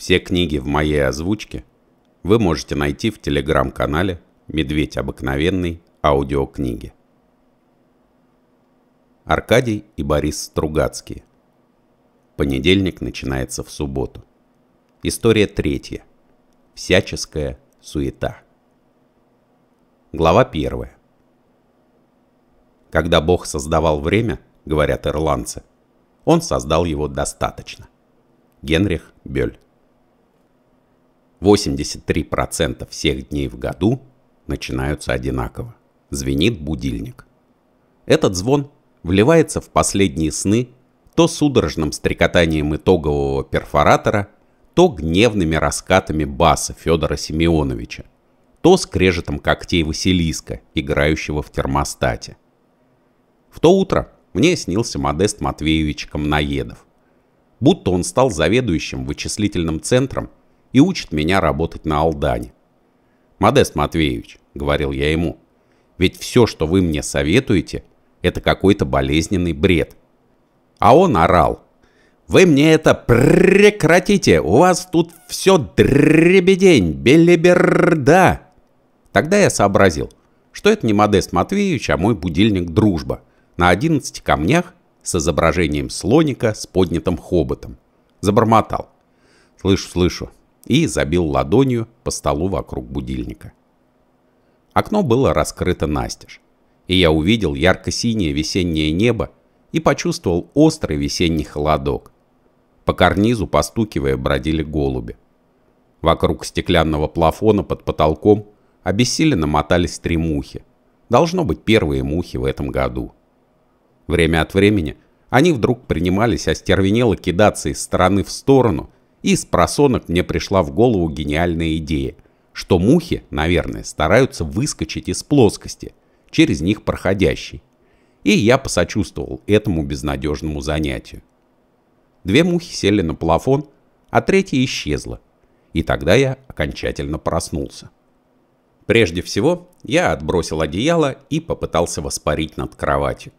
Все книги в моей озвучке вы можете найти в телеграм-канале «Медведь обыкновенный. Аудиокниги». Аркадий и Борис Стругацкие. Понедельник начинается в субботу. История третья. Всяческая суета. Глава первая. Когда Бог создавал время, говорят ирландцы, он создал его достаточно. Генрих Бёль. 83% всех дней в году начинаются одинаково. Звенит будильник. Этот звон вливается в последние сны то судорожным стрекотанием итогового перфоратора, то гневными раскатами баса Федора Семеновича, то скрежетом когтей Василиска, играющего в термостате. В то утро мне снился Модест Матвеевич Комнаедов. Будто он стал заведующим вычислительным центром и учит меня работать на Алдане. «Модест Матвеевич», — говорил я ему, — «ведь все, что вы мне советуете, это какой-то болезненный бред». А он орал. «Вы мне это прекратите! У вас тут все дребедень, белиберда!» Тогда я сообразил, что это не Модест Матвеевич, а мой будильник «Дружба» на 11 камнях с изображением слоника с поднятым хоботом. Забормотал. «Слышу, слышу, и забил ладонью по столу вокруг будильника. Окно было раскрыто настежь, и я увидел ярко-синее весеннее небо и почувствовал острый весенний холодок. По карнизу, постукивая, бродили голуби. Вокруг стеклянного плафона под потолком обессиленно мотались три мухи. Должно быть первые мухи в этом году. Время от времени они вдруг принимались остервенело кидаться из стороны в сторону – и с просонок мне пришла в голову гениальная идея, что мухи, наверное, стараются выскочить из плоскости, через них проходящей. И я посочувствовал этому безнадежному занятию. Две мухи сели на плафон, а третья исчезла. И тогда я окончательно проснулся. Прежде всего, я отбросил одеяло и попытался воспарить над кроватью.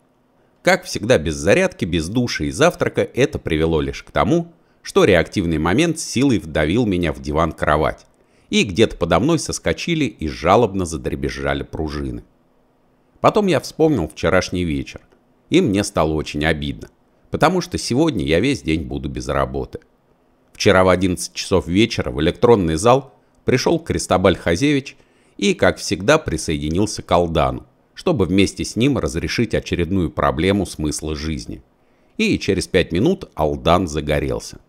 Как всегда без зарядки, без души и завтрака это привело лишь к тому, что реактивный момент силой вдавил меня в диван-кровать, и где-то подо мной соскочили и жалобно задребезжали пружины. Потом я вспомнил вчерашний вечер, и мне стало очень обидно, потому что сегодня я весь день буду без работы. Вчера в 11 часов вечера в электронный зал пришел Крестобаль Хазевич и, как всегда, присоединился к Алдану, чтобы вместе с ним разрешить очередную проблему смысла жизни. И через пять минут Алдан загорелся.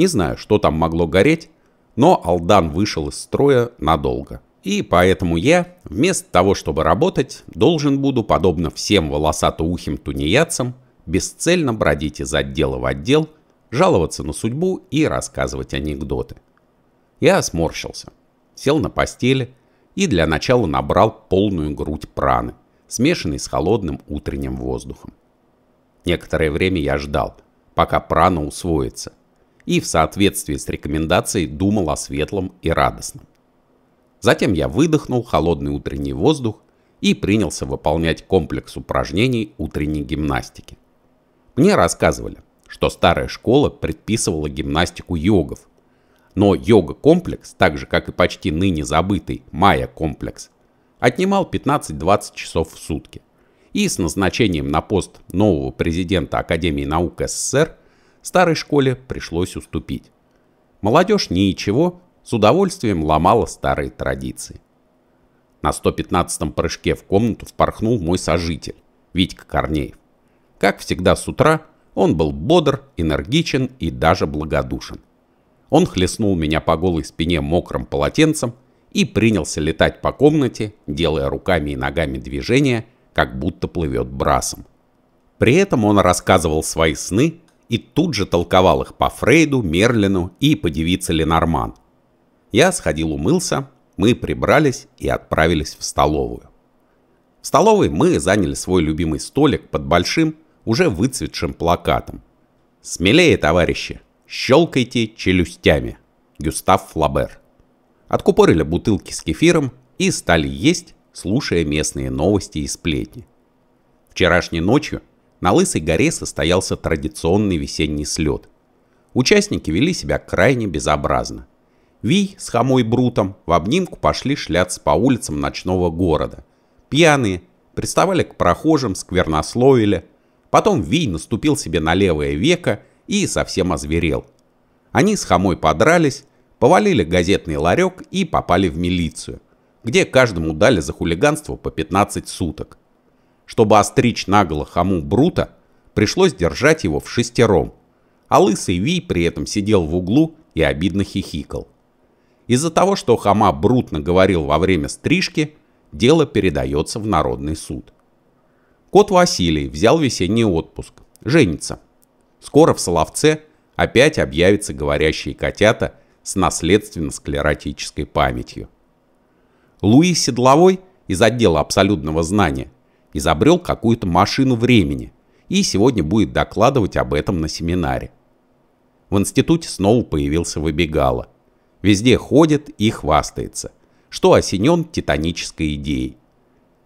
Не знаю, что там могло гореть, но Алдан вышел из строя надолго. И поэтому я, вместо того, чтобы работать, должен буду, подобно всем волосатоухим тунеядцам, бесцельно бродить из отдела в отдел, жаловаться на судьбу и рассказывать анекдоты. Я сморщился, сел на постели и для начала набрал полную грудь праны, смешанной с холодным утренним воздухом. Некоторое время я ждал, пока прана усвоится, и в соответствии с рекомендацией думал о светлом и радостном. Затем я выдохнул холодный утренний воздух и принялся выполнять комплекс упражнений утренней гимнастики. Мне рассказывали, что старая школа предписывала гимнастику йогов, но йога-комплекс, так же как и почти ныне забытый майя-комплекс, отнимал 15-20 часов в сутки. И с назначением на пост нового президента Академии наук СССР старой школе пришлось уступить. Молодежь ничего, с удовольствием ломала старые традиции. На 115-м прыжке в комнату впорхнул мой сожитель, Витька Корнеев. Как всегда с утра, он был бодр, энергичен и даже благодушен. Он хлестнул меня по голой спине мокрым полотенцем и принялся летать по комнате, делая руками и ногами движения, как будто плывет брасом. При этом он рассказывал свои сны и тут же толковал их по Фрейду, Мерлину и по девице Ленорман. Я сходил умылся, мы прибрались и отправились в столовую. В столовой мы заняли свой любимый столик под большим, уже выцветшим плакатом. «Смелее, товарищи! Щелкайте челюстями!» Гюстав Флабер. Откупорили бутылки с кефиром и стали есть, слушая местные новости и сплетни. Вчерашней ночью на Лысой горе состоялся традиционный весенний слет. Участники вели себя крайне безобразно. Вий с Хамой Брутом в обнимку пошли шляться по улицам ночного города. Пьяные, приставали к прохожим, сквернословили. Потом Вий наступил себе на левое веко и совсем озверел. Они с Хамой подрались, повалили газетный ларек и попали в милицию, где каждому дали за хулиганство по 15 суток. Чтобы остричь нагло хому Брута, пришлось держать его в шестером, а лысый Вий при этом сидел в углу и обидно хихикал. Из-за того, что хама брутно говорил во время стрижки, дело передается в народный суд. Кот Василий взял весенний отпуск, женится. Скоро в Соловце опять объявятся говорящие котята с наследственно-склеротической памятью. Луи Седловой из отдела абсолютного знания – изобрел какую-то машину времени и сегодня будет докладывать об этом на семинаре. В институте снова появился выбегало. Везде ходит и хвастается, что осенен титанической идеей.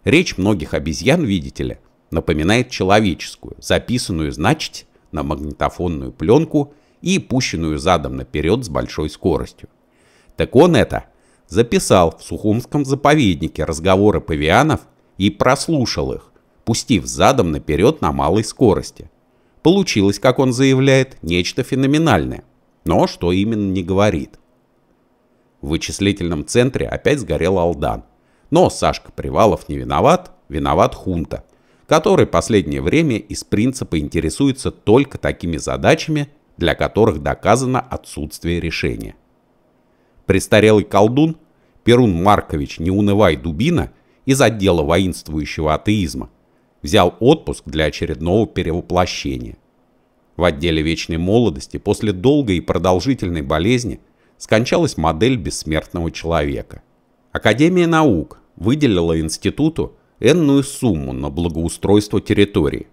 Речь многих обезьян, видите ли, напоминает человеческую, записанную, значит, на магнитофонную пленку и пущенную задом наперед с большой скоростью. Так он это записал в Сухумском заповеднике разговоры павианов и прослушал их, пустив задом наперед на малой скорости. Получилось, как он заявляет, нечто феноменальное, но что именно не говорит. В вычислительном центре опять сгорел Алдан. Но Сашка Привалов не виноват, виноват хунта, который последнее время из принципа интересуется только такими задачами, для которых доказано отсутствие решения. Престарелый колдун Перун Маркович не унывай Дубина – из отдела воинствующего атеизма, взял отпуск для очередного перевоплощения. В отделе вечной молодости после долгой и продолжительной болезни скончалась модель бессмертного человека. Академия наук выделила институту энную сумму на благоустройство территории.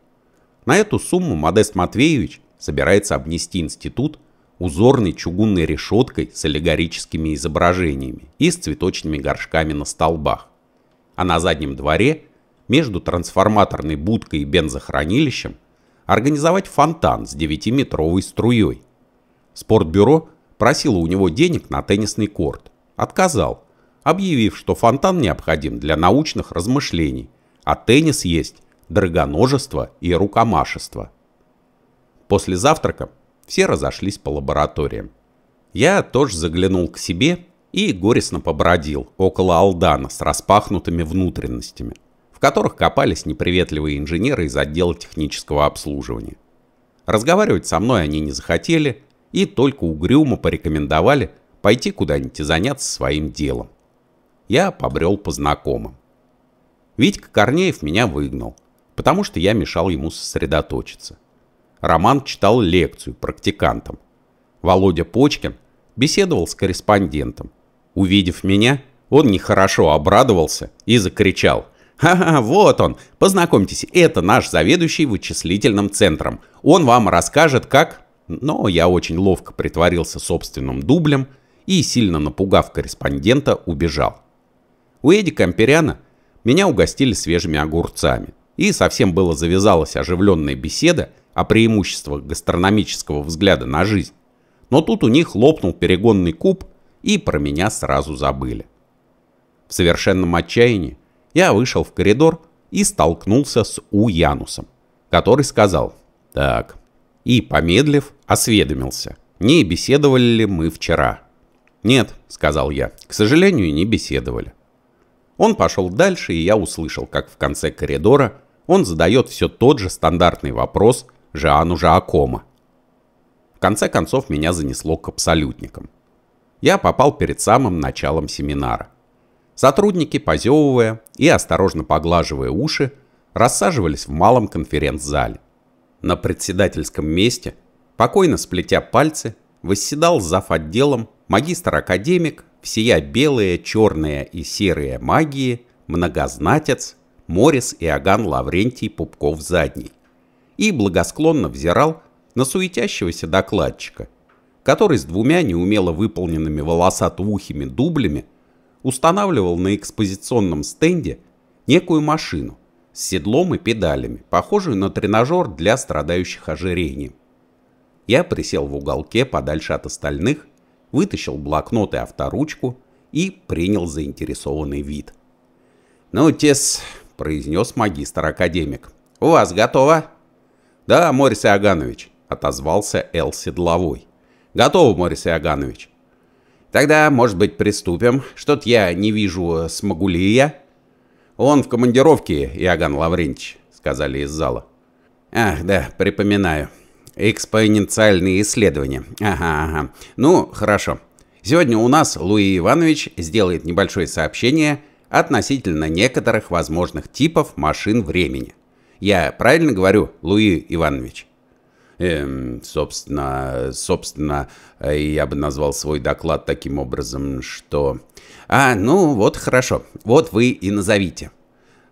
На эту сумму Модест Матвеевич собирается обнести институт узорной чугунной решеткой с аллегорическими изображениями и с цветочными горшками на столбах а на заднем дворе, между трансформаторной будкой и бензохранилищем, организовать фонтан с 9-метровой струей. Спортбюро просило у него денег на теннисный корт. Отказал, объявив, что фонтан необходим для научных размышлений, а теннис есть драгоножество и рукомашество. После завтрака все разошлись по лабораториям. Я тоже заглянул к себе и горестно побродил около Алдана с распахнутыми внутренностями, в которых копались неприветливые инженеры из отдела технического обслуживания. Разговаривать со мной они не захотели и только угрюмо порекомендовали пойти куда-нибудь и заняться своим делом. Я побрел по знакомым. Витька Корнеев меня выгнал, потому что я мешал ему сосредоточиться. Роман читал лекцию практикантам. Володя Почкин беседовал с корреспондентом, Увидев меня, он нехорошо обрадовался и закричал. «Ха-ха, вот он! Познакомьтесь, это наш заведующий вычислительным центром. Он вам расскажет, как...» Но я очень ловко притворился собственным дублем и, сильно напугав корреспондента, убежал. У Эдика Камперяна меня угостили свежими огурцами. И совсем было завязалась оживленная беседа о преимуществах гастрономического взгляда на жизнь. Но тут у них лопнул перегонный куб, и про меня сразу забыли. В совершенном отчаянии я вышел в коридор и столкнулся с У Янусом, который сказал «Так». И, помедлив, осведомился, не беседовали ли мы вчера. «Нет», — сказал я, — «к сожалению, не беседовали». Он пошел дальше, и я услышал, как в конце коридора он задает все тот же стандартный вопрос Жану Жаакома. В конце концов, меня занесло к абсолютникам я попал перед самым началом семинара. Сотрудники, позевывая и осторожно поглаживая уши, рассаживались в малом конференц-зале. На председательском месте, покойно сплетя пальцы, восседал зав. отделом магистр-академик, всея белые, черные и серые магии, многознатец Морис Иоганн Лаврентий Пупков-Задний и благосклонно взирал на суетящегося докладчика – который с двумя неумело выполненными волосатоухими дублями устанавливал на экспозиционном стенде некую машину с седлом и педалями, похожую на тренажер для страдающих ожирением. Я присел в уголке подальше от остальных, вытащил блокнот и авторучку и принял заинтересованный вид. «Ну, тес», — произнес магистр-академик, — «у вас готово?» «Да, Морис Иоганович», — отозвался Эл Седловой. Готов, Морис Иоганович. Тогда, может быть, приступим. Что-то я не вижу, э, смогу ли я? Он в командировке, Иоганн Лаврентьевич, сказали из зала. Ах, да, припоминаю. Экспоненциальные исследования. Ага, ага. Ну, хорошо. Сегодня у нас Луи Иванович сделает небольшое сообщение относительно некоторых возможных типов машин времени. Я правильно говорю, Луи Иванович? Эм, собственно, собственно, э, я бы назвал свой доклад таким образом, что... А, ну вот хорошо, вот вы и назовите.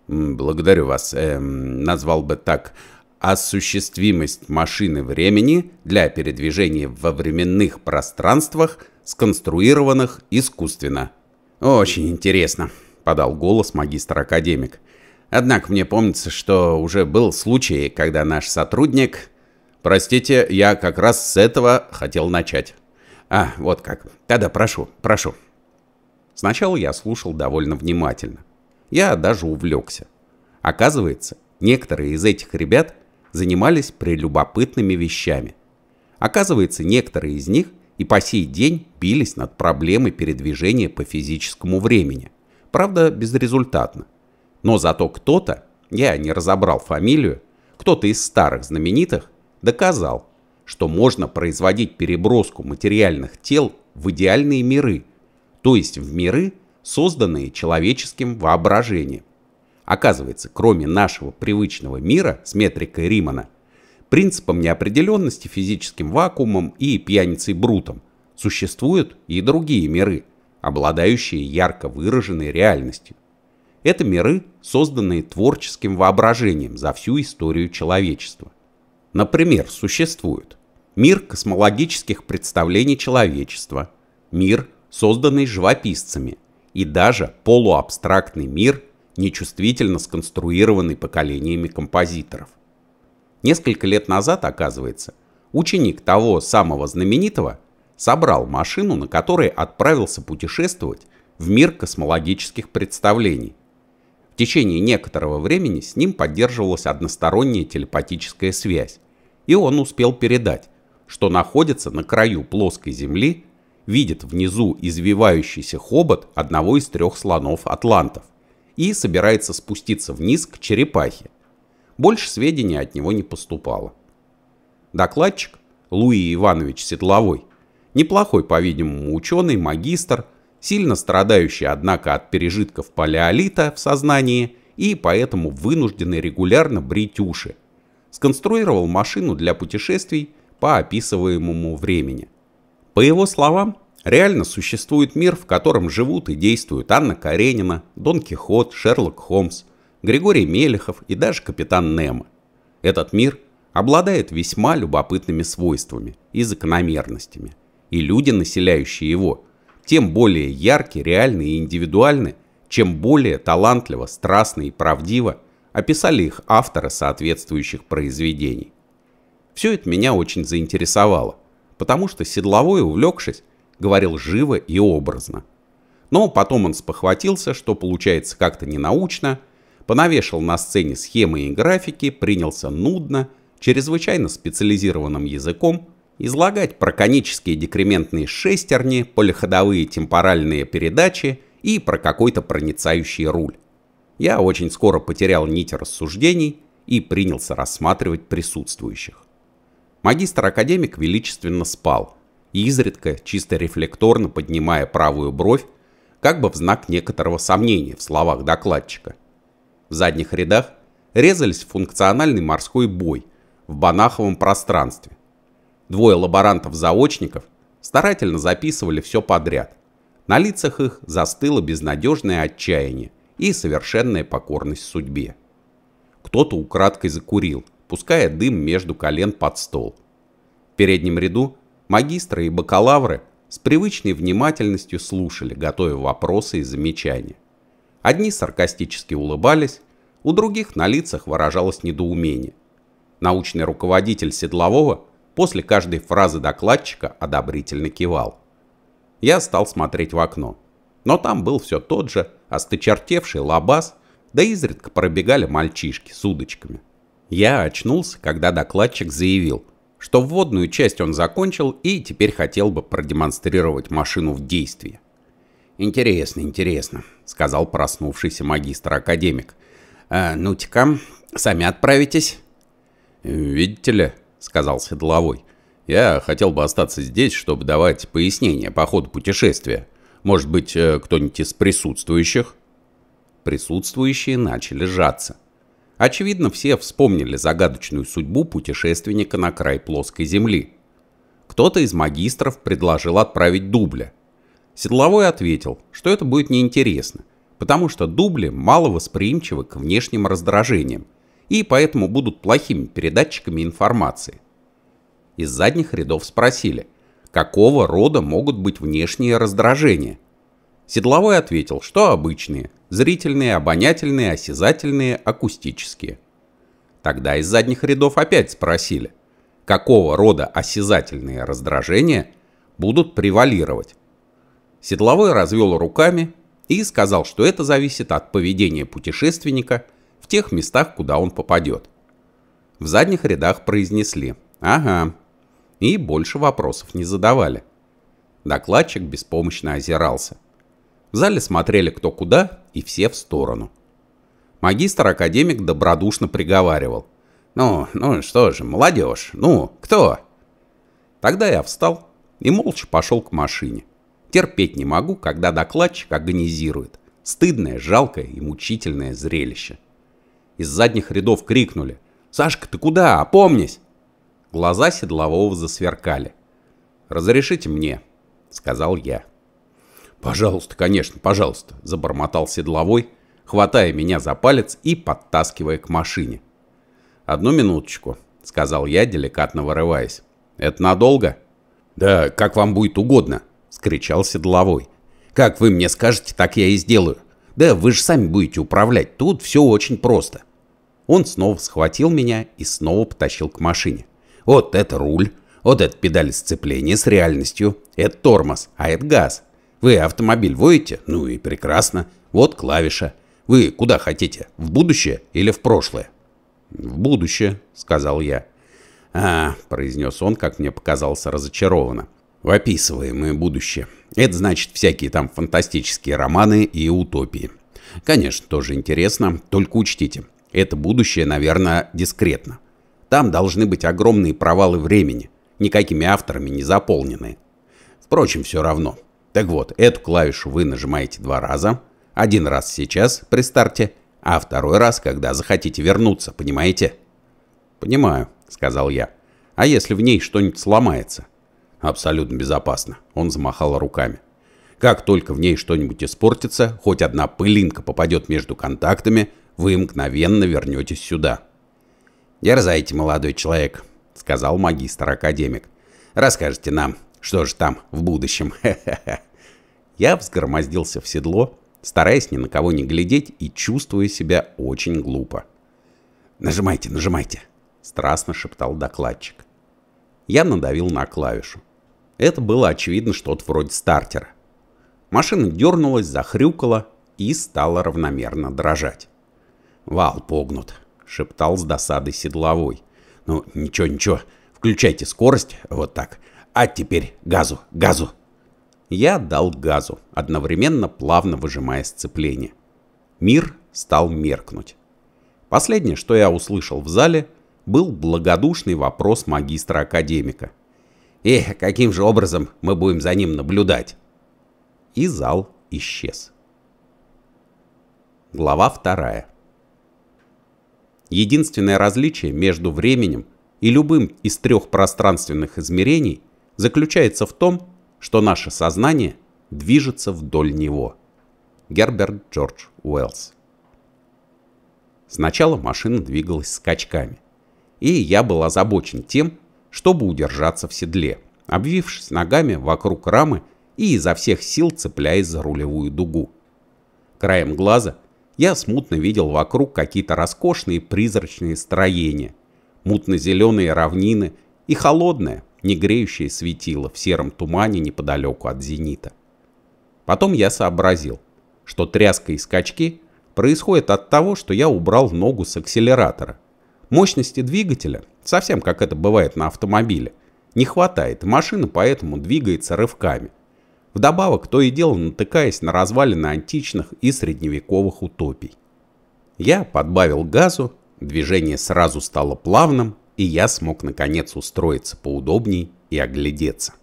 Благодарю вас. Эм, назвал бы так осуществимость машины времени для передвижения во временных пространствах, сконструированных искусственно. «Очень интересно», — подал голос магистр-академик. «Однако мне помнится, что уже был случай, когда наш сотрудник...» Простите, я как раз с этого хотел начать. А, вот как. Тогда прошу, прошу. Сначала я слушал довольно внимательно. Я даже увлекся. Оказывается, некоторые из этих ребят занимались прелюбопытными вещами. Оказывается, некоторые из них и по сей день бились над проблемой передвижения по физическому времени. Правда, безрезультатно. Но зато кто-то, я не разобрал фамилию, кто-то из старых знаменитых доказал, что можно производить переброску материальных тел в идеальные миры, то есть в миры, созданные человеческим воображением. Оказывается, кроме нашего привычного мира с метрикой Римана, принципом неопределенности, физическим вакуумом и пьяницей Брутом существуют и другие миры, обладающие ярко выраженной реальностью. Это миры, созданные творческим воображением за всю историю человечества. Например, существует мир космологических представлений человечества, мир, созданный живописцами, и даже полуабстрактный мир, нечувствительно сконструированный поколениями композиторов. Несколько лет назад, оказывается, ученик того самого знаменитого собрал машину, на которой отправился путешествовать в мир космологических представлений течение некоторого времени с ним поддерживалась односторонняя телепатическая связь, и он успел передать, что находится на краю плоской земли, видит внизу извивающийся хобот одного из трех слонов атлантов и собирается спуститься вниз к черепахе. Больше сведений от него не поступало. Докладчик Луи Иванович Седловой, неплохой, по-видимому, ученый, магистр, сильно страдающий, однако, от пережитков палеолита в сознании и поэтому вынужденный регулярно брить уши. Сконструировал машину для путешествий по описываемому времени. По его словам, реально существует мир, в котором живут и действуют Анна Каренина, Дон Кихот, Шерлок Холмс, Григорий Мелехов и даже капитан Немо. Этот мир обладает весьма любопытными свойствами и закономерностями, и люди, населяющие его – тем более ярки, реальны и индивидуальны, чем более талантливо, страстно и правдиво описали их авторы соответствующих произведений. Все это меня очень заинтересовало, потому что Седловой, увлекшись, говорил живо и образно. Но потом он спохватился, что получается как-то ненаучно, понавешал на сцене схемы и графики, принялся нудно, чрезвычайно специализированным языком – излагать про конические декрементные шестерни, полиходовые темпоральные передачи и про какой-то проницающий руль. Я очень скоро потерял нить рассуждений и принялся рассматривать присутствующих. Магистр-академик величественно спал, изредка, чисто рефлекторно поднимая правую бровь, как бы в знак некоторого сомнения в словах докладчика. В задних рядах резались функциональный морской бой в банаховом пространстве, Двое лаборантов-заочников старательно записывали все подряд. На лицах их застыло безнадежное отчаяние и совершенная покорность судьбе. Кто-то украдкой закурил, пуская дым между колен под стол. В переднем ряду магистры и бакалавры с привычной внимательностью слушали, готовя вопросы и замечания. Одни саркастически улыбались, у других на лицах выражалось недоумение. Научный руководитель Седлового – После каждой фразы докладчика одобрительно кивал. Я стал смотреть в окно. Но там был все тот же, осточертевший лабаз, да изредка пробегали мальчишки с удочками. Я очнулся, когда докладчик заявил, что вводную часть он закончил и теперь хотел бы продемонстрировать машину в действии. «Интересно, интересно», — сказал проснувшийся магистр-академик. «Э, «Ну-тика, сами отправитесь?» «Видите ли», сказал Седловой. «Я хотел бы остаться здесь, чтобы давать пояснения по ходу путешествия. Может быть, э, кто-нибудь из присутствующих?» Присутствующие начали сжаться. Очевидно, все вспомнили загадочную судьбу путешественника на край плоской земли. Кто-то из магистров предложил отправить дубля. Седловой ответил, что это будет неинтересно, потому что дубли мало восприимчивы к внешним раздражениям, и поэтому будут плохими передатчиками информации. Из задних рядов спросили, какого рода могут быть внешние раздражения. Седловой ответил, что обычные – зрительные, обонятельные, осязательные, акустические. Тогда из задних рядов опять спросили, какого рода осязательные раздражения будут превалировать. Седловой развел руками и сказал, что это зависит от поведения путешественника – тех местах, куда он попадет. В задних рядах произнесли «Ага». И больше вопросов не задавали. Докладчик беспомощно озирался. В зале смотрели кто куда и все в сторону. Магистр-академик добродушно приговаривал. «Ну, ну что же, молодежь, ну, кто?» Тогда я встал и молча пошел к машине. Терпеть не могу, когда докладчик агонизирует. Стыдное, жалкое и мучительное зрелище из задних рядов крикнули. «Сашка, ты куда? Опомнись!» Глаза Седлового засверкали. «Разрешите мне», — сказал я. «Пожалуйста, конечно, пожалуйста», — забормотал Седловой, хватая меня за палец и подтаскивая к машине. «Одну минуточку», — сказал я, деликатно вырываясь. «Это надолго?» «Да как вам будет угодно», — скричал Седловой. «Как вы мне скажете, так я и сделаю. Да вы же сами будете управлять, тут все очень просто». Он снова схватил меня и снова потащил к машине. Вот это руль, вот это педаль сцепления с реальностью, это тормоз, а это газ. Вы автомобиль водите? Ну и прекрасно. Вот клавиша. Вы куда хотите, в будущее или в прошлое? В будущее, сказал я. А, произнес он, как мне показалось, разочарованно. В описываемое будущее. Это значит всякие там фантастические романы и утопии. Конечно, тоже интересно, только учтите, это будущее, наверное, дискретно. Там должны быть огромные провалы времени, никакими авторами не заполненные. Впрочем, все равно. Так вот, эту клавишу вы нажимаете два раза. Один раз сейчас, при старте, а второй раз, когда захотите вернуться, понимаете? «Понимаю», — сказал я. «А если в ней что-нибудь сломается?» «Абсолютно безопасно», — он замахал руками. «Как только в ней что-нибудь испортится, хоть одна пылинка попадет между контактами, вы мгновенно вернетесь сюда. «Дерзайте, молодой человек», — сказал магистр-академик. «Расскажите нам, что же там в будущем?» Я взгромоздился в седло, стараясь ни на кого не глядеть и чувствуя себя очень глупо. «Нажимайте, нажимайте!» – страстно шептал докладчик. Я надавил на клавишу. Это было очевидно что-то вроде стартера. Машина дернулась, захрюкала и стала равномерно дрожать. Вал погнут, шептал с досадой седловой. Ну, ничего, ничего, включайте скорость, вот так. А теперь газу, газу. Я дал газу, одновременно плавно выжимая сцепление. Мир стал меркнуть. Последнее, что я услышал в зале, был благодушный вопрос магистра-академика. Эх, каким же образом мы будем за ним наблюдать?» И зал исчез. Глава вторая. Единственное различие между временем и любым из трех пространственных измерений заключается в том, что наше сознание движется вдоль него. Герберт Джордж Уэллс Сначала машина двигалась скачками, и я был озабочен тем, чтобы удержаться в седле, обвившись ногами вокруг рамы и изо всех сил цепляясь за рулевую дугу. Краем глаза – я смутно видел вокруг какие-то роскошные призрачные строения, мутно-зеленые равнины и холодное, негреющее светило в сером тумане неподалеку от зенита. Потом я сообразил, что тряска и скачки происходят от того, что я убрал ногу с акселератора. Мощности двигателя, совсем как это бывает на автомобиле, не хватает, машина поэтому двигается рывками – Вдобавок, то и дело натыкаясь на развалины античных и средневековых утопий. Я подбавил газу, движение сразу стало плавным, и я смог наконец устроиться поудобней и оглядеться.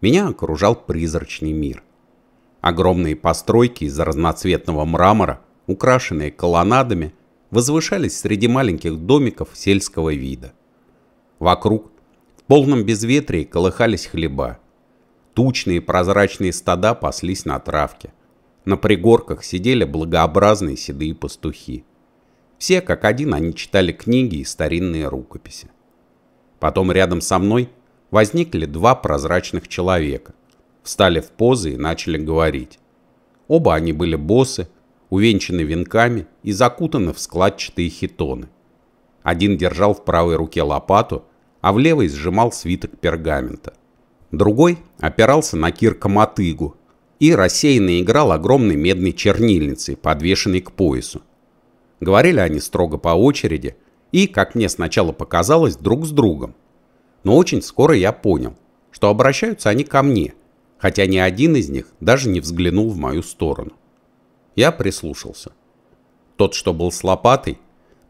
Меня окружал призрачный мир. Огромные постройки из разноцветного мрамора, украшенные колоннадами, возвышались среди маленьких домиков сельского вида. Вокруг в полном безветрии колыхались хлеба, Тучные прозрачные стада паслись на травке. На пригорках сидели благообразные седые пастухи. Все как один они читали книги и старинные рукописи. Потом рядом со мной возникли два прозрачных человека. Встали в позы и начали говорить. Оба они были босы, увенчаны венками и закутаны в складчатые хитоны. Один держал в правой руке лопату, а в левой сжимал свиток пергамента – Другой опирался на киркоматыгу и рассеянно играл огромной медной чернильницей, подвешенной к поясу. Говорили они строго по очереди и, как мне сначала показалось, друг с другом. Но очень скоро я понял, что обращаются они ко мне, хотя ни один из них даже не взглянул в мою сторону. Я прислушался. Тот, что был с лопатой,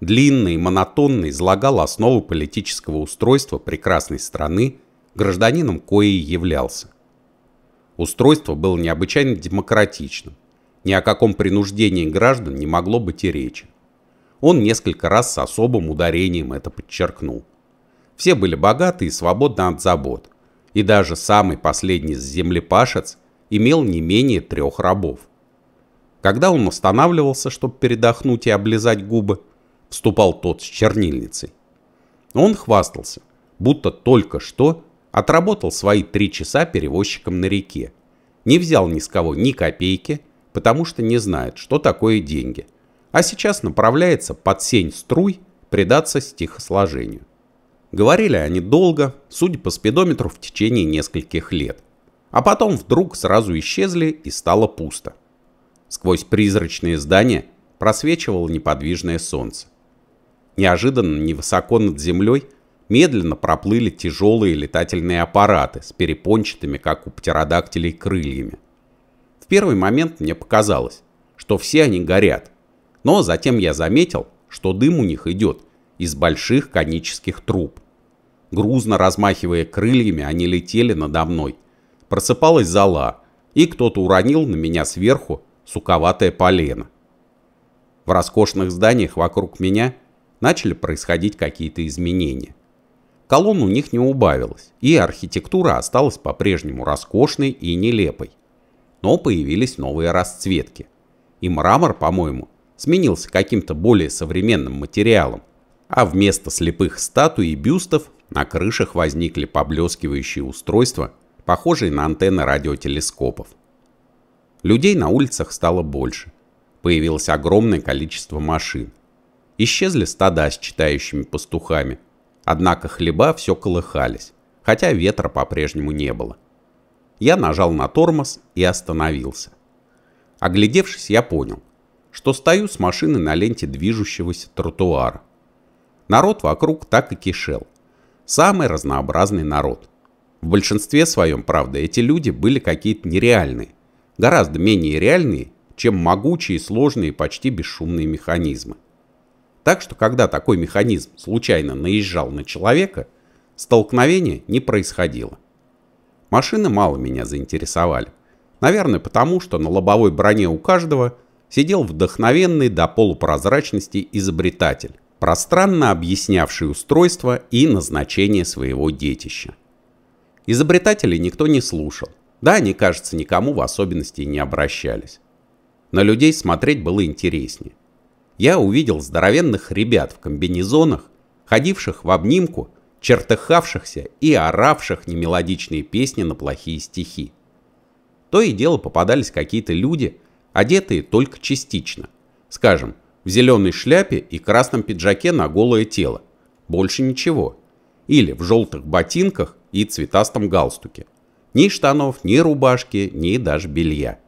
длинный и монотонный излагал основы политического устройства прекрасной страны гражданином коей являлся. Устройство было необычайно демократичным. Ни о каком принуждении граждан не могло быть и речи. Он несколько раз с особым ударением это подчеркнул. Все были богаты и свободны от забот. И даже самый последний землепашец имел не менее трех рабов. Когда он останавливался, чтобы передохнуть и облизать губы, вступал тот с чернильницей. Он хвастался, будто только что Отработал свои три часа перевозчиком на реке. Не взял ни с кого ни копейки, потому что не знает, что такое деньги. А сейчас направляется под сень струй предаться стихосложению. Говорили они долго, судя по спидометру, в течение нескольких лет. А потом вдруг сразу исчезли и стало пусто. Сквозь призрачные здания просвечивало неподвижное солнце. Неожиданно невысоко над землей – медленно проплыли тяжелые летательные аппараты с перепончатыми, как у птеродактилей, крыльями. В первый момент мне показалось, что все они горят, но затем я заметил, что дым у них идет из больших конических труб. Грузно размахивая крыльями, они летели надо мной. Просыпалась зала, и кто-то уронил на меня сверху суковатое полено. В роскошных зданиях вокруг меня начали происходить какие-то изменения. Колонн у них не убавилось, и архитектура осталась по-прежнему роскошной и нелепой. Но появились новые расцветки. И мрамор, по-моему, сменился каким-то более современным материалом, а вместо слепых статуй и бюстов на крышах возникли поблескивающие устройства, похожие на антенны радиотелескопов. Людей на улицах стало больше. Появилось огромное количество машин. Исчезли стада с читающими пастухами, Однако хлеба все колыхались, хотя ветра по-прежнему не было. Я нажал на тормоз и остановился. Оглядевшись, я понял, что стою с машины на ленте движущегося тротуара. Народ вокруг так и кишел. Самый разнообразный народ. В большинстве своем, правда, эти люди были какие-то нереальные. Гораздо менее реальные, чем могучие, сложные, почти бесшумные механизмы. Так что, когда такой механизм случайно наезжал на человека, столкновение не происходило. Машины мало меня заинтересовали. Наверное, потому что на лобовой броне у каждого сидел вдохновенный до полупрозрачности изобретатель, пространно объяснявший устройство и назначение своего детища. Изобретателей никто не слушал. Да, они, кажется, никому в особенности не обращались. На людей смотреть было интереснее я увидел здоровенных ребят в комбинезонах, ходивших в обнимку, чертыхавшихся и оравших немелодичные песни на плохие стихи. То и дело попадались какие-то люди, одетые только частично. Скажем, в зеленой шляпе и красном пиджаке на голое тело. Больше ничего. Или в желтых ботинках и цветастом галстуке. Ни штанов, ни рубашки, ни даже белья.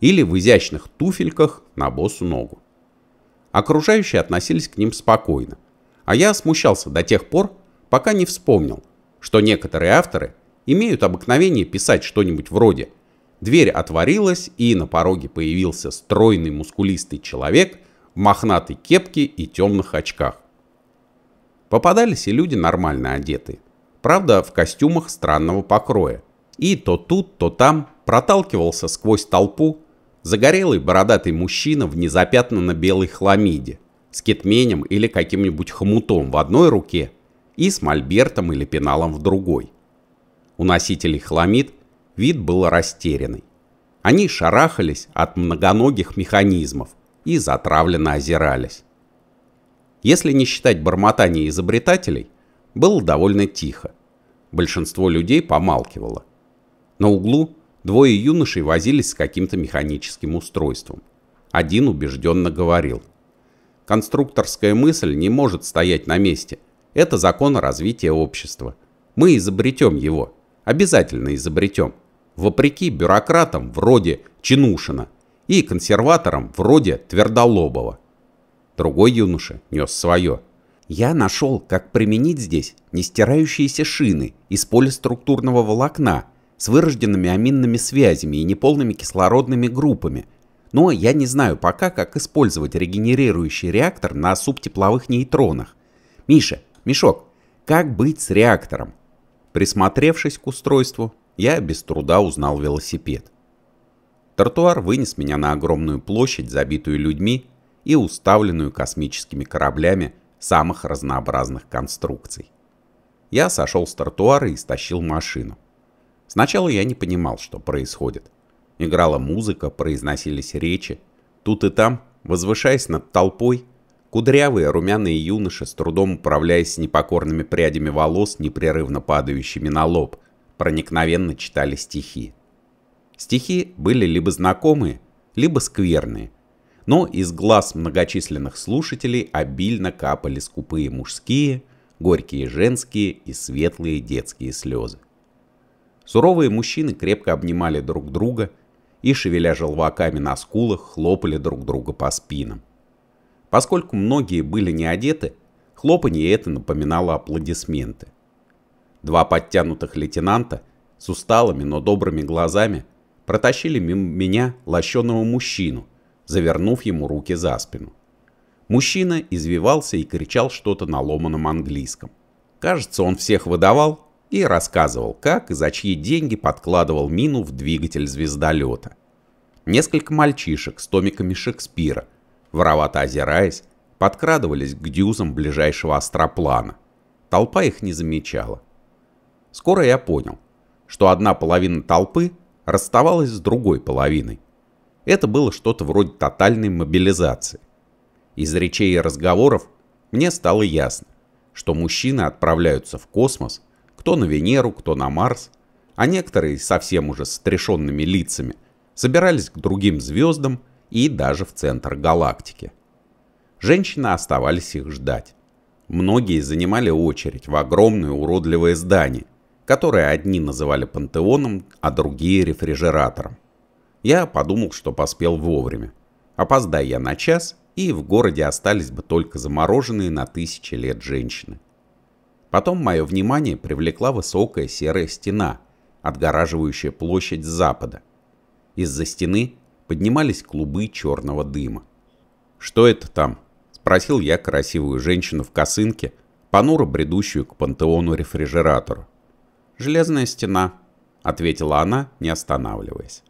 Или в изящных туфельках на босу ногу. Окружающие относились к ним спокойно, а я смущался до тех пор, пока не вспомнил, что некоторые авторы имеют обыкновение писать что-нибудь вроде «Дверь отворилась, и на пороге появился стройный мускулистый человек в мохнатой кепке и темных очках». Попадались и люди нормально одетые, правда в костюмах странного покроя, и то тут, то там проталкивался сквозь толпу Загорелый бородатый мужчина в незапятнанно-белой хламиде, с кетменем или каким-нибудь хомутом в одной руке и с мольбертом или пеналом в другой. У носителей хламид вид был растерянный. Они шарахались от многоногих механизмов и затравленно озирались. Если не считать бормотания изобретателей, было довольно тихо. Большинство людей помалкивало. На углу Двое юношей возились с каким-то механическим устройством. Один убежденно говорил. Конструкторская мысль не может стоять на месте. Это закон развития общества. Мы изобретем его. Обязательно изобретем. Вопреки бюрократам вроде Чинушина и консерваторам вроде Твердолобова. Другой юноша нес свое. Я нашел, как применить здесь нестирающиеся шины из полиструктурного волокна – с вырожденными аминными связями и неполными кислородными группами, но я не знаю пока, как использовать регенерирующий реактор на субтепловых нейтронах. Миша, Мешок, как быть с реактором? Присмотревшись к устройству, я без труда узнал велосипед. Тротуар вынес меня на огромную площадь, забитую людьми и уставленную космическими кораблями самых разнообразных конструкций. Я сошел с тротуара и стащил машину. Сначала я не понимал, что происходит. Играла музыка, произносились речи. Тут и там, возвышаясь над толпой, кудрявые румяные юноши, с трудом управляясь с непокорными прядями волос, непрерывно падающими на лоб, проникновенно читали стихи. Стихи были либо знакомые, либо скверные, но из глаз многочисленных слушателей обильно капали скупые мужские, горькие женские и светлые детские слезы. Суровые мужчины крепко обнимали друг друга и, шевеля желваками на скулах, хлопали друг друга по спинам. Поскольку многие были не одеты, хлопанье это напоминало аплодисменты. Два подтянутых лейтенанта с усталыми, но добрыми глазами протащили мимо меня лощеного мужчину, завернув ему руки за спину. Мужчина извивался и кричал что-то на ломаном английском. Кажется, он всех выдавал, и рассказывал, как и за чьи деньги подкладывал мину в двигатель звездолета. Несколько мальчишек с томиками Шекспира, воровато озираясь, подкрадывались к дюзам ближайшего астроплана. Толпа их не замечала. Скоро я понял, что одна половина толпы расставалась с другой половиной. Это было что-то вроде тотальной мобилизации. Из речей и разговоров мне стало ясно, что мужчины отправляются в космос – кто на Венеру, кто на Марс, а некоторые совсем уже с отрешенными лицами собирались к другим звездам и даже в центр галактики. Женщины оставались их ждать. Многие занимали очередь в огромное уродливое здание, которое одни называли пантеоном, а другие рефрижератором. Я подумал, что поспел вовремя. Опоздая я на час, и в городе остались бы только замороженные на тысячи лет женщины. Потом мое внимание привлекла высокая серая стена, отгораживающая площадь с запада. Из-за стены поднимались клубы черного дыма. «Что это там?» – спросил я красивую женщину в косынке, понуро бредущую к пантеону рефрижератору. «Железная стена», – ответила она, не останавливаясь.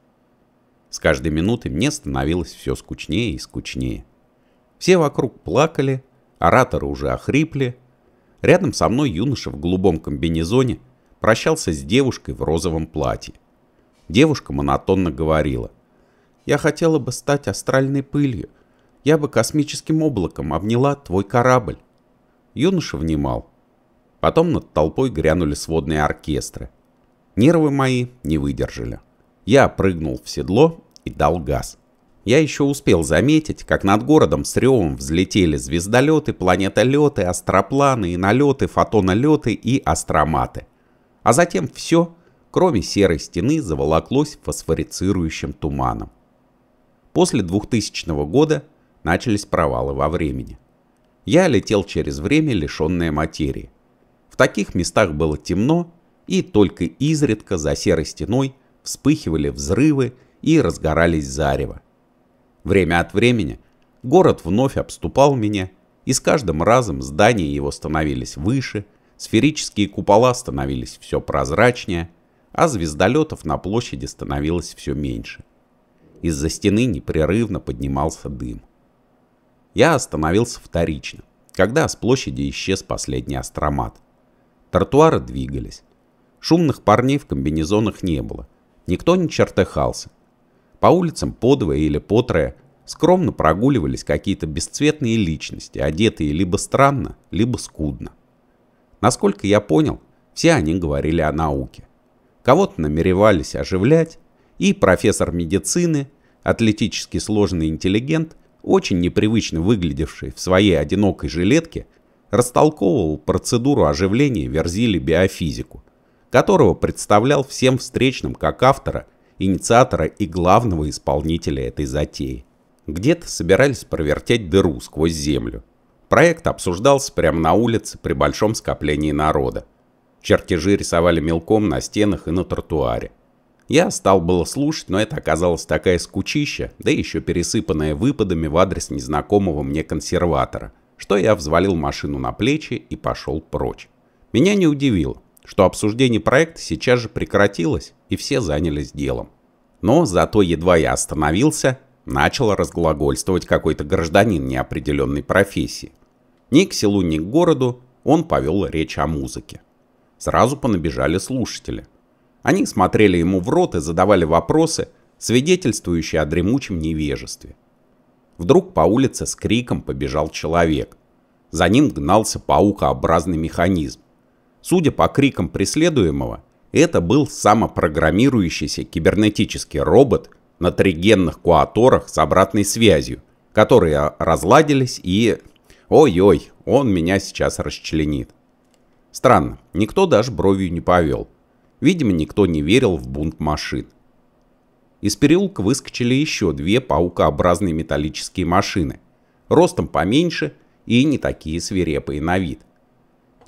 С каждой минуты мне становилось все скучнее и скучнее. Все вокруг плакали, ораторы уже охрипли, Рядом со мной юноша в голубом комбинезоне прощался с девушкой в розовом платье. Девушка монотонно говорила. «Я хотела бы стать астральной пылью. Я бы космическим облаком обняла твой корабль». Юноша внимал. Потом над толпой грянули сводные оркестры. Нервы мои не выдержали. Я прыгнул в седло и дал газ. Я еще успел заметить, как над городом с ревом взлетели звездолеты, планетолеты, астропланы, и налеты, фотонолеты и астроматы. А затем все, кроме серой стены, заволоклось фосфорицирующим туманом. После 2000 года начались провалы во времени. Я летел через время, лишенное материи. В таких местах было темно, и только изредка за серой стеной вспыхивали взрывы и разгорались зарево. Время от времени город вновь обступал меня, и с каждым разом здания его становились выше, сферические купола становились все прозрачнее, а звездолетов на площади становилось все меньше. Из-за стены непрерывно поднимался дым. Я остановился вторично, когда с площади исчез последний астромат. Тротуары двигались. Шумных парней в комбинезонах не было. Никто не чертыхался. По улицам подвое или потрое скромно прогуливались какие-то бесцветные личности, одетые либо странно, либо скудно. Насколько я понял, все они говорили о науке. Кого-то намеревались оживлять, и профессор медицины, атлетически сложный интеллигент, очень непривычно выглядевший в своей одинокой жилетке, растолковывал процедуру оживления Верзили биофизику, которого представлял всем встречным как автора – инициатора и главного исполнителя этой затеи. Где-то собирались провертеть дыру сквозь землю. Проект обсуждался прямо на улице при большом скоплении народа. Чертежи рисовали мелком на стенах и на тротуаре. Я стал было слушать, но это оказалось такая скучища, да еще пересыпанная выпадами в адрес незнакомого мне консерватора, что я взвалил машину на плечи и пошел прочь. Меня не удивило что обсуждение проекта сейчас же прекратилось, и все занялись делом. Но зато едва я остановился, начал разглагольствовать какой-то гражданин неопределенной профессии. Ни к селу, ни к городу он повел речь о музыке. Сразу понабежали слушатели. Они смотрели ему в рот и задавали вопросы, свидетельствующие о дремучем невежестве. Вдруг по улице с криком побежал человек. За ним гнался паукообразный механизм. Судя по крикам преследуемого, это был самопрограммирующийся кибернетический робот на тригенных куаторах с обратной связью, которые разладились и... Ой-ой, он меня сейчас расчленит. Странно, никто даже бровью не повел. Видимо, никто не верил в бунт машин. Из переулка выскочили еще две паукообразные металлические машины, ростом поменьше и не такие свирепые на вид.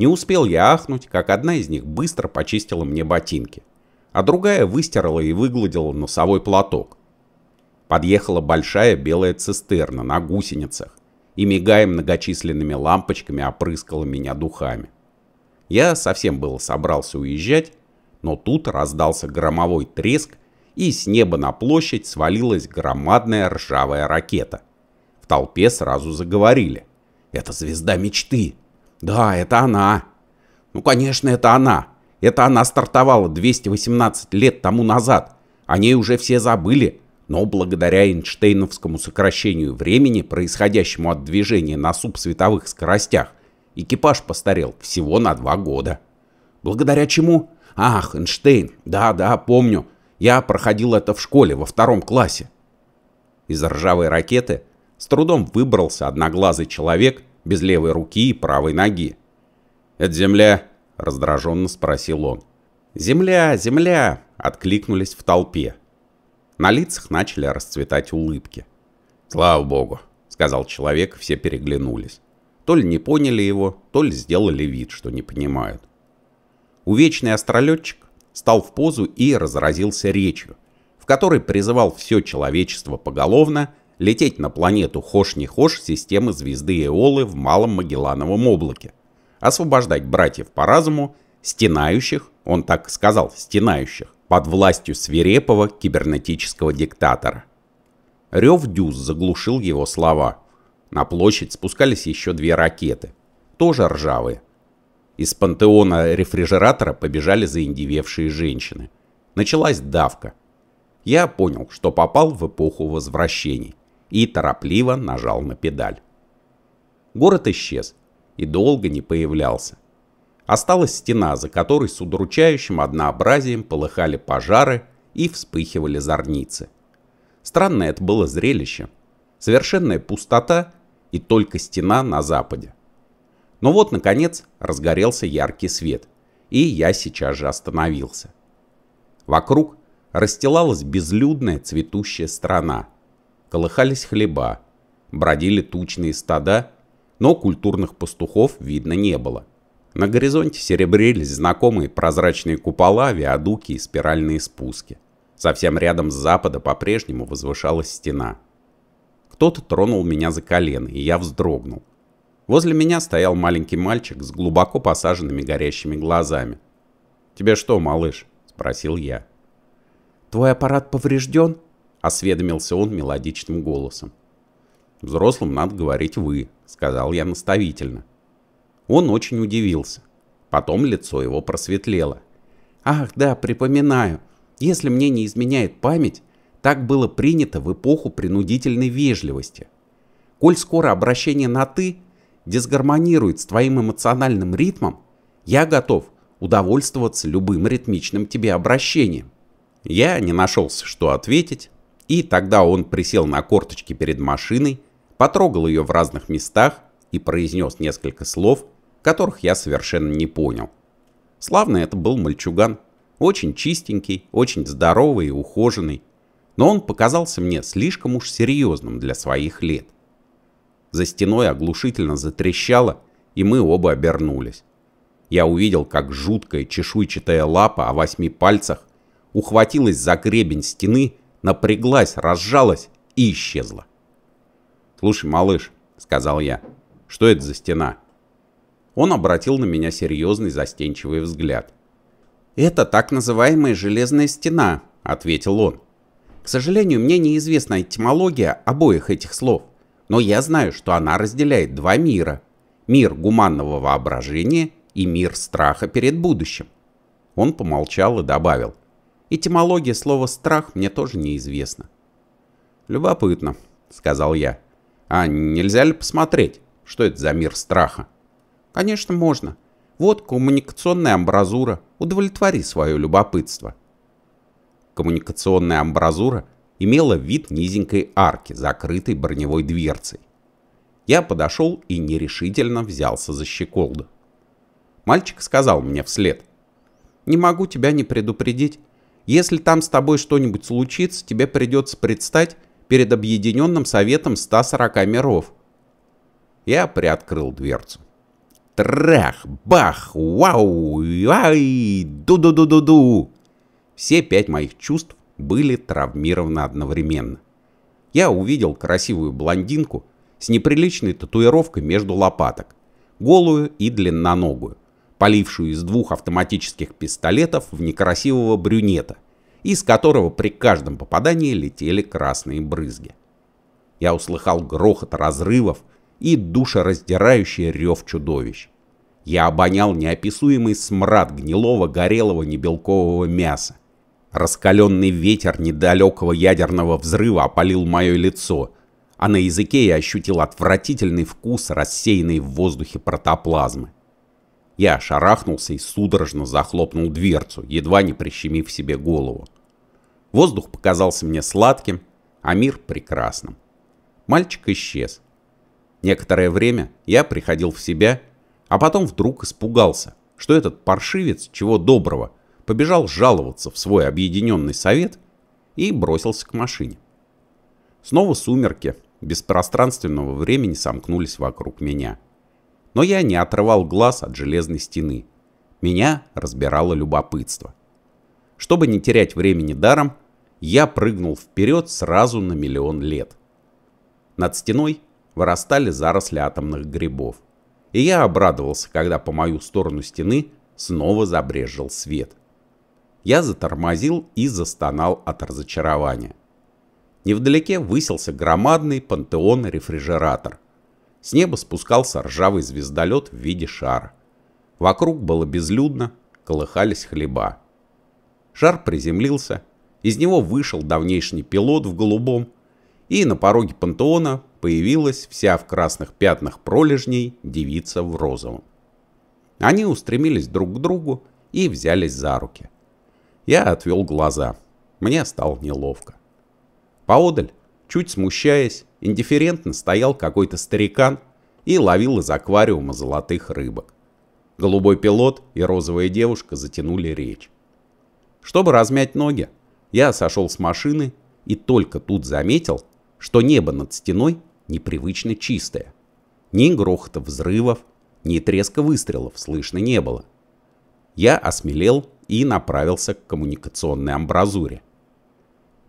Не успел я ахнуть, как одна из них быстро почистила мне ботинки, а другая выстирала и выгладила носовой платок. Подъехала большая белая цистерна на гусеницах и, мигая многочисленными лампочками, опрыскала меня духами. Я совсем было собрался уезжать, но тут раздался громовой треск, и с неба на площадь свалилась громадная ржавая ракета. В толпе сразу заговорили. «Это звезда мечты! Да, это она. Ну, конечно, это она. Это она стартовала 218 лет тому назад. О ней уже все забыли. Но благодаря Эйнштейновскому сокращению времени, происходящему от движения на субсветовых скоростях, экипаж постарел всего на два года. Благодаря чему? Ах, Эйнштейн, да-да, помню. Я проходил это в школе во втором классе. Из ржавой ракеты с трудом выбрался одноглазый человек без левой руки и правой ноги. «Это земля?» – раздраженно спросил он. «Земля, земля!» – откликнулись в толпе. На лицах начали расцветать улыбки. «Слава богу!» – сказал человек, все переглянулись. То ли не поняли его, то ли сделали вид, что не понимают. Увечный астролетчик стал в позу и разразился речью, в которой призывал все человечество поголовно – лететь на планету Хош-не Хош системы звезды Эолы в Малом Магеллановом облаке, освобождать братьев по разуму, стенающих, он так сказал, стенающих, под властью свирепого кибернетического диктатора. Рев дюз заглушил его слова. На площадь спускались еще две ракеты, тоже ржавые. Из пантеона рефрижератора побежали заиндевевшие женщины. Началась давка. Я понял, что попал в эпоху возвращений и торопливо нажал на педаль. Город исчез и долго не появлялся. Осталась стена, за которой с удручающим однообразием полыхали пожары и вспыхивали зорницы. Странное это было зрелище. Совершенная пустота и только стена на западе. Но вот, наконец, разгорелся яркий свет, и я сейчас же остановился. Вокруг расстилалась безлюдная цветущая страна – колыхались хлеба, бродили тучные стада, но культурных пастухов видно не было. На горизонте серебрились знакомые прозрачные купола, виадуки и спиральные спуски. Совсем рядом с запада по-прежнему возвышалась стена. Кто-то тронул меня за колено, и я вздрогнул. Возле меня стоял маленький мальчик с глубоко посаженными горящими глазами. «Тебе что, малыш?» – спросил я. «Твой аппарат поврежден?» осведомился он мелодичным голосом. «Взрослым надо говорить «вы», — сказал я наставительно. Он очень удивился. Потом лицо его просветлело. «Ах, да, припоминаю. Если мне не изменяет память, так было принято в эпоху принудительной вежливости. Коль скоро обращение на «ты» дисгармонирует с твоим эмоциональным ритмом, я готов удовольствоваться любым ритмичным тебе обращением. Я не нашелся, что ответить, и тогда он присел на корточки перед машиной, потрогал ее в разных местах и произнес несколько слов, которых я совершенно не понял. Славно это был мальчуган. Очень чистенький, очень здоровый и ухоженный. Но он показался мне слишком уж серьезным для своих лет. За стеной оглушительно затрещало, и мы оба обернулись. Я увидел, как жуткая чешуйчатая лапа о восьми пальцах ухватилась за гребень стены напряглась, разжалась и исчезла. «Слушай, малыш», — сказал я, — «что это за стена?» Он обратил на меня серьезный застенчивый взгляд. «Это так называемая железная стена», — ответил он. «К сожалению, мне неизвестна этимология обоих этих слов, но я знаю, что она разделяет два мира. Мир гуманного воображения и мир страха перед будущим». Он помолчал и добавил. Этимология слова «страх» мне тоже неизвестна. «Любопытно», — сказал я. «А нельзя ли посмотреть, что это за мир страха?» «Конечно, можно. Вот коммуникационная амбразура. Удовлетвори свое любопытство». Коммуникационная амбразура имела вид низенькой арки, закрытой броневой дверцей. Я подошел и нерешительно взялся за щеколду. Мальчик сказал мне вслед. «Не могу тебя не предупредить, если там с тобой что-нибудь случится, тебе придется предстать перед Объединенным Советом 140 миров. Я приоткрыл дверцу. Трах, бах, вау, ай, ду-ду-ду-ду-ду. Все пять моих чувств были травмированы одновременно. Я увидел красивую блондинку с неприличной татуировкой между лопаток, голую и длинноногую полившую из двух автоматических пистолетов в некрасивого брюнета, из которого при каждом попадании летели красные брызги. Я услыхал грохот разрывов и душераздирающий рев чудовищ. Я обонял неописуемый смрад гнилого горелого небелкового мяса. Раскаленный ветер недалекого ядерного взрыва опалил мое лицо, а на языке я ощутил отвратительный вкус рассеянной в воздухе протоплазмы. Я шарахнулся и судорожно захлопнул дверцу, едва не прищемив себе голову. Воздух показался мне сладким, а мир прекрасным. Мальчик исчез. Некоторое время я приходил в себя, а потом вдруг испугался, что этот паршивец, чего доброго, побежал жаловаться в свой объединенный совет и бросился к машине. Снова сумерки без пространственного времени сомкнулись вокруг меня – но я не отрывал глаз от железной стены. Меня разбирало любопытство. Чтобы не терять времени даром, я прыгнул вперед сразу на миллион лет. Над стеной вырастали заросли атомных грибов. И я обрадовался, когда по мою сторону стены снова забрежил свет. Я затормозил и застонал от разочарования. Невдалеке высился громадный пантеон-рефрижератор. С неба спускался ржавый звездолет в виде шара. Вокруг было безлюдно, колыхались хлеба. Шар приземлился, из него вышел давнейший пилот в голубом, и на пороге пантеона появилась вся в красных пятнах пролежней девица в розовом. Они устремились друг к другу и взялись за руки. Я отвел глаза. Мне стало неловко. Поодаль, чуть смущаясь, индифферентно стоял какой-то старикан и ловил из аквариума золотых рыбок. Голубой пилот и розовая девушка затянули речь. Чтобы размять ноги, я сошел с машины и только тут заметил, что небо над стеной непривычно чистое. Ни грохота взрывов, ни треска выстрелов слышно не было. Я осмелел и направился к коммуникационной амбразуре.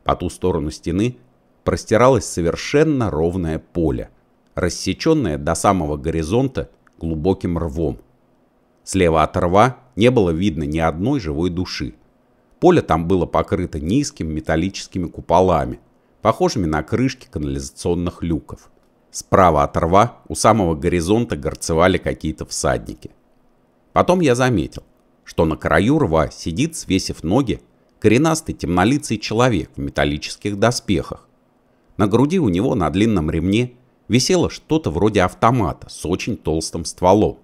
По ту сторону стены простиралось совершенно ровное поле, рассеченное до самого горизонта глубоким рвом. Слева от рва не было видно ни одной живой души. Поле там было покрыто низкими металлическими куполами, похожими на крышки канализационных люков. Справа от рва у самого горизонта горцевали какие-то всадники. Потом я заметил, что на краю рва сидит, свесив ноги, коренастый темнолицый человек в металлических доспехах, на груди у него на длинном ремне висело что-то вроде автомата с очень толстым стволом.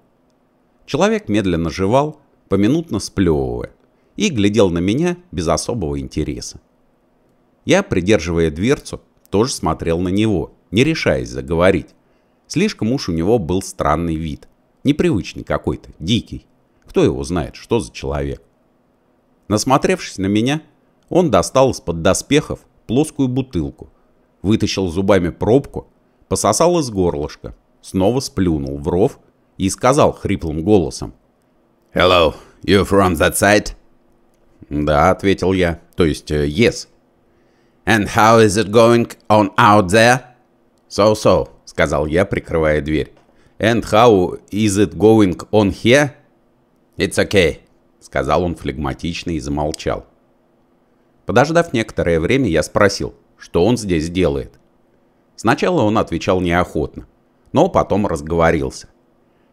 Человек медленно жевал, поминутно сплевывая, и глядел на меня без особого интереса. Я, придерживая дверцу, тоже смотрел на него, не решаясь заговорить. Слишком уж у него был странный вид. Непривычный какой-то, дикий. Кто его знает, что за человек. Насмотревшись на меня, он достал из-под доспехов плоскую бутылку – вытащил зубами пробку, пососал из горлышка, снова сплюнул в ров и сказал хриплым голосом. «Hello, you from that side?» «Да», — ответил я, то есть э, «yes». «And how is it going on out there?» «So-so», — сказал я, прикрывая дверь. «And how is it going on here?» «It's okay», — сказал он флегматично и замолчал. Подождав некоторое время, я спросил что он здесь делает. Сначала он отвечал неохотно, но потом разговорился.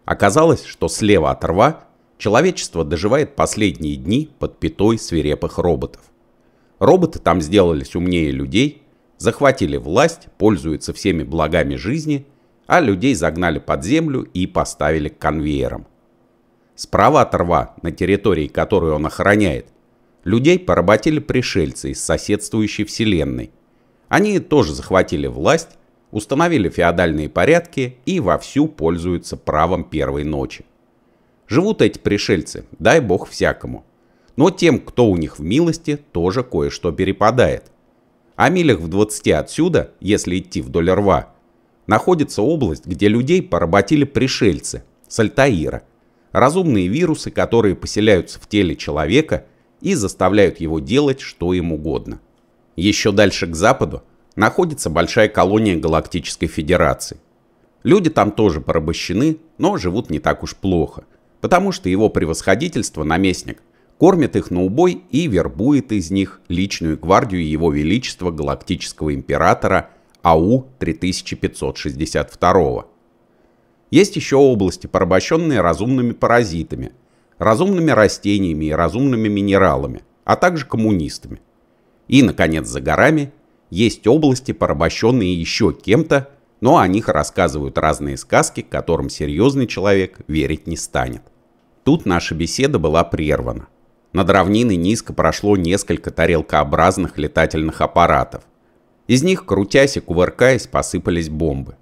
Оказалось, что слева от рва человечество доживает последние дни под пятой свирепых роботов. Роботы там сделались умнее людей, захватили власть, пользуются всеми благами жизни, а людей загнали под землю и поставили к конвейерам. Справа от рва, на территории, которую он охраняет, людей поработили пришельцы из соседствующей вселенной, они тоже захватили власть, установили феодальные порядки и вовсю пользуются правом первой ночи. Живут эти пришельцы, дай бог всякому. Но тем, кто у них в милости, тоже кое-что перепадает. А милях в 20 отсюда, если идти вдоль рва, находится область, где людей поработили пришельцы сальтаира, Разумные вирусы, которые поселяются в теле человека и заставляют его делать что им угодно. Еще дальше к западу находится большая колония Галактической Федерации. Люди там тоже порабощены, но живут не так уж плохо, потому что его превосходительство, наместник, кормит их на убой и вербует из них личную гвардию Его Величества Галактического Императора АУ-3562. Есть еще области, порабощенные разумными паразитами, разумными растениями и разумными минералами, а также коммунистами. И, наконец, за горами есть области, порабощенные еще кем-то, но о них рассказывают разные сказки, которым серьезный человек верить не станет. Тут наша беседа была прервана. Над равниной низко прошло несколько тарелкообразных летательных аппаратов. Из них, крутясь и кувыркаясь, посыпались бомбы.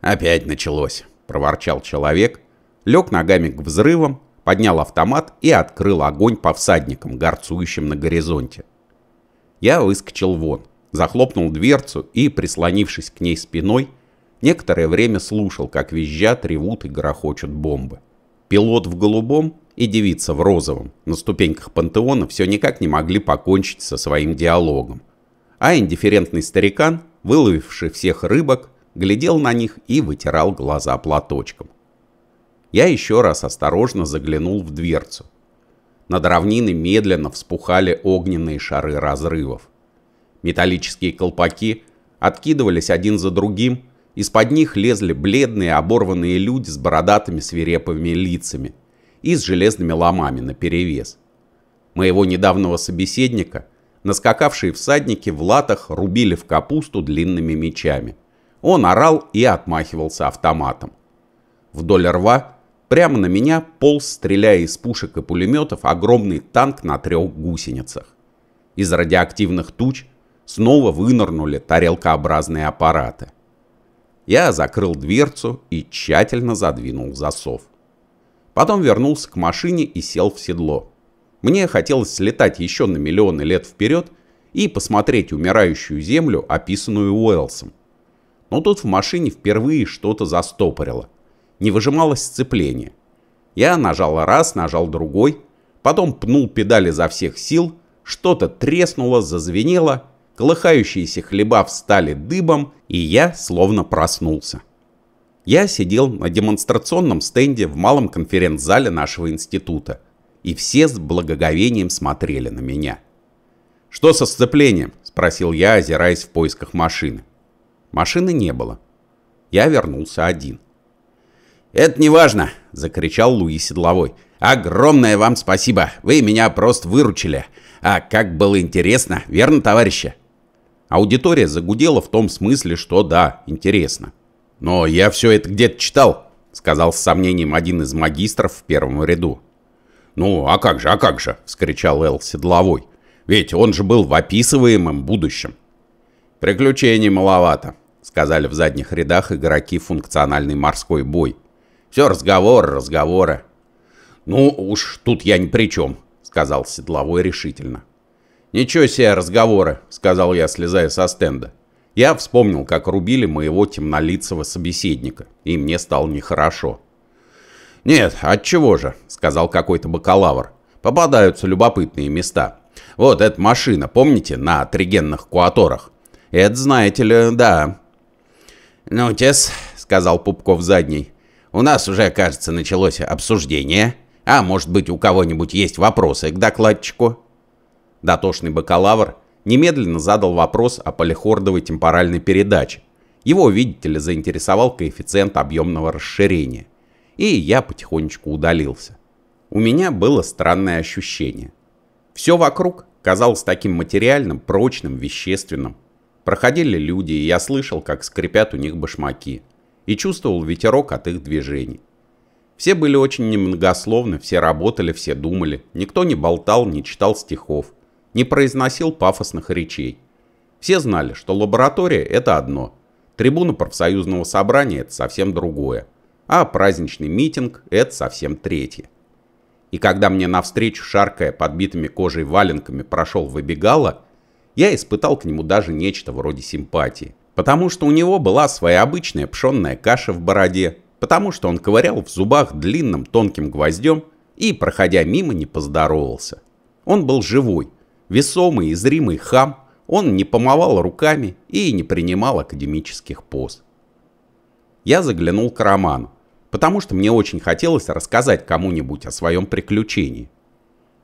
«Опять началось», – проворчал человек, лег ногами к взрывам, поднял автомат и открыл огонь по всадникам, горцующим на горизонте. Я выскочил вон, захлопнул дверцу и, прислонившись к ней спиной, некоторое время слушал, как визжат, ревут и грохочут бомбы. Пилот в голубом и девица в розовом на ступеньках пантеона все никак не могли покончить со своим диалогом. А индифферентный старикан, выловивший всех рыбок, глядел на них и вытирал глаза платочком. Я еще раз осторожно заглянул в дверцу. Над равниной медленно вспухали огненные шары разрывов. Металлические колпаки откидывались один за другим, из-под них лезли бледные оборванные люди с бородатыми свирепыми лицами и с железными ломами наперевес. Моего недавнего собеседника наскакавшие всадники в латах рубили в капусту длинными мечами. Он орал и отмахивался автоматом. Вдоль рва Прямо на меня полз, стреляя из пушек и пулеметов, огромный танк на трех гусеницах. Из радиоактивных туч снова вынырнули тарелкообразные аппараты. Я закрыл дверцу и тщательно задвинул засов. Потом вернулся к машине и сел в седло. Мне хотелось слетать еще на миллионы лет вперед и посмотреть умирающую землю, описанную Уэллсом. Но тут в машине впервые что-то застопорило. Не выжималось сцепление. Я нажал раз, нажал другой, потом пнул педали за всех сил, что-то треснуло, зазвенело, колыхающиеся хлеба встали дыбом, и я словно проснулся. Я сидел на демонстрационном стенде в малом конференц-зале нашего института, и все с благоговением смотрели на меня. «Что со сцеплением?» – спросил я, озираясь в поисках машины. Машины не было. Я вернулся один. «Это не важно, закричал Луи Седловой. «Огромное вам спасибо! Вы меня просто выручили! А как было интересно, верно, товарищи?» Аудитория загудела в том смысле, что да, интересно. «Но я все это где-то читал», — сказал с сомнением один из магистров в первом ряду. «Ну, а как же, а как же!» — вскричал Эл Седловой. «Ведь он же был в описываемом будущем». «Приключений маловато», — сказали в задних рядах игроки функциональный морской бой. Все разговор разговоры. Ну уж тут я ни при чем, сказал Седловой решительно. Ничего себе разговоры, сказал я, слезая со стенда. Я вспомнил, как рубили моего темнолицего собеседника, и мне стало нехорошо. Нет, от чего же, сказал какой-то бакалавр. Попадаются любопытные места. Вот эта машина, помните, на тригенных куаторах? Это, знаете ли, да. Ну, тес, сказал Пупков задний. У нас уже, кажется, началось обсуждение. А может быть, у кого-нибудь есть вопросы к докладчику?» Дотошный бакалавр немедленно задал вопрос о полихордовой темпоральной передаче. Его, видите ли, заинтересовал коэффициент объемного расширения. И я потихонечку удалился. У меня было странное ощущение. Все вокруг казалось таким материальным, прочным, вещественным. Проходили люди, и я слышал, как скрипят у них башмаки – и чувствовал ветерок от их движений. Все были очень немногословны, все работали, все думали, никто не болтал, не читал стихов, не произносил пафосных речей. Все знали, что лаборатория – это одно, трибуна профсоюзного собрания – это совсем другое, а праздничный митинг – это совсем третье. И когда мне навстречу, шаркая подбитыми кожей валенками, прошел выбегало, я испытал к нему даже нечто вроде симпатии – потому что у него была своя обычная пшенная каша в бороде, потому что он ковырял в зубах длинным тонким гвоздем и, проходя мимо, не поздоровался. Он был живой, весомый и зримый хам, он не помывал руками и не принимал академических поз. Я заглянул к Роману, потому что мне очень хотелось рассказать кому-нибудь о своем приключении.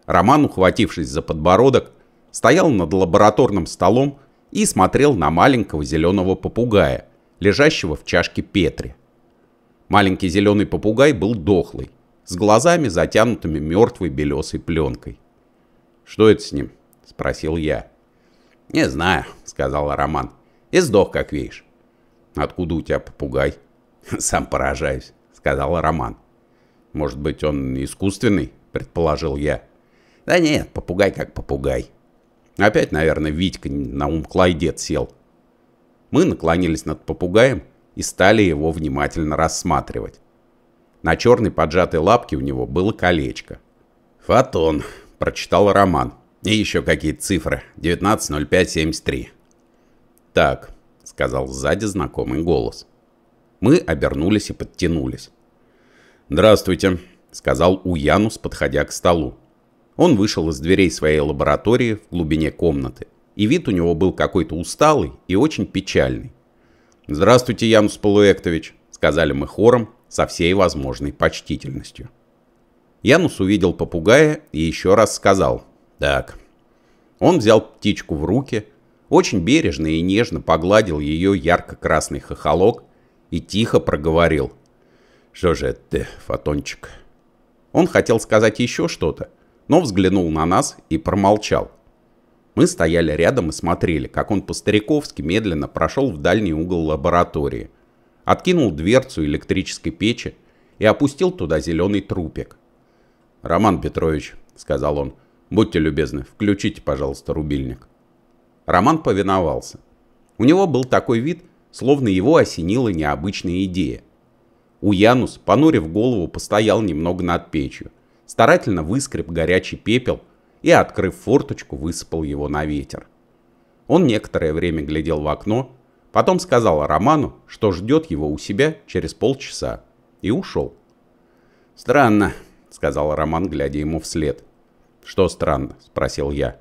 Роман, ухватившись за подбородок, стоял над лабораторным столом и смотрел на маленького зеленого попугая, лежащего в чашке Петри. Маленький зеленый попугай был дохлый, с глазами, затянутыми мертвой белесой пленкой. «Что это с ним?» – спросил я. «Не знаю», – сказал Роман. «И сдох, как видишь». «Откуда у тебя попугай?» «Сам поражаюсь», – сказал Роман. «Может быть, он искусственный?» – предположил я. «Да нет, попугай как попугай», Опять, наверное, Витька на ум Клайдет сел. Мы наклонились над попугаем и стали его внимательно рассматривать. На черной поджатой лапке у него было колечко. «Фотон», – прочитал Роман. «И еще какие-то цифры. 19.05.73». «Так», – сказал сзади знакомый голос. Мы обернулись и подтянулись. «Здравствуйте», – сказал Уянус, подходя к столу. Он вышел из дверей своей лаборатории в глубине комнаты, и вид у него был какой-то усталый и очень печальный. «Здравствуйте, Янус Полуэктович», — сказали мы хором со всей возможной почтительностью. Янус увидел попугая и еще раз сказал «Так». Он взял птичку в руки, очень бережно и нежно погладил ее ярко-красный хохолок и тихо проговорил «Что же это ты, Фотончик?» Он хотел сказать еще что-то, но взглянул на нас и промолчал. Мы стояли рядом и смотрели, как он по-стариковски медленно прошел в дальний угол лаборатории, откинул дверцу электрической печи и опустил туда зеленый трупик. «Роман Петрович», — сказал он, — «будьте любезны, включите, пожалуйста, рубильник». Роман повиновался. У него был такой вид, словно его осенила необычная идея. У Уянус, понурив голову, постоял немного над печью — старательно выскреб горячий пепел и, открыв форточку, высыпал его на ветер. Он некоторое время глядел в окно, потом сказал Роману, что ждет его у себя через полчаса, и ушел. «Странно», — сказал Роман, глядя ему вслед. «Что странно?» — спросил я.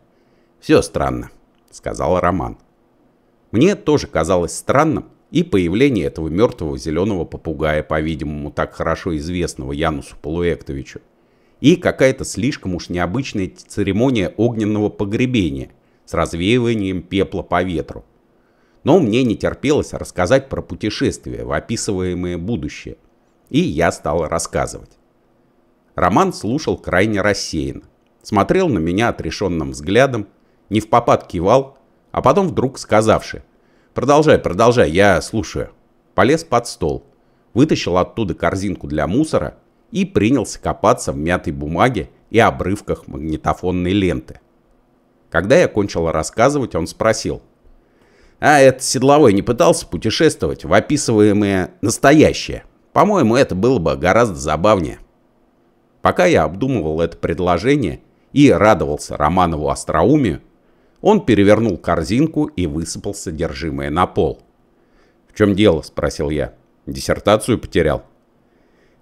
«Все странно», — сказал Роман. Мне тоже казалось странным и появление этого мертвого зеленого попугая, по-видимому, так хорошо известного Янусу Полуэктовичу и какая-то слишком уж необычная церемония огненного погребения с развеиванием пепла по ветру. Но мне не терпелось рассказать про путешествие в описываемое будущее, и я стал рассказывать. Роман слушал крайне рассеянно, смотрел на меня отрешенным взглядом, не в попад кивал, а потом вдруг сказавши «Продолжай, продолжай, я слушаю», полез под стол, вытащил оттуда корзинку для мусора – и принялся копаться в мятой бумаге и обрывках магнитофонной ленты. Когда я кончил рассказывать, он спросил. «А этот Седловой не пытался путешествовать в описываемое настоящее? По-моему, это было бы гораздо забавнее». Пока я обдумывал это предложение и радовался Романову остроумию, он перевернул корзинку и высыпал содержимое на пол. «В чем дело?» – спросил я. «Диссертацию потерял?»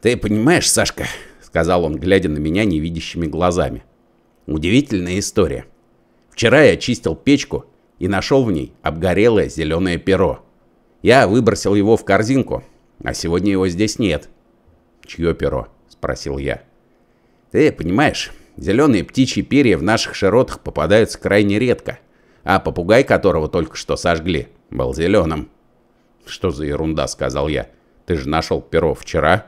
«Ты понимаешь, Сашка», — сказал он, глядя на меня невидящими глазами, — «удивительная история. Вчера я чистил печку и нашел в ней обгорелое зеленое перо. Я выбросил его в корзинку, а сегодня его здесь нет». «Чье перо?» — спросил я. «Ты понимаешь, зеленые птичьи перья в наших широтах попадаются крайне редко, а попугай, которого только что сожгли, был зеленым». «Что за ерунда?» — сказал я. «Ты же нашел перо вчера»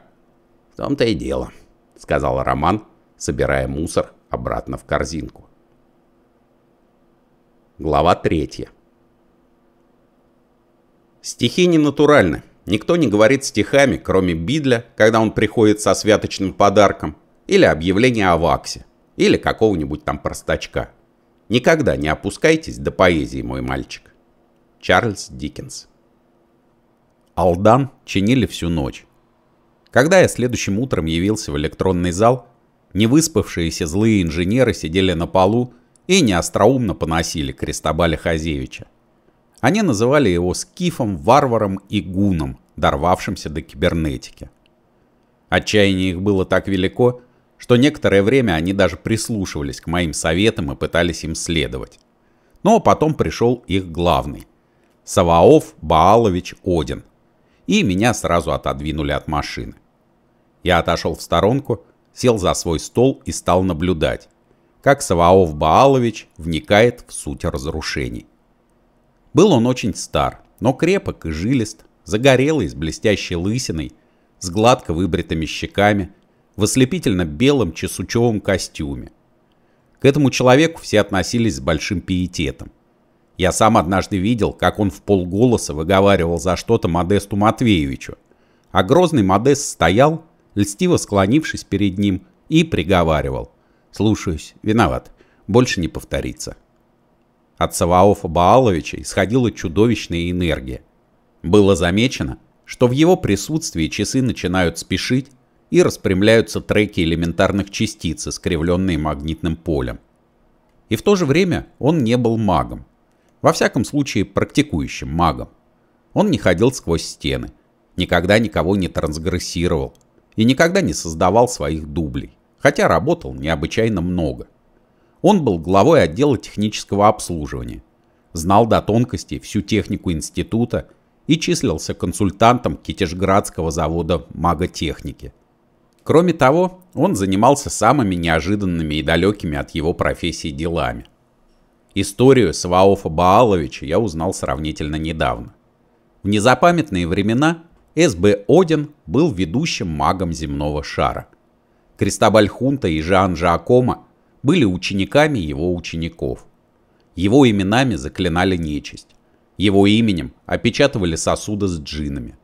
том-то и дело», — сказал Роман, собирая мусор обратно в корзинку. Глава третья. Стихи не натуральны. Никто не говорит стихами, кроме Бидля, когда он приходит со святочным подарком, или объявление о ваксе, или какого-нибудь там простачка. Никогда не опускайтесь до поэзии, мой мальчик. Чарльз Диккенс. Алдан чинили всю ночь. Когда я следующим утром явился в электронный зал, невыспавшиеся злые инженеры сидели на полу и неостроумно поносили Крестобаля Хазевича. Они называли его скифом, варваром и гуном, дорвавшимся до кибернетики. Отчаяние их было так велико, что некоторое время они даже прислушивались к моим советам и пытались им следовать. Но потом пришел их главный – Саваоф Баалович Один, и меня сразу отодвинули от машины. Я отошел в сторонку, сел за свой стол и стал наблюдать, как Саваоф Баалович вникает в суть разрушений. Был он очень стар, но крепок и жилист, загорелый с блестящей лысиной, с гладко выбритыми щеками, в ослепительно-белом чесучевом костюме. К этому человеку все относились с большим пиететом. Я сам однажды видел, как он в полголоса выговаривал за что-то Модесту Матвеевичу. А грозный Модест стоял, льстиво склонившись перед ним, и приговаривал. «Слушаюсь, виноват. Больше не повторится». От Саваофа Бааловича исходила чудовищная энергия. Было замечено, что в его присутствии часы начинают спешить и распрямляются треки элементарных частиц, искривленные магнитным полем. И в то же время он не был магом. Во всяком случае, практикующим магом. Он не ходил сквозь стены, никогда никого не трансгрессировал и никогда не создавал своих дублей, хотя работал необычайно много. Он был главой отдела технического обслуживания, знал до тонкостей всю технику института и числился консультантом Китежградского завода маготехники. Кроме того, он занимался самыми неожиданными и далекими от его профессии делами. Историю Сваофа Бааловича я узнал сравнительно недавно. В незапамятные времена С.Б. Один был ведущим магом земного шара. Кристобаль Хунта и Жан Жакома были учениками его учеников. Его именами заклинали нечисть. Его именем опечатывали сосуды с джинами.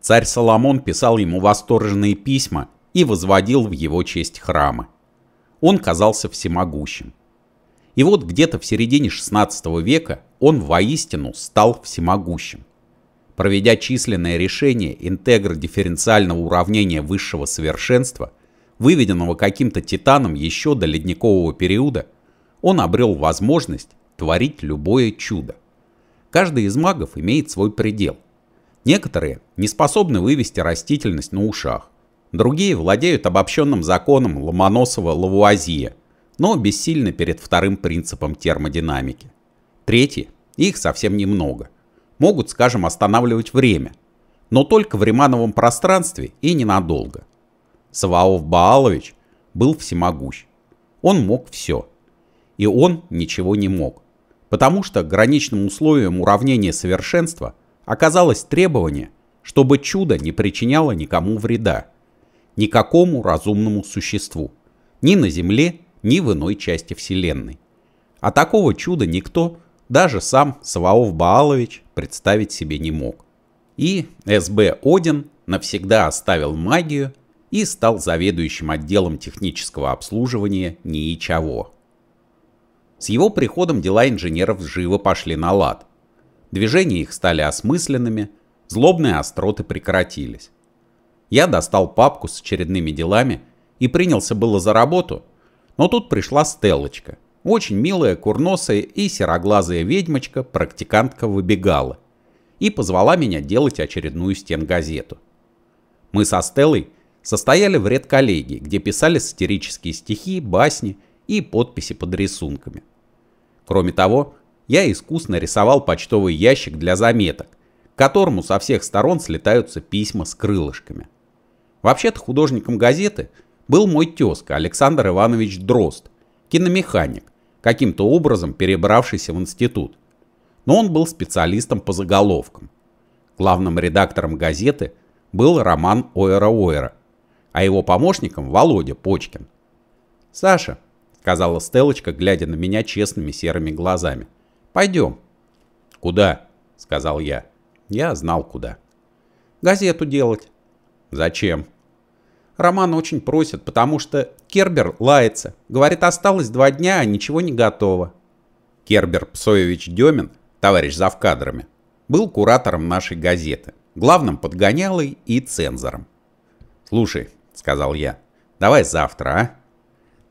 Царь Соломон писал ему восторженные письма и возводил в его честь храмы. Он казался всемогущим. И вот где-то в середине 16 века он воистину стал всемогущим. Проведя численное решение интегр-дифференциального уравнения высшего совершенства, выведенного каким-то титаном еще до ледникового периода, он обрел возможность творить любое чудо. Каждый из магов имеет свой предел. Некоторые не способны вывести растительность на ушах, другие владеют обобщенным законом Ломоносова-Лавуазье, но бессильны перед вторым принципом термодинамики. Третьи, Их совсем немного. Могут, скажем, останавливать время, но только в Римановом пространстве и ненадолго. Саваоф Баалович был всемогущ. Он мог все. И он ничего не мог. Потому что граничным условием уравнения совершенства оказалось требование, чтобы чудо не причиняло никому вреда. Никакому разумному существу. Ни на Земле, ни в иной части Вселенной. А такого чуда никто, даже сам Саваоф Баалович, представить себе не мог. И СБ Один навсегда оставил магию и стал заведующим отделом технического обслуживания нии С его приходом дела инженеров живо пошли на лад. Движения их стали осмысленными, злобные остроты прекратились. Я достал папку с очередными делами и принялся было за работу, но тут пришла Стеллочка. Очень милая, курносая и сероглазая ведьмочка, практикантка выбегала. И позвала меня делать очередную стенгазету. Мы со Стеллой состояли в редколлегии, где писали сатирические стихи, басни и подписи под рисунками. Кроме того, я искусно рисовал почтовый ящик для заметок, к которому со всех сторон слетаются письма с крылышками. Вообще-то художником газеты – был мой тезка Александр Иванович Дрозд, киномеханик, каким-то образом перебравшийся в институт. Но он был специалистом по заголовкам. Главным редактором газеты был Роман Ойра-Ойра, а его помощником Володя Почкин. «Саша», — сказала Стелочка, глядя на меня честными серыми глазами, — «пойдем». «Куда?» — сказал я. Я знал, куда. «Газету делать». «Зачем?» Романа очень просят, потому что Кербер лается. Говорит, осталось два дня, а ничего не готово. Кербер Псоевич Демин, товарищ завкадрами, был куратором нашей газеты, главным подгонялой и цензором. «Слушай», — сказал я, — «давай завтра, а?»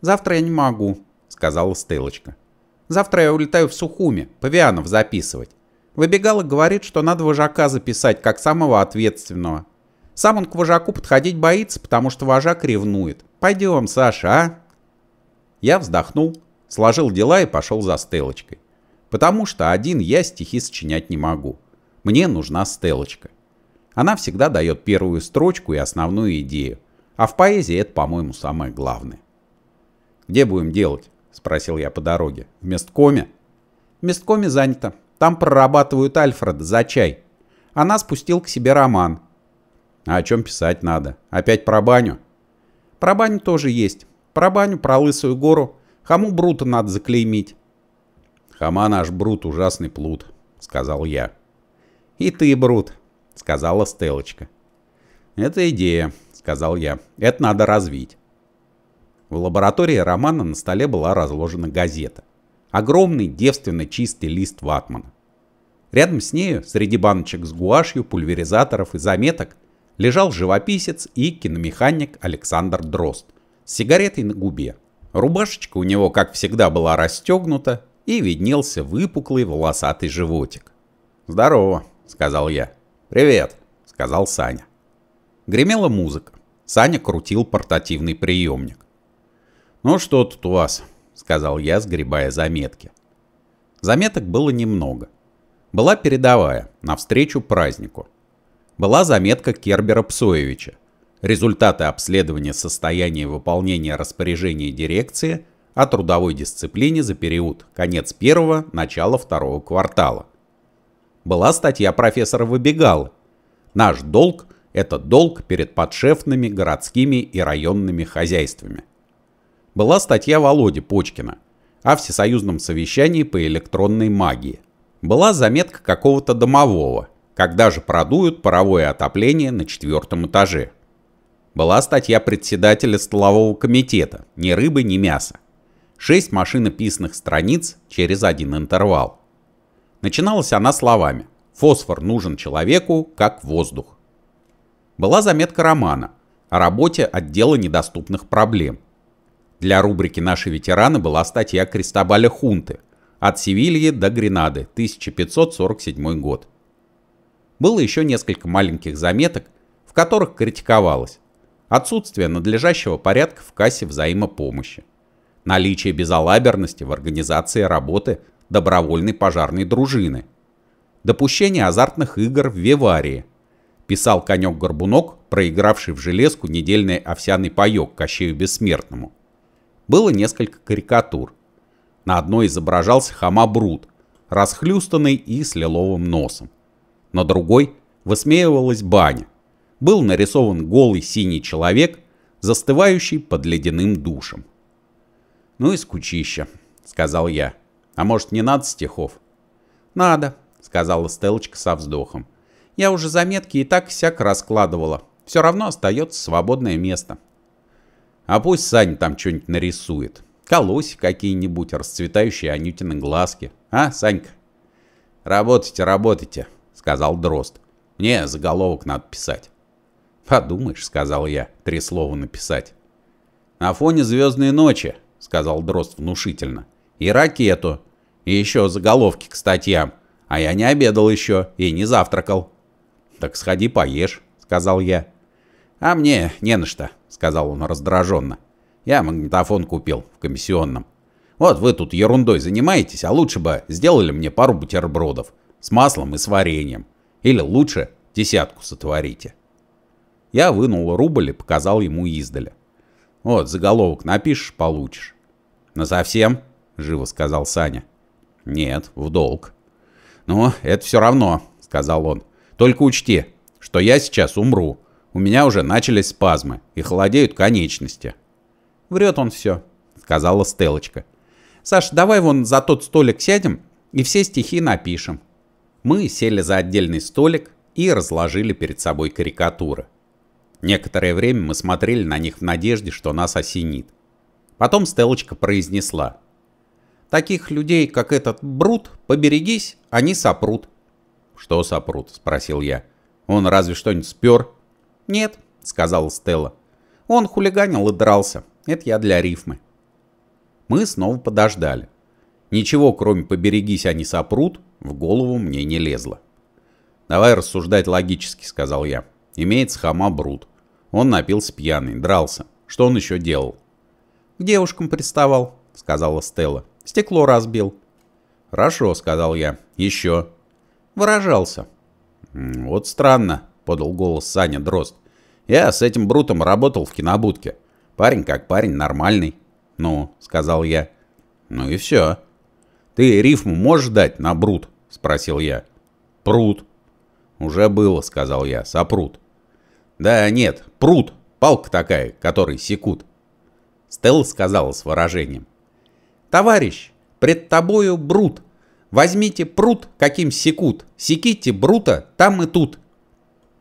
«Завтра я не могу», — сказала Стелочка. «Завтра я улетаю в Сухуми, Павианов записывать. Выбегала говорит, что надо вожака записать как самого ответственного, сам он к вожаку подходить боится, потому что вожак ревнует. Пойдем, Саша, а? Я вздохнул, сложил дела и пошел за стелочкой. Потому что один я стихи сочинять не могу. Мне нужна стелочка. Она всегда дает первую строчку и основную идею. А в поэзии это, по-моему, самое главное. «Где будем делать?» – спросил я по дороге. «В месткоме?» «В месткоме занято. Там прорабатывают Альфреда за чай. Она спустил к себе роман. А о чем писать надо? Опять про баню? Про баню тоже есть. Про баню, про Лысую гору. Хаму Брута надо заклеймить. Хама наш Брут ужасный плут, сказал я. И ты, Брут, сказала Стелочка. Это идея, сказал я. Это надо развить. В лаборатории Романа на столе была разложена газета. Огромный, девственно чистый лист ватмана. Рядом с нею, среди баночек с гуашью, пульверизаторов и заметок, лежал живописец и киномеханик Александр Дрозд с сигаретой на губе. Рубашечка у него, как всегда, была расстегнута, и виднелся выпуклый волосатый животик. «Здорово», — сказал я. «Привет», — сказал Саня. Гремела музыка. Саня крутил портативный приемник. «Ну что тут у вас?» — сказал я, сгребая заметки. Заметок было немного. Была передовая, навстречу празднику — была заметка Кербера Псоевича. Результаты обследования состояния выполнения распоряжений дирекции о трудовой дисциплине за период конец первого, начало второго квартала. Была статья профессора Выбегала. Наш долг – это долг перед подшефными городскими и районными хозяйствами. Была статья Володи Почкина о всесоюзном совещании по электронной магии. Была заметка какого-то домового – когда же продуют паровое отопление на четвертом этаже. Была статья председателя столового комитета «Ни рыбы, ни мяса». Шесть машинописных страниц через один интервал. Начиналась она словами «Фосфор нужен человеку, как воздух». Была заметка романа о работе отдела недоступных проблем. Для рубрики «Наши ветераны» была статья Кристобаля Хунты «От Севильи до Гренады, 1547 год». Было еще несколько маленьких заметок, в которых критиковалось отсутствие надлежащего порядка в кассе взаимопомощи, наличие безалаберности в организации работы добровольной пожарной дружины, допущение азартных игр в Виварии, писал конек-горбунок, проигравший в железку недельный овсяный паек Кощею Бессмертному. Было несколько карикатур. На одной изображался Хама Брут, расхлюстанный и с лиловым носом. На другой высмеивалась баня. Был нарисован голый синий человек, застывающий под ледяным душем. «Ну и скучище», — сказал я. «А может, не надо стихов?» «Надо», — сказала Стелочка со вздохом. «Я уже заметки и так всяк раскладывала. Все равно остается свободное место». «А пусть Саня там что-нибудь нарисует. Колоси какие-нибудь, расцветающие Анютины глазки. А, Санька?» «Работайте, работайте», сказал Дрост «Мне заголовок надо писать». «Подумаешь», — сказал я, — «три слова написать». «На фоне «Звездные ночи», — сказал Дрост внушительно. «И ракету. И еще заголовки к статьям. А я не обедал еще и не завтракал». «Так сходи поешь», — сказал я. «А мне не на что», — сказал он раздраженно. «Я магнитофон купил в комиссионном. Вот вы тут ерундой занимаетесь, а лучше бы сделали мне пару бутербродов с маслом и с вареньем. Или лучше десятку сотворите. Я вынул рубль и показал ему издали. Вот, заголовок напишешь, получишь. совсем? живо сказал Саня. Нет, в долг. Но ну, это все равно, сказал он. Только учти, что я сейчас умру. У меня уже начались спазмы и холодеют конечности. Врет он все, сказала Стелочка. Саш, давай вон за тот столик сядем и все стихи напишем. Мы сели за отдельный столик и разложили перед собой карикатуры. Некоторое время мы смотрели на них в надежде, что нас осенит. Потом Стелочка произнесла. «Таких людей, как этот Брут, поберегись, они сопрут». «Что сопрут?» – спросил я. «Он разве что-нибудь спер?» «Нет», – сказала Стелла. «Он хулиганил и дрался. Это я для рифмы». Мы снова подождали. Ничего, кроме «поберегись, они сопрут», в голову мне не лезло. «Давай рассуждать логически», — сказал я. «Имеется хама Брут. Он напился пьяный, дрался. Что он еще делал?» «К девушкам приставал», — сказала Стелла. «Стекло разбил». «Хорошо», — сказал я. «Еще». «Выражался». «Вот странно», — подал голос Саня дрост. «Я с этим Брутом работал в кинобудке. Парень как парень, нормальный». «Ну», — сказал я. «Ну и все». «Ты рифму можешь дать на брут?» — спросил я. «Прут». «Уже было», — сказал я, — «сопрут». «Да нет, прут, палка такая, который секут». Стелла сказал с выражением. «Товарищ, пред тобою брут. Возьмите прут, каким секут. Секите брута там и тут».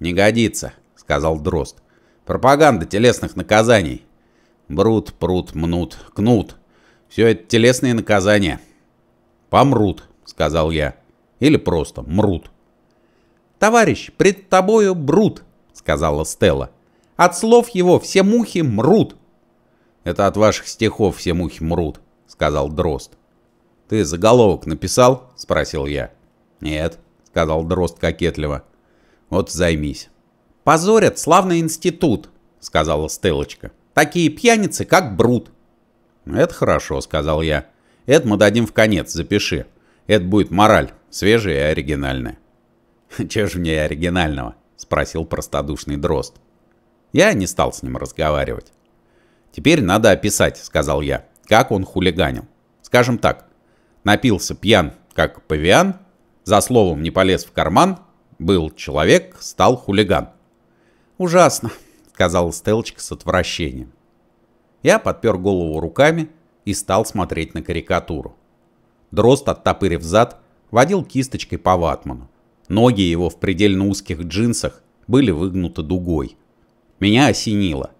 «Не годится», — сказал Дрост. «Пропаганда телесных наказаний. Брут, прут, мнут, кнут. Все это телесные наказания». «Помрут», — сказал я. «Или просто мрут». «Товарищ, пред тобою брут», — сказала Стелла. «От слов его все мухи мрут». «Это от ваших стихов все мухи мрут», — сказал Дрост. «Ты заголовок написал?» — спросил я. «Нет», — сказал Дрост кокетливо. «Вот займись». «Позорят славный институт», — сказала Стеллочка. «Такие пьяницы, как Брут». «Это хорошо», — сказал я. Это мы дадим в конец, запиши. Это будет мораль, свежая и оригинальная. Че же мне оригинального? Спросил простодушный дрост. Я не стал с ним разговаривать. Теперь надо описать, сказал я, как он хулиганил. Скажем так, напился пьян, как павиан, за словом не полез в карман, был человек, стал хулиган. Ужасно, сказал Стелочка с отвращением. Я подпер голову руками и стал смотреть на карикатуру. Дрозд, оттопырив зад, водил кисточкой по ватману. Ноги его в предельно узких джинсах были выгнуты дугой. Меня осенило.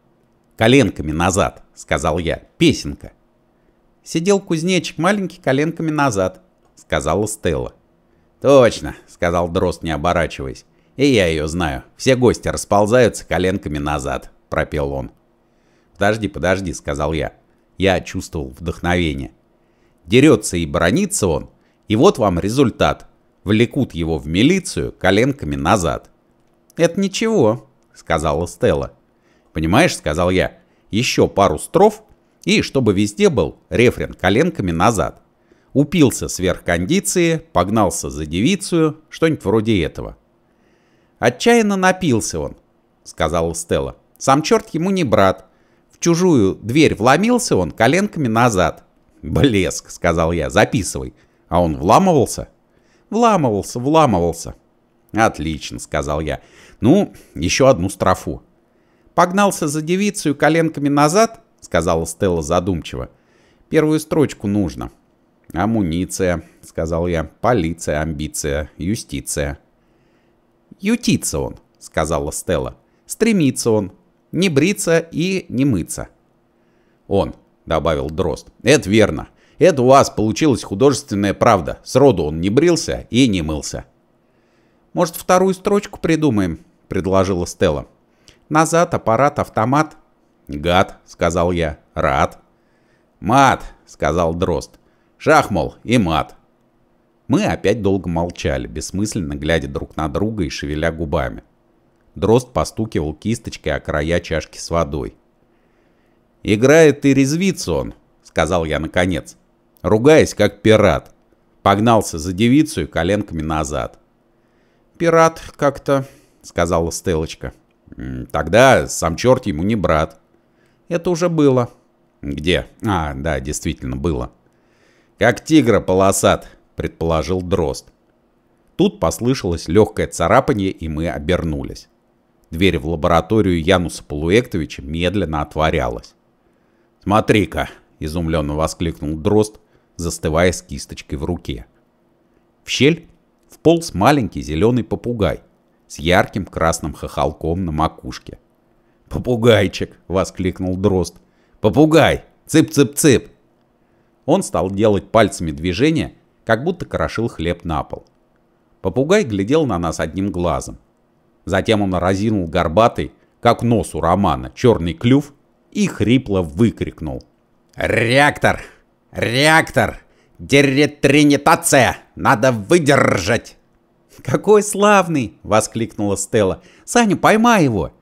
«Коленками назад», — сказал я, — «песенка». «Сидел кузнечик маленький коленками назад», — сказала Стелла. «Точно», — сказал Дрозд, не оборачиваясь. «И я ее знаю. Все гости расползаются коленками назад», — пропел он. «Подожди, подожди», — сказал я я чувствовал вдохновение. Дерется и бронится он, и вот вам результат. Влекут его в милицию коленками назад. «Это ничего», — сказала Стелла. «Понимаешь», — сказал я, — «еще пару стров и чтобы везде был рефрен коленками назад. Упился сверх кондиции, погнался за девицу, что-нибудь вроде этого». «Отчаянно напился он», — сказала Стелла. «Сам черт ему не брат, в чужую дверь вломился он коленками назад. «Блеск», — сказал я, — «записывай». А он вламывался? Вламывался, вламывался. «Отлично», — сказал я. «Ну, еще одну строфу». «Погнался за девицей коленками назад», — сказала Стелла задумчиво. «Первую строчку нужно». «Амуниция», — сказал я. «Полиция, амбиция, юстиция». «Ютится он», — сказала Стелла. «Стремится он, не бриться и не мыться. Он, добавил Дрозд. Это верно. Это у вас получилась художественная правда. Сроду он не брился и не мылся. Может, вторую строчку придумаем, предложила Стелла. Назад, аппарат, автомат. Гад, сказал я. Рад. Мат, сказал Дрозд. Шахмол и мат. Мы опять долго молчали, бессмысленно глядя друг на друга и шевеля губами. Дрозд постукивал кисточкой о края чашки с водой. «Играет и резвится он», — сказал я наконец, ругаясь, как пират. Погнался за девицу и коленками назад. «Пират как-то», — сказала Стелочка. «Тогда сам черт ему не брат». «Это уже было». «Где?» «А, да, действительно, было». «Как тигра полосат», — предположил Дрост. Тут послышалось легкое царапание, и мы обернулись. Дверь в лабораторию Януса Полуэктовича медленно отворялась. «Смотри-ка!» – изумленно воскликнул Дрост, застывая с кисточкой в руке. В щель вполз маленький зеленый попугай с ярким красным хохолком на макушке. «Попугайчик!» – воскликнул Дрост. «Попугай! Цып-цып-цып!» Он стал делать пальцами движения, как будто крошил хлеб на пол. Попугай глядел на нас одним глазом, Затем он разинул горбатый, как нос у Романа, черный клюв и хрипло выкрикнул. «Реактор! Реактор! Деретринитация! Надо выдержать!» «Какой славный!» — воскликнула Стелла. «Саня, поймай его!»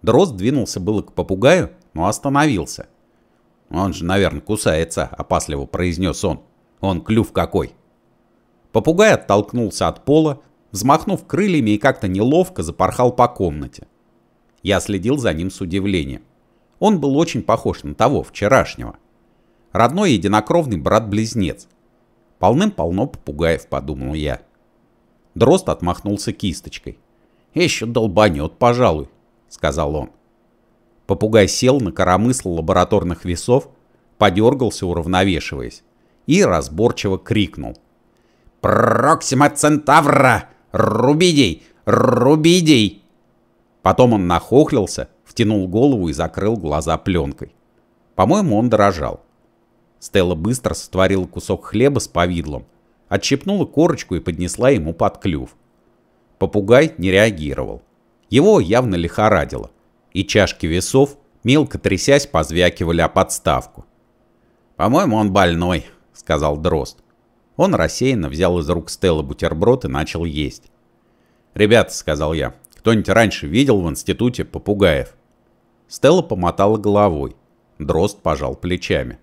Дрозд двинулся было к попугаю, но остановился. «Он же, наверное, кусается», — опасливо произнес он. «Он клюв какой!» Попугай оттолкнулся от пола, взмахнув крыльями и как-то неловко запорхал по комнате. Я следил за ним с удивлением. Он был очень похож на того вчерашнего. Родной единокровный брат-близнец. Полным-полно попугаев, подумал я. Дрозд отмахнулся кисточкой. «Еще долбанет, пожалуй», — сказал он. Попугай сел на коромысл лабораторных весов, подергался, уравновешиваясь, и разборчиво крикнул. «Проксима Центавра! Рубидей! Рубидей!» Потом он нахохлился, втянул голову и закрыл глаза пленкой. По-моему, он дрожал. Стелла быстро сотворила кусок хлеба с повидлом, отщипнула корочку и поднесла ему под клюв. Попугай не реагировал. Его явно лихорадило, и чашки весов, мелко трясясь, позвякивали о подставку. «По-моему, он больной», — сказал дрост. Он рассеянно взял из рук Стелла бутерброд и начал есть. «Ребята», — сказал я, — «кто-нибудь раньше видел в институте попугаев?» Стелла помотала головой. Дрозд пожал плечами.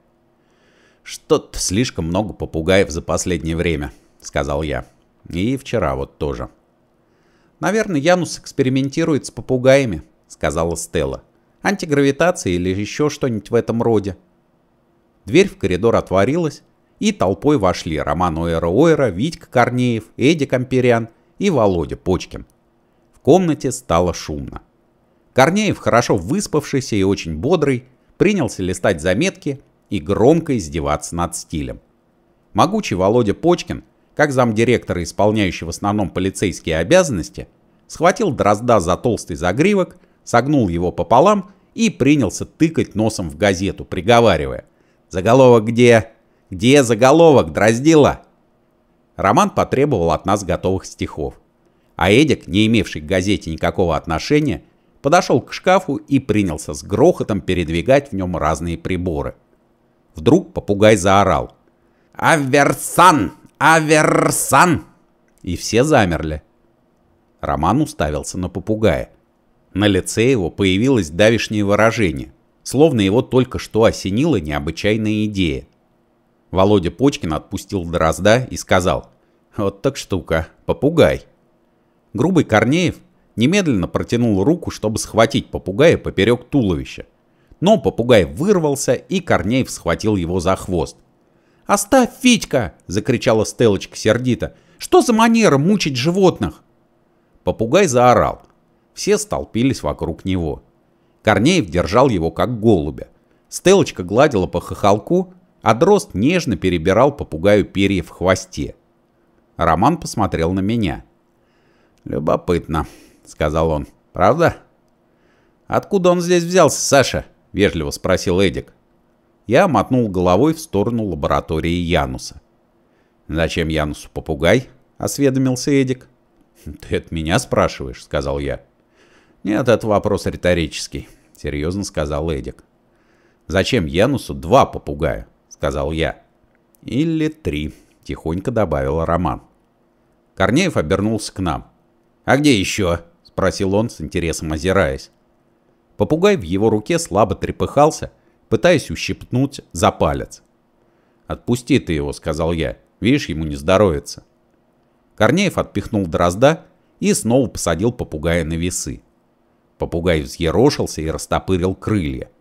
«Что-то слишком много попугаев за последнее время», — сказал я. «И вчера вот тоже». «Наверное, Янус экспериментирует с попугаями», — сказала Стелла. «Антигравитация или еще что-нибудь в этом роде». Дверь в коридор отворилась, и толпой вошли Роман Ойра-Ойра, Витька Корнеев, Эдик Амперян и Володя Почкин. В комнате стало шумно. Корнеев, хорошо выспавшийся и очень бодрый, принялся листать заметки и громко издеваться над стилем. Могучий Володя Почкин, как замдиректора, исполняющий в основном полицейские обязанности, схватил дрозда за толстый загривок, согнул его пополам и принялся тыкать носом в газету, приговаривая «Заголовок где? Где заголовок, драздила? Роман потребовал от нас готовых стихов. А Эдик, не имевший к газете никакого отношения, подошел к шкафу и принялся с грохотом передвигать в нем разные приборы. Вдруг попугай заорал. «Аверсан! Аверсан!» И все замерли. Роман уставился на попугая. На лице его появилось давишнее выражение, словно его только что осенила необычайная идея. Володя Почкин отпустил дрозда и сказал «Вот так штука, попугай». Грубый Корнеев немедленно протянул руку, чтобы схватить попугая поперек туловища. Но попугай вырвался, и Корнеев схватил его за хвост. «Оставь, Федька!» – закричала Стелочка сердито. «Что за манера мучить животных?» Попугай заорал. Все столпились вокруг него. Корнеев держал его как голубя. Стелочка гладила по хохолку, а дрозд нежно перебирал попугаю перья в хвосте. Роман посмотрел на меня. «Любопытно», — сказал он. «Правда?» «Откуда он здесь взялся, Саша?» — вежливо спросил Эдик. Я мотнул головой в сторону лаборатории Януса. «Зачем Янусу попугай?» — осведомился Эдик. «Ты от меня спрашиваешь?» — сказал я. «Нет, это вопрос риторический», — серьезно сказал Эдик. «Зачем Янусу два попугая?» сказал я. «Или три», — тихонько добавил Роман. Корнеев обернулся к нам. «А где еще?» — спросил он с интересом озираясь. Попугай в его руке слабо трепыхался, пытаясь ущипнуть за палец. «Отпусти ты его», — сказал я. «Видишь, ему не здоровится». Корнеев отпихнул дрозда и снова посадил попугая на весы. Попугай взъерошился и растопырил крылья.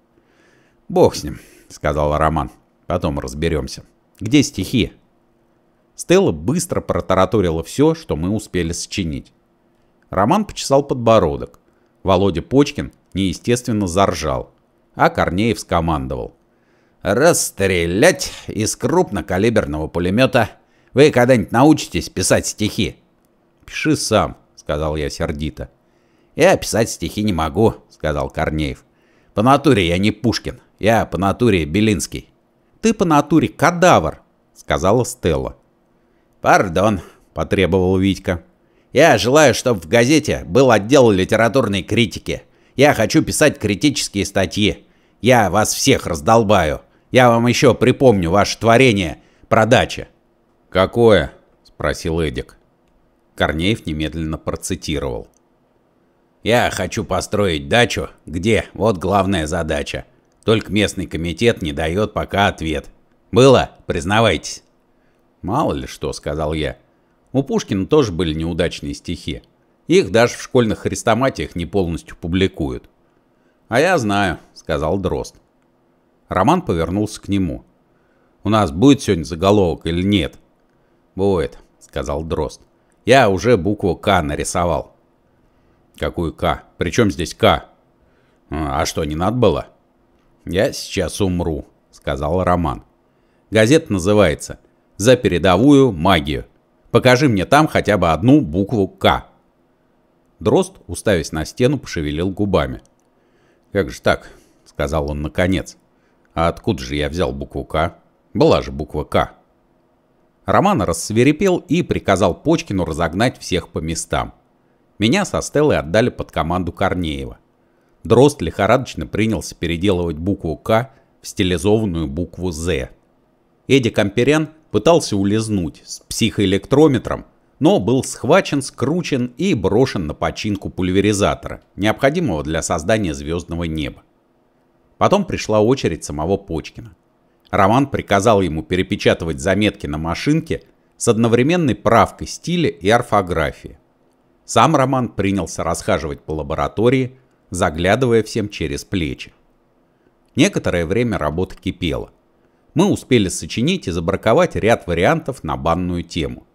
«Бог с ним», — сказал Роман. Потом разберемся. Где стихи? Стелла быстро протараторила все, что мы успели сочинить. Роман почесал подбородок. Володя Почкин неестественно заржал, а Корнеев скомандовал. «Расстрелять из крупнокалиберного пулемета! Вы когда-нибудь научитесь писать стихи?» «Пиши сам», — сказал я сердито. «Я писать стихи не могу», — сказал Корнеев. «По натуре я не Пушкин, я по натуре Белинский». Ты по натуре кадавр, сказала Стелла. Пардон, потребовал Витька. Я желаю, чтобы в газете был отдел литературной критики. Я хочу писать критические статьи. Я вас всех раздолбаю. Я вам еще припомню ваше творение про дачи. Какое? спросил Эдик. Корнеев немедленно процитировал. Я хочу построить дачу, где вот главная задача – только местный комитет не дает пока ответ. Было? Признавайтесь. Мало ли что, сказал я. У Пушкина тоже были неудачные стихи. Их даже в школьных хрестоматиях не полностью публикуют. А я знаю, сказал Дрост. Роман повернулся к нему. У нас будет сегодня заголовок или нет? Будет, сказал Дрост. Я уже букву К нарисовал. Какую К? Причем здесь К? А, а что, не надо было? «Я сейчас умру», — сказал Роман. Газета называется «За передовую магию». Покажи мне там хотя бы одну букву «К». Дрозд, уставясь на стену, пошевелил губами. «Как же так?» — сказал он наконец. «А откуда же я взял букву «К»? Была же буква «К». Роман рассверепел и приказал Почкину разогнать всех по местам. Меня со Стеллой отдали под команду Корнеева. Дрозд лихорадочно принялся переделывать букву «К» в стилизованную букву «З». Эдик Амперян пытался улизнуть с психоэлектрометром, но был схвачен, скручен и брошен на починку пульверизатора, необходимого для создания звездного неба. Потом пришла очередь самого Почкина. Роман приказал ему перепечатывать заметки на машинке с одновременной правкой стиля и орфографии. Сам Роман принялся расхаживать по лаборатории, заглядывая всем через плечи. Некоторое время работа кипела. Мы успели сочинить и забраковать ряд вариантов на банную тему.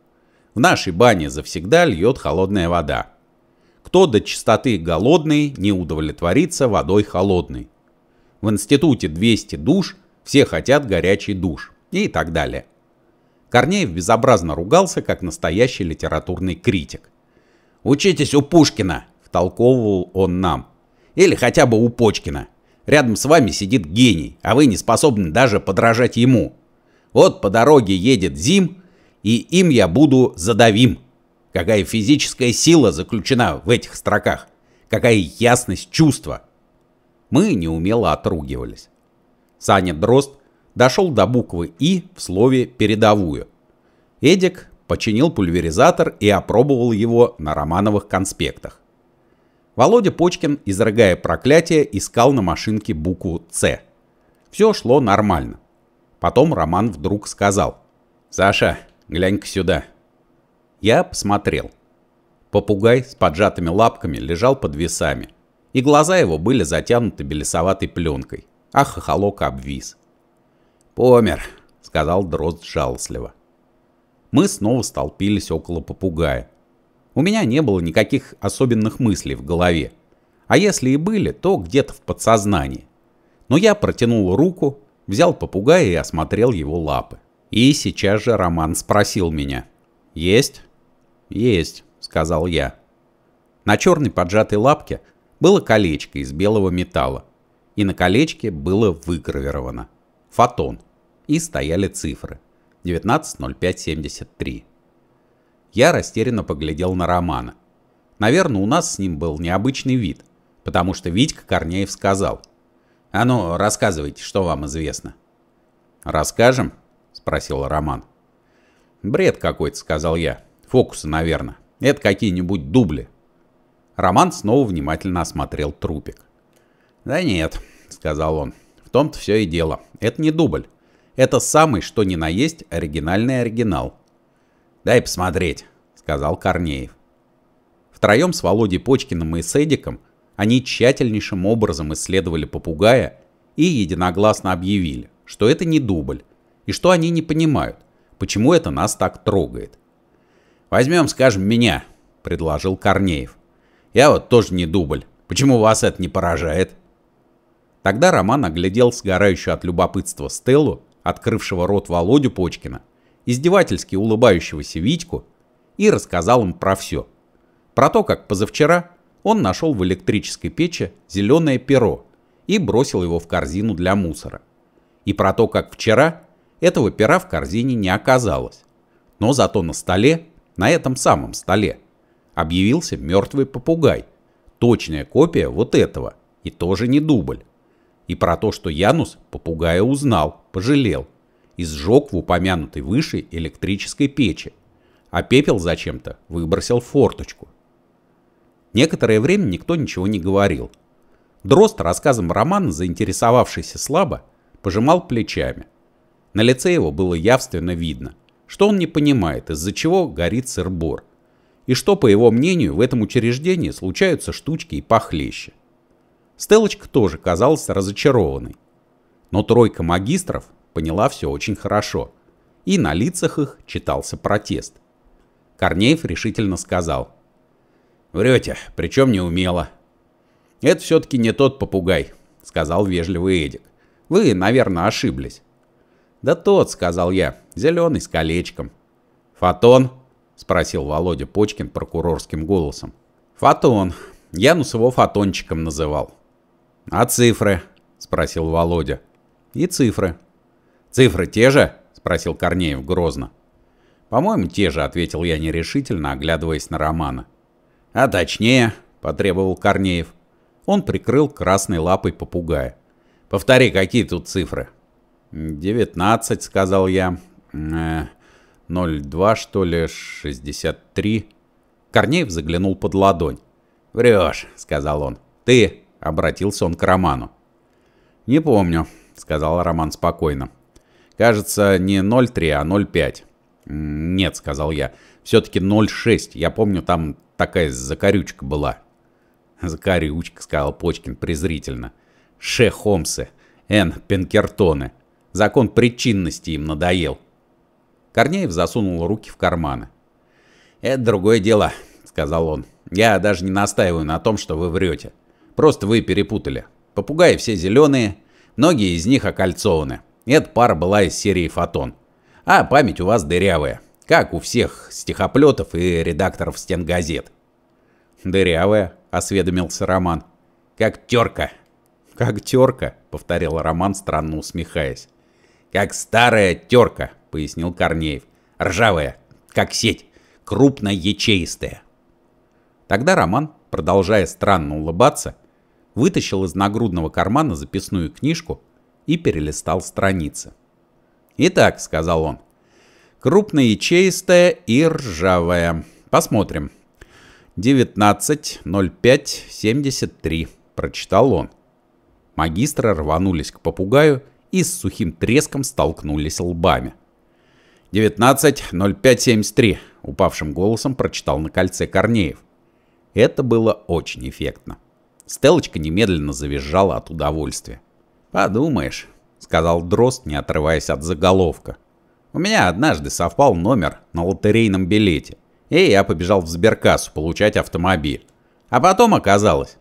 В нашей бане завсегда льет холодная вода. Кто до чистоты голодный, не удовлетворится водой холодной. В институте 200 душ, все хотят горячий душ и так далее. Корнеев безобразно ругался, как настоящий литературный критик. «Учитесь у Пушкина!» – втолковывал он нам – или хотя бы у Почкина. Рядом с вами сидит гений, а вы не способны даже подражать ему. Вот по дороге едет Зим, и им я буду задавим. Какая физическая сила заключена в этих строках. Какая ясность чувства. Мы неумело отругивались. Саня Дрозд дошел до буквы «И» в слове «передовую». Эдик починил пульверизатор и опробовал его на романовых конспектах. Володя Почкин, изрыгая проклятие, искал на машинке букву «Ц». Все шло нормально. Потом Роман вдруг сказал. «Саша, глянь-ка сюда». Я посмотрел. Попугай с поджатыми лапками лежал под весами, и глаза его были затянуты белесоватой пленкой, а хохолок обвис. «Помер», — сказал Дрозд жалостливо. Мы снова столпились около попугая, у меня не было никаких особенных мыслей в голове. А если и были, то где-то в подсознании. Но я протянул руку, взял попугая и осмотрел его лапы. И сейчас же Роман спросил меня. «Есть?» «Есть», — сказал я. На черной поджатой лапке было колечко из белого металла. И на колечке было выгравировано «Фотон». И стояли цифры. 190573. Я растерянно поглядел на Романа. Наверное, у нас с ним был необычный вид, потому что Витька Корнеев сказал. «А ну, рассказывайте, что вам известно». «Расскажем?» – спросил Роман. «Бред какой-то», – сказал я. «Фокусы, наверное. Это какие-нибудь дубли». Роман снова внимательно осмотрел трупик. «Да нет», — сказал он, — «в том-то все и дело. Это не дубль. Это самый, что ни на есть, оригинальный оригинал. «Дай посмотреть», — сказал Корнеев. Втроем с Володей Почкиным и Седиком они тщательнейшим образом исследовали попугая и единогласно объявили, что это не дубль, и что они не понимают, почему это нас так трогает. «Возьмем, скажем, меня», — предложил Корнеев. «Я вот тоже не дубль. Почему вас это не поражает?» Тогда Роман оглядел сгорающую от любопытства Стеллу, открывшего рот Володю Почкина, издевательски улыбающегося Витьку, и рассказал им про все. Про то, как позавчера он нашел в электрической печи зеленое перо и бросил его в корзину для мусора. И про то, как вчера этого пера в корзине не оказалось. Но зато на столе, на этом самом столе, объявился мертвый попугай. Точная копия вот этого, и тоже не дубль. И про то, что Янус попугая узнал, пожалел и сжег в упомянутой выше электрической печи, а пепел зачем-то выбросил в форточку. Некоторое время никто ничего не говорил. Дрозд рассказом Романа, заинтересовавшийся слабо, пожимал плечами. На лице его было явственно видно, что он не понимает, из-за чего горит сыр-бор, и что, по его мнению, в этом учреждении случаются штучки и похлеще. Стелочка тоже казалась разочарованной. Но тройка магистров поняла все очень хорошо. И на лицах их читался протест. Корнеев решительно сказал. «Врете, причем неумело». «Это все-таки не тот попугай», — сказал вежливый Эдик. «Вы, наверное, ошиблись». «Да тот», — сказал я, — «зеленый с колечком». «Фотон?» — спросил Володя Почкин прокурорским голосом. «Фотон. Янус его фотончиком называл». «А цифры?» — спросил Володя. «И цифры. «Цифры те же?» – спросил Корнеев грозно. «По-моему, те же», – ответил я нерешительно, оглядываясь на Романа. «А точнее», – потребовал Корнеев. Он прикрыл красной лапой попугая. «Повтори, какие тут цифры?» «Девятнадцать», – сказал я. Э, «Ноль два, что ли, шестьдесят три?» Корнеев заглянул под ладонь. «Врешь», — сказал он. «Ты», — обратился он к Роману. «Не помню», — сказал Роман спокойно. Кажется, не 0,3, а 0,5. Нет, сказал я. Все-таки 0,6. Я помню, там такая закорючка была. Закорючка, сказал Почкин презрительно. Ше Холмсы, Н. Пинкертоны. Закон причинности им надоел. Корнеев засунул руки в карманы. «Это другое дело», — сказал он. «Я даже не настаиваю на том, что вы врете. Просто вы перепутали. Попугаи все зеленые, многие из них окольцованы. Эта пара была из серии «Фотон». А память у вас дырявая, как у всех стихоплетов и редакторов стен газет. «Дырявая», — осведомился Роман. «Как терка». «Как терка», — повторил Роман, странно усмехаясь. «Как старая терка», — пояснил Корнеев. «Ржавая, как сеть, крупно-ячеистая». Тогда Роман, продолжая странно улыбаться, вытащил из нагрудного кармана записную книжку, и перелистал страницы. «Итак», — сказал он, крупная, — «крупноячеистая и ржавая. Посмотрим». «19.05.73», — прочитал он. Магистры рванулись к попугаю и с сухим треском столкнулись лбами. «19.05.73», — упавшим голосом прочитал на кольце Корнеев. Это было очень эффектно. Стелочка немедленно завизжала от удовольствия. «Подумаешь», — сказал Дрост, не отрываясь от заголовка. «У меня однажды совпал номер на лотерейном билете, и я побежал в сберкассу получать автомобиль. А потом оказалось...»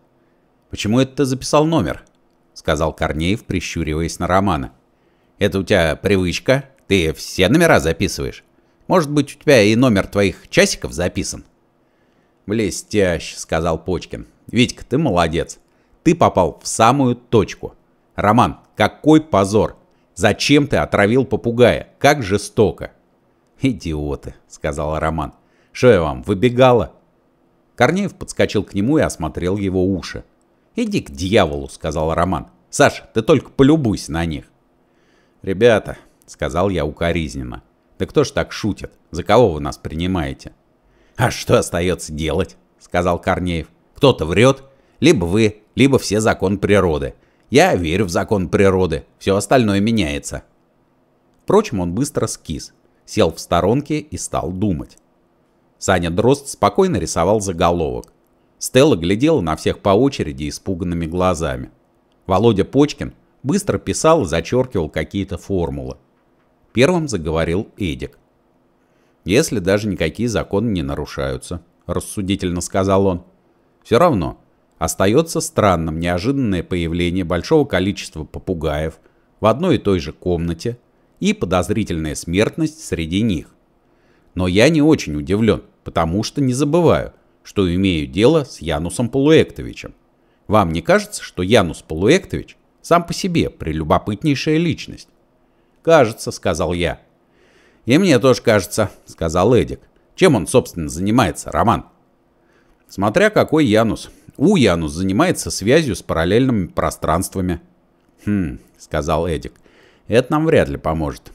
«Почему это ты записал номер?» — сказал Корнеев, прищуриваясь на Романа. «Это у тебя привычка? Ты все номера записываешь? Может быть, у тебя и номер твоих часиков записан?» «Блестяще», — сказал Почкин. «Витька, ты молодец. Ты попал в самую точку. Роман, какой позор! Зачем ты отравил попугая? Как жестоко!» «Идиоты!» — сказал Роман. «Что я вам, выбегала?» Корнеев подскочил к нему и осмотрел его уши. «Иди к дьяволу!» — сказал Роман. Саш, ты только полюбуйся на них!» «Ребята!» — сказал я укоризненно. «Да кто ж так шутит? За кого вы нас принимаете?» «А что остается делать?» — сказал Корнеев. «Кто-то врет. Либо вы, либо все закон природы. Я верю в закон природы, все остальное меняется. Впрочем, он быстро скис, сел в сторонке и стал думать. Саня Дрозд спокойно рисовал заголовок. Стелла глядела на всех по очереди испуганными глазами. Володя Почкин быстро писал и зачеркивал какие-то формулы. Первым заговорил Эдик. «Если даже никакие законы не нарушаются», — рассудительно сказал он. «Все равно, Остается странным неожиданное появление большого количества попугаев в одной и той же комнате и подозрительная смертность среди них. Но я не очень удивлен, потому что не забываю, что имею дело с Янусом Полуэктовичем. Вам не кажется, что Янус Полуэктович сам по себе прелюбопытнейшая личность? «Кажется», — сказал я. «И мне тоже кажется», — сказал Эдик. «Чем он, собственно, занимается, Роман?» «Смотря какой Янус», Уянус занимается связью с параллельными пространствами. Хм, сказал Эдик. Это нам вряд ли поможет.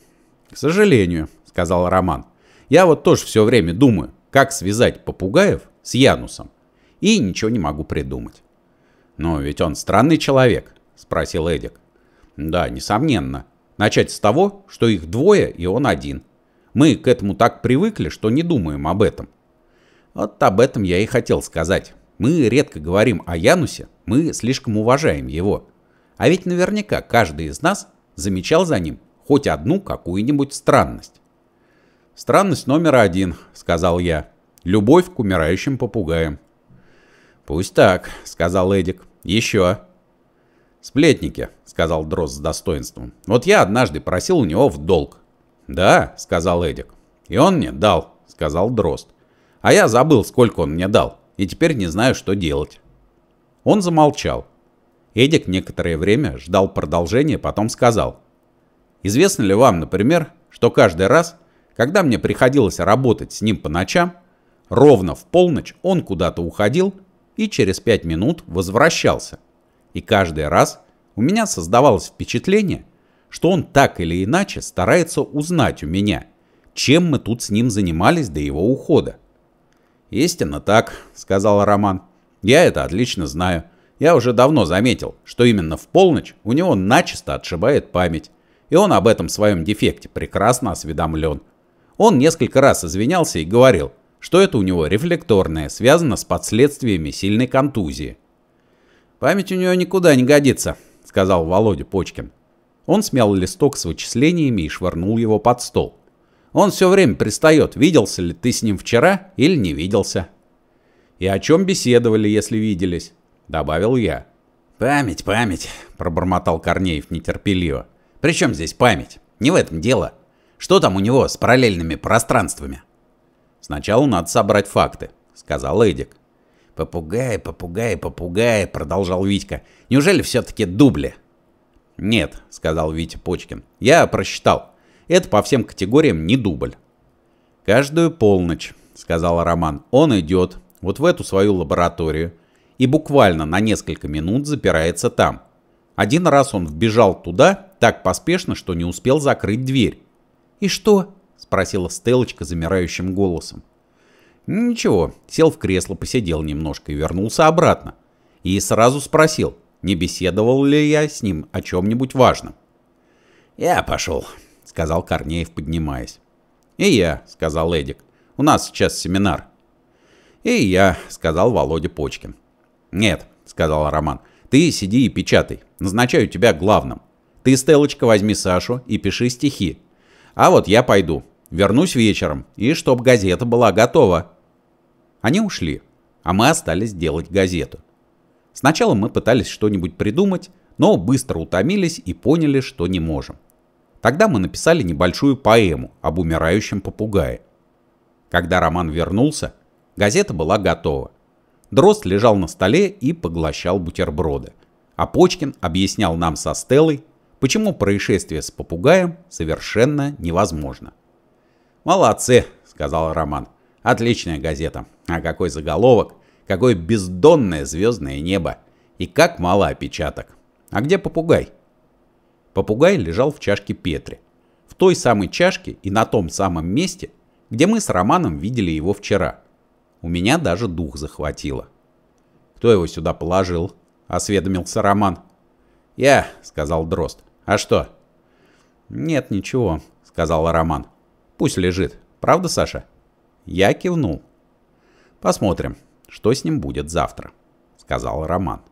К сожалению, сказал Роман. Я вот тоже все время думаю, как связать попугаев с Янусом. И ничего не могу придумать. Но ведь он странный человек, спросил Эдик. Да, несомненно. Начать с того, что их двое и он один. Мы к этому так привыкли, что не думаем об этом. Вот об этом я и хотел сказать. Мы редко говорим о Янусе, мы слишком уважаем его. А ведь наверняка каждый из нас замечал за ним хоть одну какую-нибудь странность. «Странность номер один», — сказал я. «Любовь к умирающим попугаям». «Пусть так», — сказал Эдик. «Еще». «Сплетники», — сказал Дрозд с достоинством. «Вот я однажды просил у него в долг». «Да», — сказал Эдик. «И он мне дал», — сказал Дрозд. «А я забыл, сколько он мне дал и теперь не знаю, что делать». Он замолчал. Эдик некоторое время ждал продолжения, потом сказал. «Известно ли вам, например, что каждый раз, когда мне приходилось работать с ним по ночам, ровно в полночь он куда-то уходил и через пять минут возвращался. И каждый раз у меня создавалось впечатление, что он так или иначе старается узнать у меня, чем мы тут с ним занимались до его ухода. «Истинно так», — сказал Роман. «Я это отлично знаю. Я уже давно заметил, что именно в полночь у него начисто отшибает память, и он об этом своем дефекте прекрасно осведомлен. Он несколько раз извинялся и говорил, что это у него рефлекторное, связано с последствиями сильной контузии. «Память у него никуда не годится», — сказал Володя Почкин. Он смял листок с вычислениями и швырнул его под стол. Он все время пристает, виделся ли ты с ним вчера или не виделся. И о чем беседовали, если виделись? Добавил я. Память, память, пробормотал Корнеев нетерпеливо. Причем здесь память? Не в этом дело. Что там у него с параллельными пространствами? Сначала надо собрать факты, сказал Эдик. Попугай, попугай, попугай, продолжал Витька. Неужели все-таки дубли? Нет, сказал Витя Почкин. Я просчитал. Это по всем категориям не дубль. «Каждую полночь», — сказал Роман, — «он идет вот в эту свою лабораторию и буквально на несколько минут запирается там. Один раз он вбежал туда так поспешно, что не успел закрыть дверь». «И что?» — спросила Стелочка замирающим голосом. «Ничего, сел в кресло, посидел немножко и вернулся обратно. И сразу спросил, не беседовал ли я с ним о чем-нибудь важном». «Я пошел», сказал Корнеев, поднимаясь. «И я», — сказал Эдик. «У нас сейчас семинар». «И я», — сказал Володя Почкин. «Нет», — сказал Роман. «Ты сиди и печатай. Назначаю тебя главным. Ты, Стелочка, возьми Сашу и пиши стихи. А вот я пойду. Вернусь вечером, и чтоб газета была готова». Они ушли, а мы остались делать газету. Сначала мы пытались что-нибудь придумать, но быстро утомились и поняли, что не можем. Тогда мы написали небольшую поэму об умирающем попугае. Когда Роман вернулся, газета была готова. Дрозд лежал на столе и поглощал бутерброды. А Почкин объяснял нам со Стеллой, почему происшествие с попугаем совершенно невозможно. «Молодцы», — сказал Роман. «Отличная газета. А какой заголовок, какое бездонное звездное небо. И как мало опечаток. А где попугай?» Попугай лежал в чашке Петри. В той самой чашке и на том самом месте, где мы с Романом видели его вчера. У меня даже дух захватило. «Кто его сюда положил?» – осведомился Роман. «Я», – сказал Дрост. «А что?» «Нет, ничего», – сказал Роман. «Пусть лежит. Правда, Саша?» Я кивнул. «Посмотрим, что с ним будет завтра», – сказал Роман.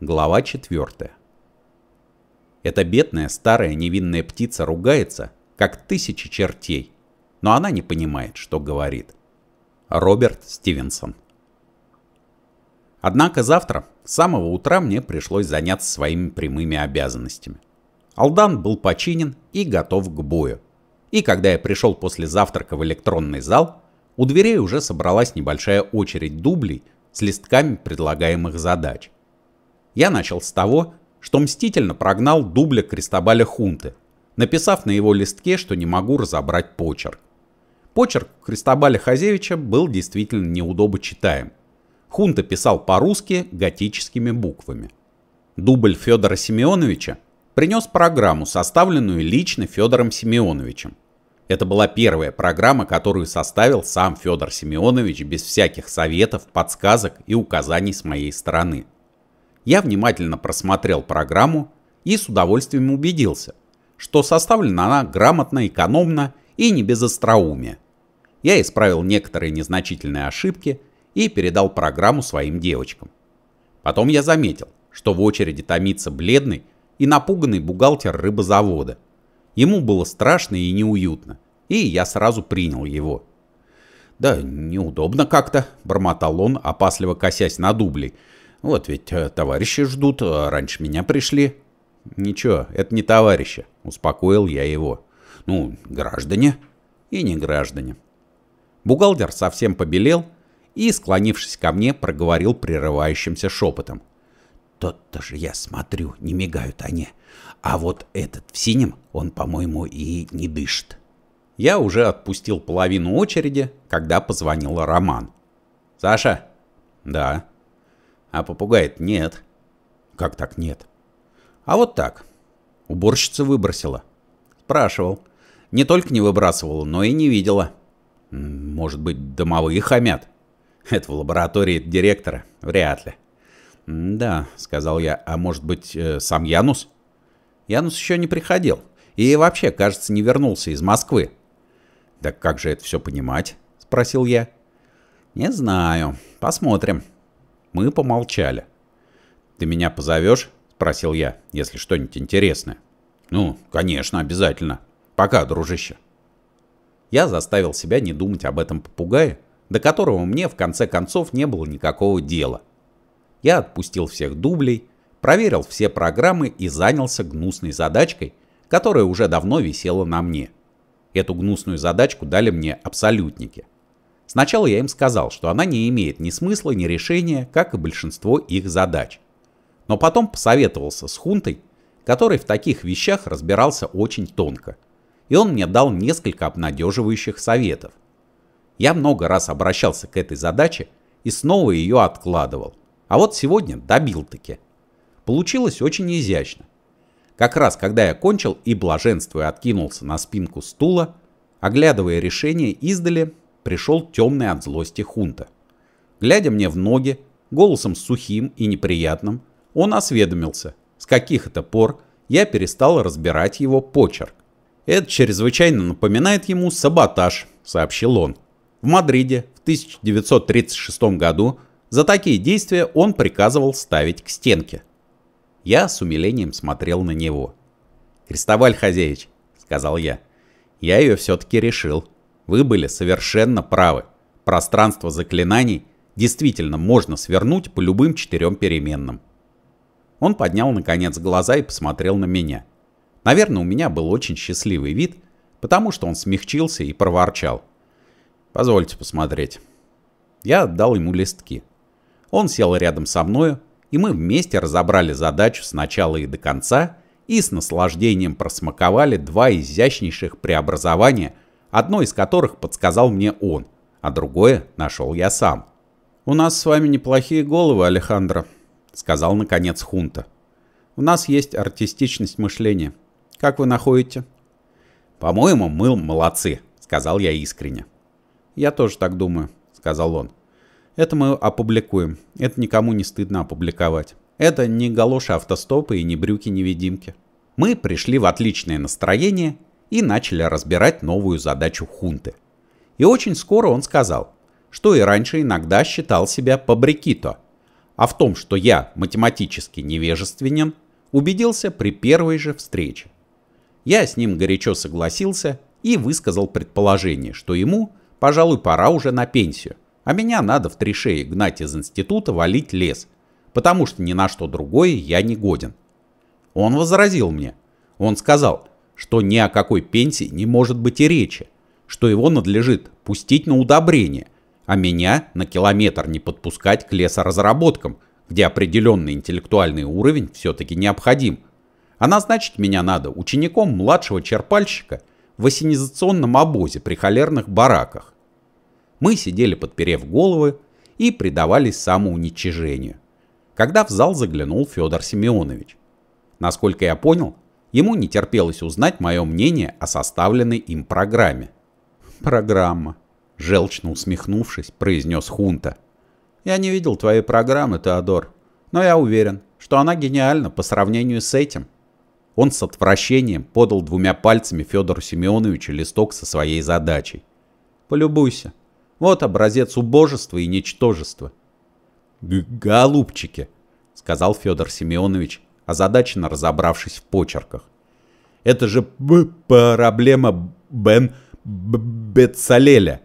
Глава четвертая. Эта бедная, старая, невинная птица ругается, как тысячи чертей, но она не понимает, что говорит. Роберт Стивенсон Однако завтра, с самого утра мне пришлось заняться своими прямыми обязанностями. Алдан был починен и готов к бою. И когда я пришел после завтрака в электронный зал, у дверей уже собралась небольшая очередь дублей с листками предлагаемых задач. Я начал с того, что мстительно прогнал дубля Крестобаля Хунты, написав на его листке, что не могу разобрать почерк. Почерк Крестобаля Хазевича был действительно неудобо читаем. Хунта писал по-русски готическими буквами. Дубль Федора Семеновича принес программу, составленную лично Федором Семеновичем. Это была первая программа, которую составил сам Федор Семенович без всяких советов, подсказок и указаний с моей стороны – я внимательно просмотрел программу и с удовольствием убедился, что составлена она грамотно, экономно и не без остроумия. Я исправил некоторые незначительные ошибки и передал программу своим девочкам. Потом я заметил, что в очереди томится бледный и напуганный бухгалтер рыбозавода. Ему было страшно и неуютно, и я сразу принял его. «Да неудобно как-то», — бормотал он, опасливо косясь на дублей — вот ведь э, товарищи ждут, э, раньше меня пришли. Ничего, это не товарищи, успокоил я его. Ну, граждане и не граждане. Бухгалтер совсем побелел и, склонившись ко мне, проговорил прерывающимся шепотом. Тот-то же я смотрю, не мигают они. А вот этот в синем, он, по-моему, и не дышит. Я уже отпустил половину очереди, когда позвонил Роман. «Саша?» «Да». А попугай нет. Как так нет? А вот так. Уборщица выбросила. Спрашивал. Не только не выбрасывала, но и не видела. Может быть, домовые хамят? Это в лаборатории директора. Вряд ли. Да, сказал я. А может быть, э, сам Янус? Янус еще не приходил. И вообще, кажется, не вернулся из Москвы. Так как же это все понимать? Спросил я. Не знаю. Посмотрим. Мы помолчали. «Ты меня позовешь?» – спросил я, если что-нибудь интересное. «Ну, конечно, обязательно. Пока, дружище». Я заставил себя не думать об этом попугае, до которого мне в конце концов не было никакого дела. Я отпустил всех дублей, проверил все программы и занялся гнусной задачкой, которая уже давно висела на мне. Эту гнусную задачку дали мне абсолютники – Сначала я им сказал, что она не имеет ни смысла, ни решения, как и большинство их задач. Но потом посоветовался с хунтой, который в таких вещах разбирался очень тонко. И он мне дал несколько обнадеживающих советов. Я много раз обращался к этой задаче и снова ее откладывал. А вот сегодня добил-таки. Получилось очень изящно. Как раз когда я кончил и блаженствуя откинулся на спинку стула, оглядывая решение издали, пришел темный от злости хунта. Глядя мне в ноги, голосом сухим и неприятным, он осведомился, с каких это пор я перестал разбирать его почерк. «Это чрезвычайно напоминает ему саботаж», — сообщил он. В Мадриде в 1936 году за такие действия он приказывал ставить к стенке. Я с умилением смотрел на него. «Крестоваль Хозеевич», — сказал я, — «я ее все-таки решил». Вы были совершенно правы. Пространство заклинаний действительно можно свернуть по любым четырем переменным. Он поднял наконец глаза и посмотрел на меня. Наверное, у меня был очень счастливый вид, потому что он смягчился и проворчал. «Позвольте посмотреть». Я отдал ему листки. Он сел рядом со мною, и мы вместе разобрали задачу с начала и до конца и с наслаждением просмаковали два изящнейших преобразования – одно из которых подсказал мне он, а другое нашел я сам. «У нас с вами неплохие головы, Алехандро», — сказал наконец Хунта. «У нас есть артистичность мышления. Как вы находите?» «По-моему, мы молодцы», — сказал я искренне. «Я тоже так думаю», — сказал он. «Это мы опубликуем. Это никому не стыдно опубликовать. Это не галоши автостопы и не брюки-невидимки». Мы пришли в отличное настроение и начали разбирать новую задачу хунты. И очень скоро он сказал, что и раньше иногда считал себя пабрикито, а в том, что я математически невежественен, убедился при первой же встрече. Я с ним горячо согласился и высказал предположение, что ему, пожалуй, пора уже на пенсию, а меня надо в три шеи гнать из института валить лес, потому что ни на что другое я не годен. Он возразил мне. Он сказал – что ни о какой пенсии не может быть и речи, что его надлежит пустить на удобрение, а меня на километр не подпускать к лесоразработкам, где определенный интеллектуальный уровень все-таки необходим. А назначить меня надо учеником младшего черпальщика в осенизационном обозе при холерных бараках. Мы сидели подперев головы и предавались самоуничижению, когда в зал заглянул Федор Семенович. Насколько я понял, Ему не терпелось узнать мое мнение о составленной им программе. «Программа», — желчно усмехнувшись, произнес Хунта. «Я не видел твоей программы, Теодор, но я уверен, что она гениальна по сравнению с этим». Он с отвращением подал двумя пальцами Федору Семеновичу листок со своей задачей. «Полюбуйся. Вот образец убожества и ничтожества». «Голубчики», — сказал Федор Семенович, озадаченно разобравшись в почерках. «Это же проблема Бен Бетсалеля.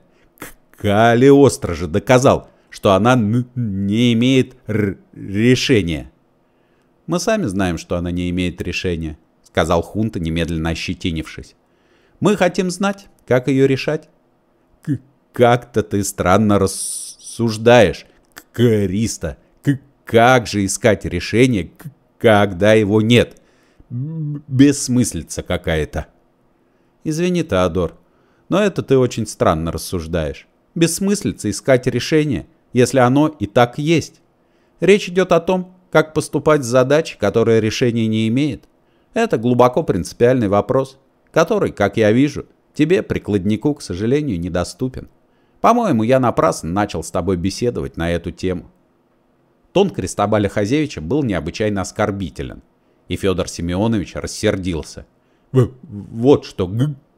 Калиостро же доказал, что она не имеет решения». «Мы сами знаем, что она не имеет решения», — сказал Хунта, немедленно ощетинившись. «Мы хотим знать, как ее решать». «Как-то ты странно рассуждаешь, Криста. Как же искать решение когда его нет. Бессмыслица какая-то. Извини, Теодор, но это ты очень странно рассуждаешь. Бессмыслица искать решение, если оно и так есть. Речь идет о том, как поступать с задачей, которая решения не имеет. Это глубоко принципиальный вопрос, который, как я вижу, тебе, прикладнику, к сожалению, недоступен. По-моему, я напрасно начал с тобой беседовать на эту тему. Тон Крестобаля Хазевича был необычайно оскорбителен, и Федор Семенович рассердился. «Вот что,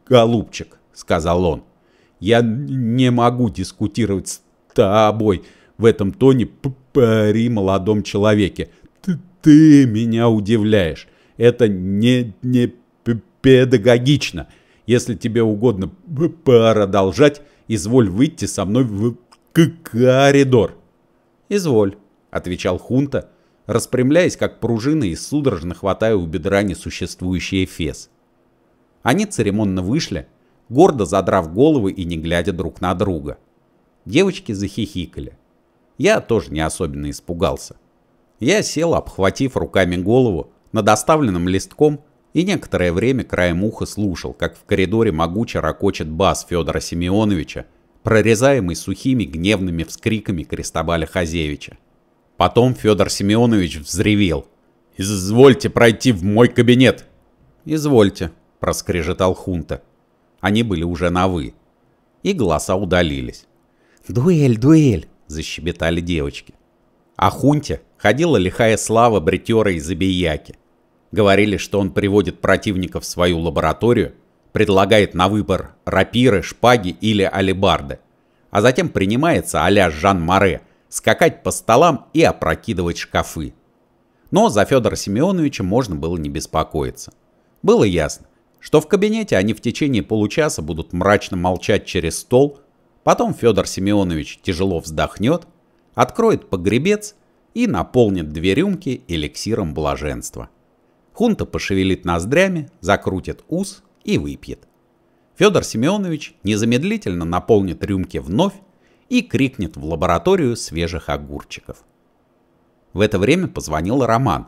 голубчик», — сказал он, — «я не могу дискутировать с тобой в этом тоне пари молодом человеке. Ты, ты меня удивляешь. Это не, не педагогично. Если тебе угодно продолжать, изволь выйти со мной в коридор». «Изволь», — отвечал Хунта, распрямляясь как пружина и судорожно хватая у бедра несуществующий эфес. Они церемонно вышли, гордо задрав головы и не глядя друг на друга. Девочки захихикали. Я тоже не особенно испугался. Я сел, обхватив руками голову над оставленным листком и некоторое время краем уха слушал, как в коридоре могуче ракочет бас Федора Семеновича, прорезаемый сухими гневными вскриками Крестобаля Хазевича. Потом Федор Семенович взревел. «Извольте пройти в мой кабинет!» «Извольте», — проскрежетал Хунта. Они были уже на «вы». И голоса удалились. «Дуэль, дуэль!» — защебетали девочки. О Хунте ходила лихая слава бритера и забияки. Говорили, что он приводит противника в свою лабораторию, предлагает на выбор рапиры, шпаги или алебарды, а затем принимается а-ля Жан Море — скакать по столам и опрокидывать шкафы. Но за Федора Семеновича можно было не беспокоиться. Было ясно, что в кабинете они в течение получаса будут мрачно молчать через стол, потом Федор Семенович тяжело вздохнет, откроет погребец и наполнит две рюмки эликсиром блаженства. Хунта пошевелит ноздрями, закрутит ус и выпьет. Федор Семенович незамедлительно наполнит рюмки вновь и крикнет в лабораторию свежих огурчиков. В это время позвонил Роман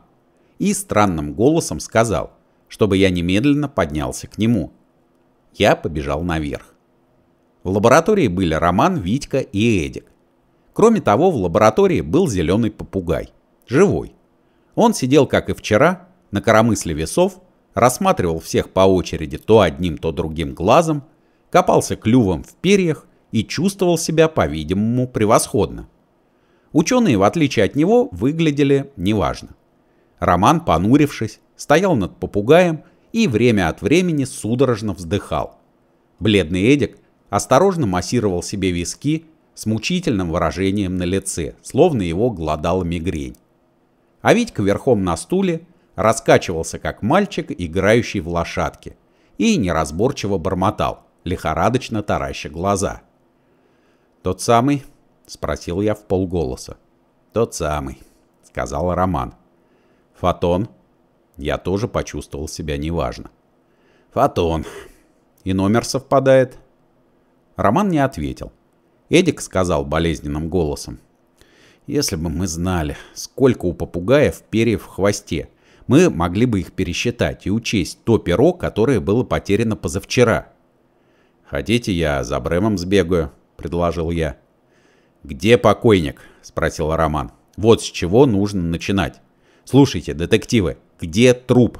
и странным голосом сказал, чтобы я немедленно поднялся к нему. Я побежал наверх. В лаборатории были Роман, Витька и Эдик. Кроме того, в лаборатории был зеленый попугай. Живой. Он сидел, как и вчера, на коромысле весов, рассматривал всех по очереди то одним, то другим глазом, копался клювом в перьях и чувствовал себя, по-видимому, превосходно. Ученые, в отличие от него, выглядели неважно. Роман, понурившись, стоял над попугаем и время от времени судорожно вздыхал. Бледный Эдик осторожно массировал себе виски с мучительным выражением на лице, словно его глодала мигрень. А Витька верхом на стуле раскачивался, как мальчик, играющий в лошадке, и неразборчиво бормотал, лихорадочно тараща глаза – «Тот самый?» — спросил я в полголоса. «Тот самый», — сказал Роман. «Фотон?» Я тоже почувствовал себя неважно. «Фотон. И номер совпадает?» Роман не ответил. Эдик сказал болезненным голосом. «Если бы мы знали, сколько у попугаев перьев в хвосте, мы могли бы их пересчитать и учесть то перо, которое было потеряно позавчера». «Хотите, я за Брэмом сбегаю?» — предложил я. «Где покойник?» — спросил Роман. «Вот с чего нужно начинать. Слушайте, детективы, где труп?»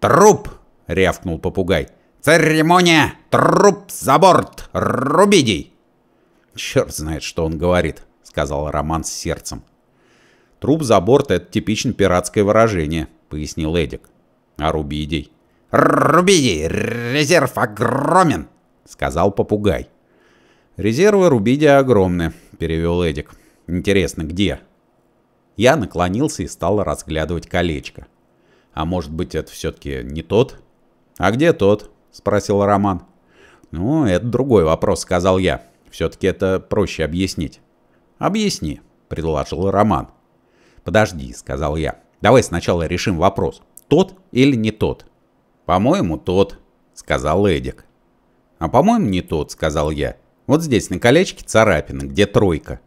«Труп!» — рявкнул попугай. «Церемония! Труп за борт! Рубидий!» «Черт знает, что он говорит», — сказал Роман с сердцем. «Труп за борт — это типично пиратское выражение», — пояснил Эдик. «А Рубидий?» «Рубидий! Резерв огромен!» — сказал попугай. «Резервы рубидия огромны», — перевел Эдик. «Интересно, где?» Я наклонился и стал разглядывать колечко. «А может быть, это все-таки не тот?» «А где тот?» — спросил Роман. «Ну, это другой вопрос», — сказал я. «Все-таки это проще объяснить». «Объясни», — предложил Роман. «Подожди», — сказал я. «Давай сначала решим вопрос, тот или не тот?» «По-моему, тот», — сказал Эдик. «А по-моему, не тот», — сказал я. Вот здесь, на колечке, царапина, где тройка.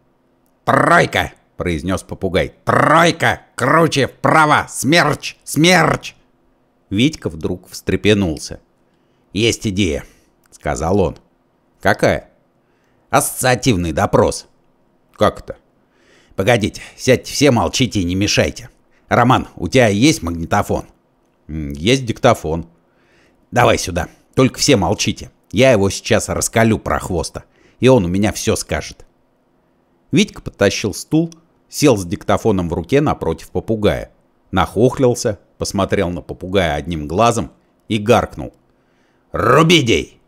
«Тройка!» — произнес попугай. «Тройка! Круче! Вправо! Смерч! Смерч!» Витька вдруг встрепенулся. «Есть идея!» — сказал он. «Какая?» «Ассоциативный допрос». «Как это?» «Погодите, сядьте все, молчите и не мешайте. Роман, у тебя есть магнитофон?» «Есть диктофон». «Давай сюда, только все молчите. Я его сейчас раскалю про хвоста и он у меня все скажет. Витька подтащил стул, сел с диктофоном в руке напротив попугая, нахохлился, посмотрел на попугая одним глазом и гаркнул. «Рубидей!»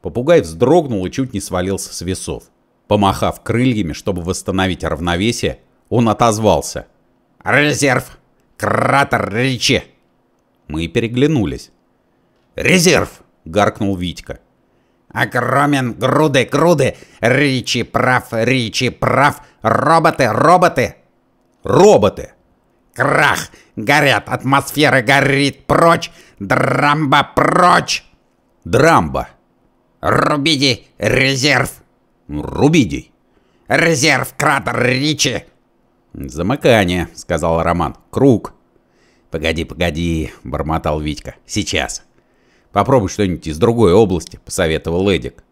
Попугай вздрогнул и чуть не свалился с весов. Помахав крыльями, чтобы восстановить равновесие, он отозвался. «Резерв! Кратер речи!» Мы переглянулись. «Резерв!» — гаркнул Витька. Огромен, груды, груды! Ричи прав, Ричи прав! Роботы, роботы!» «Роботы!» «Крах! Горят! Атмосфера горит! Прочь! Драмба, прочь!» «Драмба!» «Рубиди, резерв!» ну, Рубиди «Резерв, кратер, Ричи!» «Замыкание», — сказал Роман. «Круг». «Погоди, погоди», — бормотал Витька. «Сейчас». Попробуй что-нибудь из другой области, посоветовал Эдик.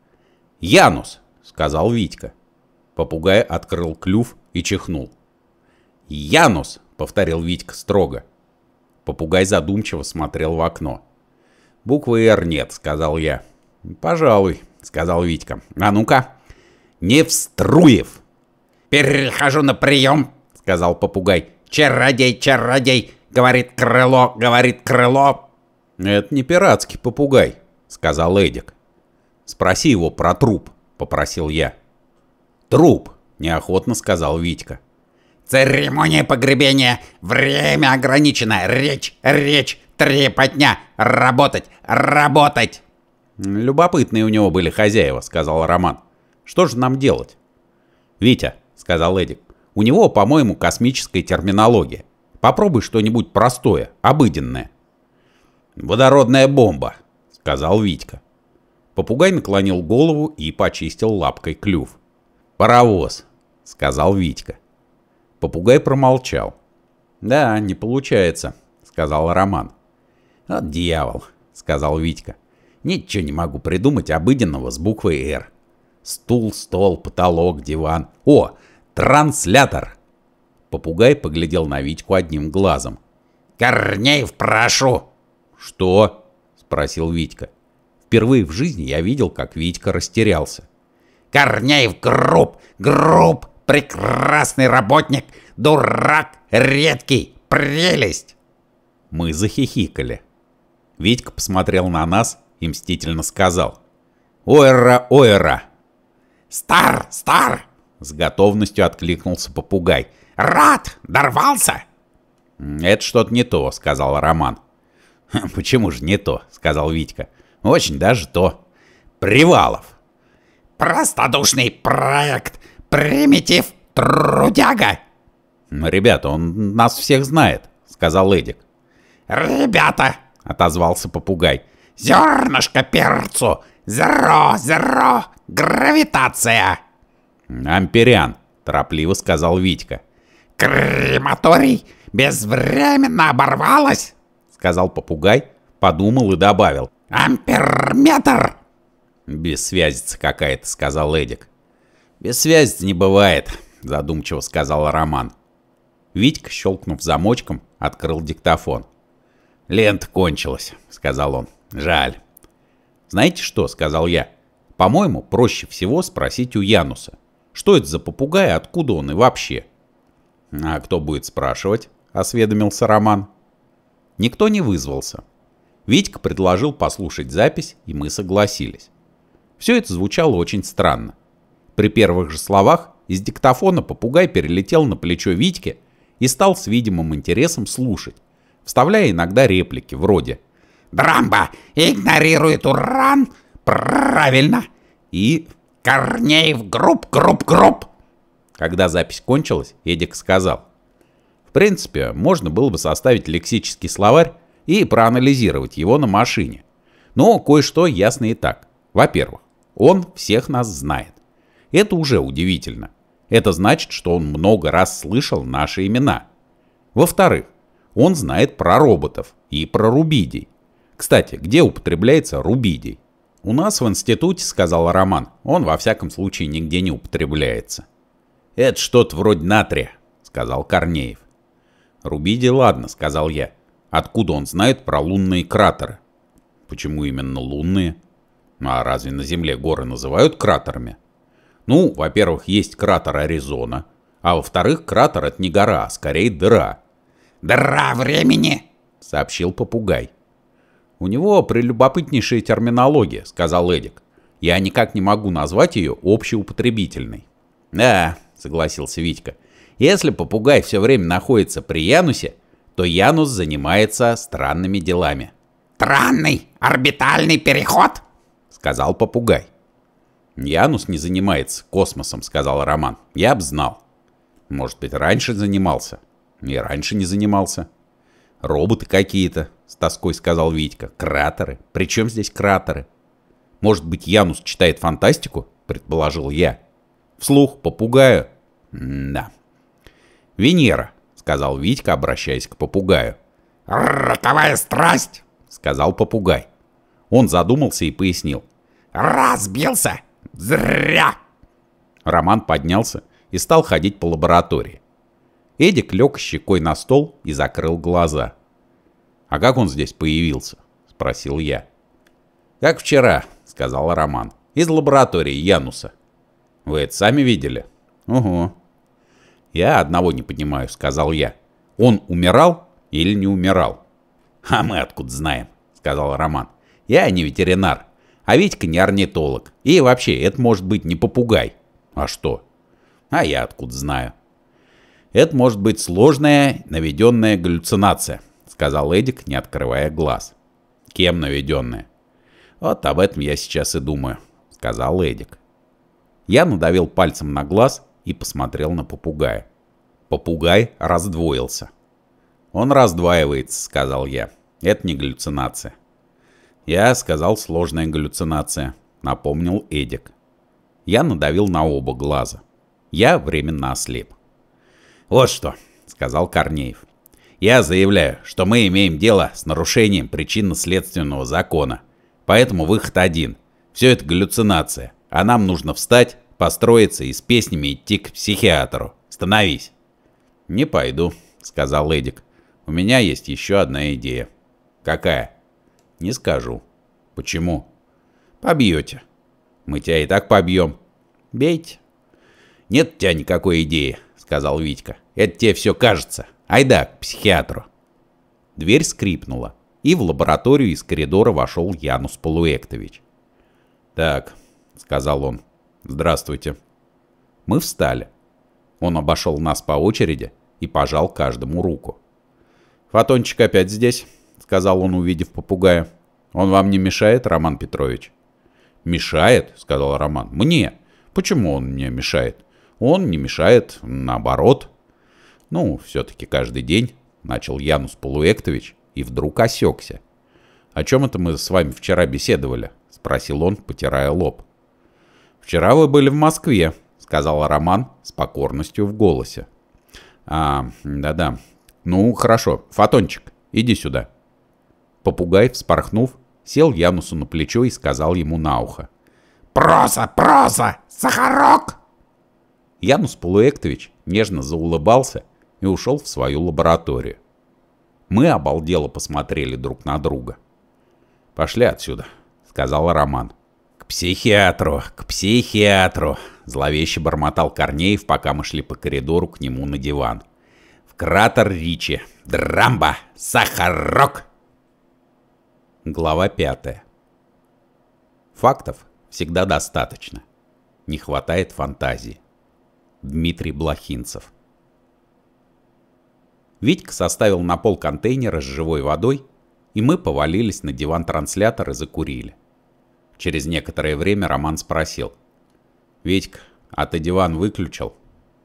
Янус, сказал Витька. Попугай открыл клюв и чихнул. Янус, повторил Витька строго. Попугай задумчиво смотрел в окно. Буквы «Р» нет, сказал я. Пожалуй, сказал Витька. А ну-ка. Невструев. Перехожу на прием, сказал попугай. Чародей, чародей, говорит крыло, говорит крыло, «Это не пиратский попугай», — сказал Эдик. «Спроси его про труп», — попросил я. «Труп», — неохотно сказал Витька. «Церемония погребения! Время ограничено! Речь, речь, трепотня! Работать, работать!» «Любопытные у него были хозяева», — сказал Роман. «Что же нам делать?» «Витя», — сказал Эдик, — «у него, по-моему, космическая терминология. Попробуй что-нибудь простое, обыденное». «Водородная бомба», — сказал Витька. Попугай наклонил голову и почистил лапкой клюв. «Паровоз», — сказал Витька. Попугай промолчал. «Да, не получается», — сказал Роман. «От дьявол», — сказал Витька. «Ничего не могу придумать обыденного с буквой «Р». Стул, стол, потолок, диван. О, транслятор!» Попугай поглядел на Витьку одним глазом. «Корнеев, прошу!» «Что?» – спросил Витька. Впервые в жизни я видел, как Витька растерялся. «Корнеев груб, груб, прекрасный работник, дурак, редкий, прелесть!» Мы захихикали. Витька посмотрел на нас и мстительно сказал. «Ойра, ойра!» «Стар, стар!» — с готовностью откликнулся попугай. «Рад! Дорвался!» «Это что-то не то», — сказал Роман. «Почему же не то?» — сказал Витька. «Очень даже то. Привалов!» «Простодушный проект! Примитив трудяга!» «Ну, «Ребята, он нас всех знает», — сказал Эдик. «Ребята!» — отозвался попугай. «Зернышко перцу! Зеро, зеро! Гравитация!» «Ампериан!» — торопливо сказал Витька. «Крематорий безвременно оборвалось сказал попугай, подумал и добавил. «Амперметр!» «Без связица какая-то», — сказал Эдик. «Без связи не бывает», — задумчиво сказал Роман. Витька, щелкнув замочком, открыл диктофон. «Лента кончилась», — сказал он. «Жаль». «Знаете что?» — сказал я. «По-моему, проще всего спросить у Януса. Что это за попугай, откуда он и вообще?» «А кто будет спрашивать?» — осведомился Роман. Никто не вызвался. Витька предложил послушать запись, и мы согласились. Все это звучало очень странно. При первых же словах из диктофона попугай перелетел на плечо Витьки и стал с видимым интересом слушать, вставляя иногда реплики вроде «Драмба игнорирует уран! Правильно!» и «Корнеев групп, групп, групп!» Когда запись кончилась, Эдик сказал в принципе, можно было бы составить лексический словарь и проанализировать его на машине. Но кое-что ясно и так. Во-первых, он всех нас знает. Это уже удивительно. Это значит, что он много раз слышал наши имена. Во-вторых, он знает про роботов и про рубидий. Кстати, где употребляется рубидий? У нас в институте, сказал Роман, он во всяком случае нигде не употребляется. Это что-то вроде натрия, сказал Корнеев. «Рубиди, ладно», — сказал я. «Откуда он знает про лунные кратеры?» «Почему именно лунные?» «А разве на Земле горы называют кратерами?» «Ну, во-первых, есть кратер Аризона, а во-вторых, кратер — это не гора, а скорее дыра». «Дыра времени!» — сообщил попугай. «У него прелюбопытнейшая терминология», — сказал Эдик. «Я никак не могу назвать ее общеупотребительной». «Да», — согласился Витька, — если попугай все время находится при Янусе, то Янус занимается странными делами. «Странный орбитальный переход?» — сказал попугай. «Янус не занимается космосом», — сказал Роман. «Я б знал». «Может быть, раньше занимался?» «И раньше не занимался». «Роботы какие-то», — с тоской сказал Витька. «Кратеры. Причем здесь кратеры?» «Может быть, Янус читает фантастику?» — предположил я. «Вслух, попугаю?» М «Да». «Венера», — сказал Витька, обращаясь к попугаю. «Роковая страсть!» — сказал попугай. Он задумался и пояснил. «Разбился! Зря!» Роман поднялся и стал ходить по лаборатории. Эдик лег щекой на стол и закрыл глаза. «А как он здесь появился?» — спросил я. «Как вчера», — сказал Роман. «Из лаборатории Януса». «Вы это сами видели?» «Угу», «Я одного не понимаю», — сказал я. «Он умирал или не умирал?» «А мы откуда знаем», — сказал Роман. «Я не ветеринар, а Витька не орнитолог. И вообще, это может быть не попугай». «А что?» «А я откуда знаю». «Это может быть сложная наведенная галлюцинация», — сказал Эдик, не открывая глаз. «Кем наведенная?» «Вот об этом я сейчас и думаю», — сказал Эдик. Я надавил пальцем на глаз и посмотрел на попугая. Попугай раздвоился. «Он раздваивается», — сказал я. «Это не галлюцинация». «Я сказал сложная галлюцинация», — напомнил Эдик. Я надавил на оба глаза. Я временно ослеп. «Вот что», — сказал Корнеев. «Я заявляю, что мы имеем дело с нарушением причинно-следственного закона. Поэтому выход один. Все это галлюцинация, а нам нужно встать построиться и с песнями идти к психиатру. Становись. Не пойду, сказал Эдик. У меня есть еще одна идея. Какая? Не скажу. Почему? Побьете. Мы тебя и так побьем. Бейте. Нет у тебя никакой идеи, сказал Витька. Это тебе все кажется. Айда к психиатру. Дверь скрипнула, и в лабораторию из коридора вошел Янус Полуэктович. «Так», — сказал он, «Здравствуйте». Мы встали. Он обошел нас по очереди и пожал каждому руку. «Фотончик опять здесь», — сказал он, увидев попугая. «Он вам не мешает, Роман Петрович?» «Мешает», — сказал Роман. «Мне. Почему он мне мешает?» «Он не мешает, наоборот». «Ну, все-таки каждый день», — начал Янус Полуэктович и вдруг осекся. «О чем это мы с вами вчера беседовали?» — спросил он, потирая лоб. Вчера вы были в Москве, сказал Роман с покорностью в голосе. А, да-да. Ну, хорошо. Фотончик, иди сюда. Попугай, вспорхнув, сел Янусу на плечо и сказал ему на ухо. «Проса, проса! Сахарок!» Янус Полуэктович нежно заулыбался и ушел в свою лабораторию. Мы обалдело посмотрели друг на друга. «Пошли отсюда», — сказал Роман психиатру, к психиатру!» – зловеще бормотал Корнеев, пока мы шли по коридору к нему на диван. «В кратер Ричи! Драмба! Сахарок!» Глава пятая. Фактов всегда достаточно. Не хватает фантазии. Дмитрий Блохинцев. Витька составил на пол контейнера с живой водой, и мы повалились на диван-транслятор и закурили. Через некоторое время Роман спросил. «Витька, а ты диван выключил?»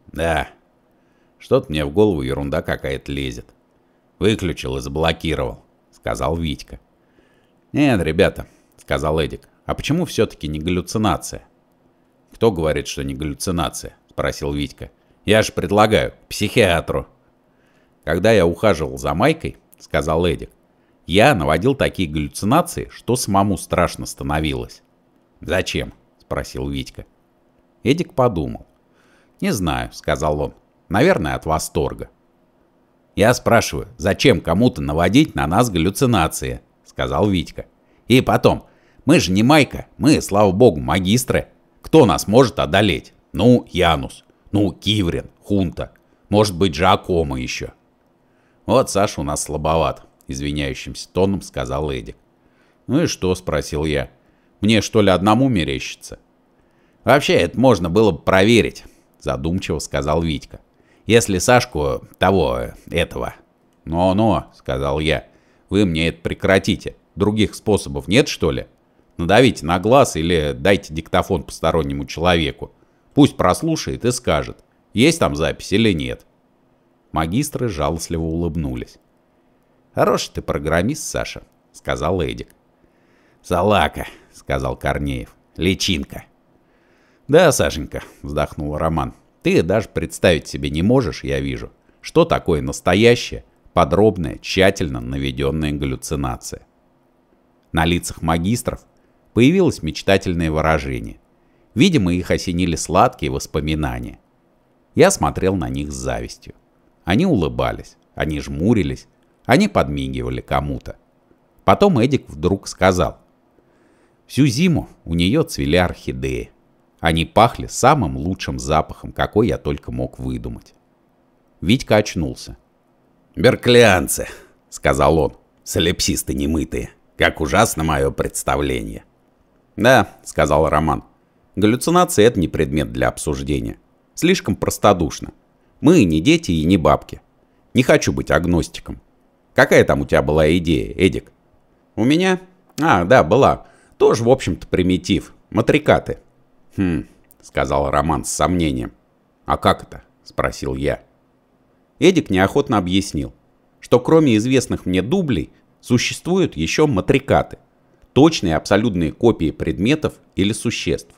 «Да». «Что-то мне в голову ерунда какая-то лезет». «Выключил и заблокировал», — сказал Витька. «Нет, ребята», — сказал Эдик, — «а почему все-таки не галлюцинация?» «Кто говорит, что не галлюцинация?» — спросил Витька. «Я же предлагаю, психиатру». «Когда я ухаживал за Майкой», — сказал Эдик, я наводил такие галлюцинации, что самому страшно становилось. «Зачем?» – спросил Витька. Эдик подумал. «Не знаю», – сказал он. «Наверное, от восторга». «Я спрашиваю, зачем кому-то наводить на нас галлюцинации?» – сказал Витька. «И потом, мы же не Майка, мы, слава богу, магистры. Кто нас может одолеть? Ну, Янус, ну, Киврин, Хунта, может быть, Джакома еще». «Вот Саша у нас слабоват», извиняющимся тоном сказал Эдик. «Ну и что?» – спросил я. «Мне что ли одному мерещится?» «Вообще, это можно было бы проверить», – задумчиво сказал Витька. «Если Сашку того, этого». «Но-но», – сказал я, – «вы мне это прекратите. Других способов нет, что ли? Надавите на глаз или дайте диктофон постороннему человеку. Пусть прослушает и скажет, есть там запись или нет». Магистры жалостливо улыбнулись. «Хороший ты программист, Саша», — сказал Эдик. «Салака», — сказал Корнеев. «Личинка». «Да, Сашенька», — вздохнул Роман. «Ты даже представить себе не можешь, я вижу, что такое настоящее, подробная, тщательно наведенная галлюцинация». На лицах магистров появилось мечтательное выражение. Видимо, их осенили сладкие воспоминания. Я смотрел на них с завистью. Они улыбались, они жмурились, они подмигивали кому-то. Потом Эдик вдруг сказал. Всю зиму у нее цвели орхидеи. Они пахли самым лучшим запахом, какой я только мог выдумать. Витька очнулся. «Берклианцы», — сказал он, — «солепсисты немытые. Как ужасно мое представление». «Да», — сказал Роман, — «галлюцинации — это не предмет для обсуждения. Слишком простодушно. Мы не дети и не бабки. Не хочу быть агностиком. Какая там у тебя была идея, Эдик? У меня? А, да, была. Тоже, в общем-то, примитив. Матрикаты. Хм, сказал Роман с сомнением. А как это? Спросил я. Эдик неохотно объяснил, что кроме известных мне дублей, существуют еще матрикаты. Точные абсолютные копии предметов или существ.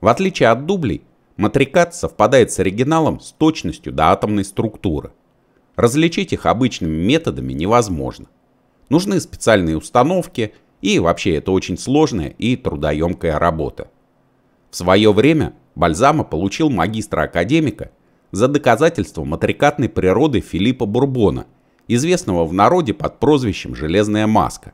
В отличие от дублей, матрикат совпадает с оригиналом с точностью до атомной структуры. Различить их обычными методами невозможно. Нужны специальные установки, и вообще это очень сложная и трудоемкая работа. В свое время Бальзама получил магистра-академика за доказательство матрикатной природы Филиппа Бурбона, известного в народе под прозвищем «Железная маска».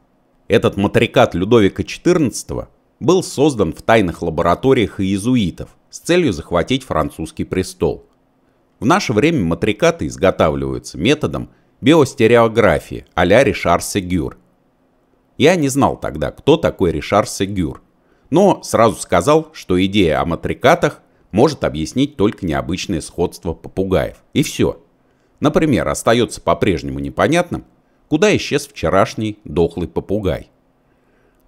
Этот матрикат Людовика XIV был создан в тайных лабораториях иезуитов с целью захватить французский престол – в наше время матрикаты изготавливаются методом биостереографии а-ля Ришар Сегюр. Я не знал тогда, кто такой Ришар Сегюр, но сразу сказал, что идея о матрикатах может объяснить только необычное сходство попугаев. И все. Например, остается по-прежнему непонятным, куда исчез вчерашний дохлый попугай.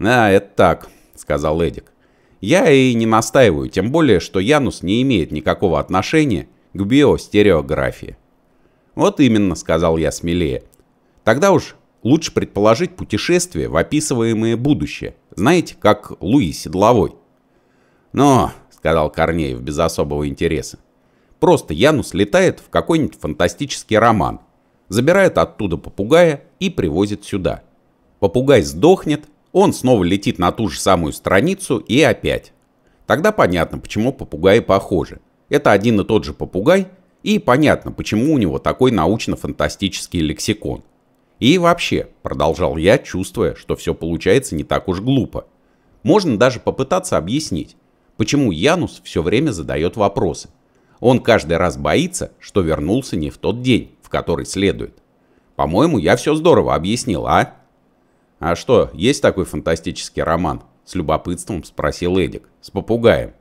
«А, это так», — сказал Эдик. «Я и не настаиваю, тем более, что Янус не имеет никакого отношения к биостереографии. Вот именно, сказал я смелее. Тогда уж лучше предположить путешествие в описываемое будущее. Знаете, как Луи Седловой. Но, сказал Корнеев без особого интереса, просто Янус летает в какой-нибудь фантастический роман, забирает оттуда попугая и привозит сюда. Попугай сдохнет, он снова летит на ту же самую страницу и опять. Тогда понятно, почему попугаи похожи. Это один и тот же попугай, и понятно, почему у него такой научно-фантастический лексикон. И вообще, продолжал я, чувствуя, что все получается не так уж глупо. Можно даже попытаться объяснить, почему Янус все время задает вопросы. Он каждый раз боится, что вернулся не в тот день, в который следует. По-моему, я все здорово объяснил, а? А что, есть такой фантастический роман? С любопытством спросил Эдик. С попугаем.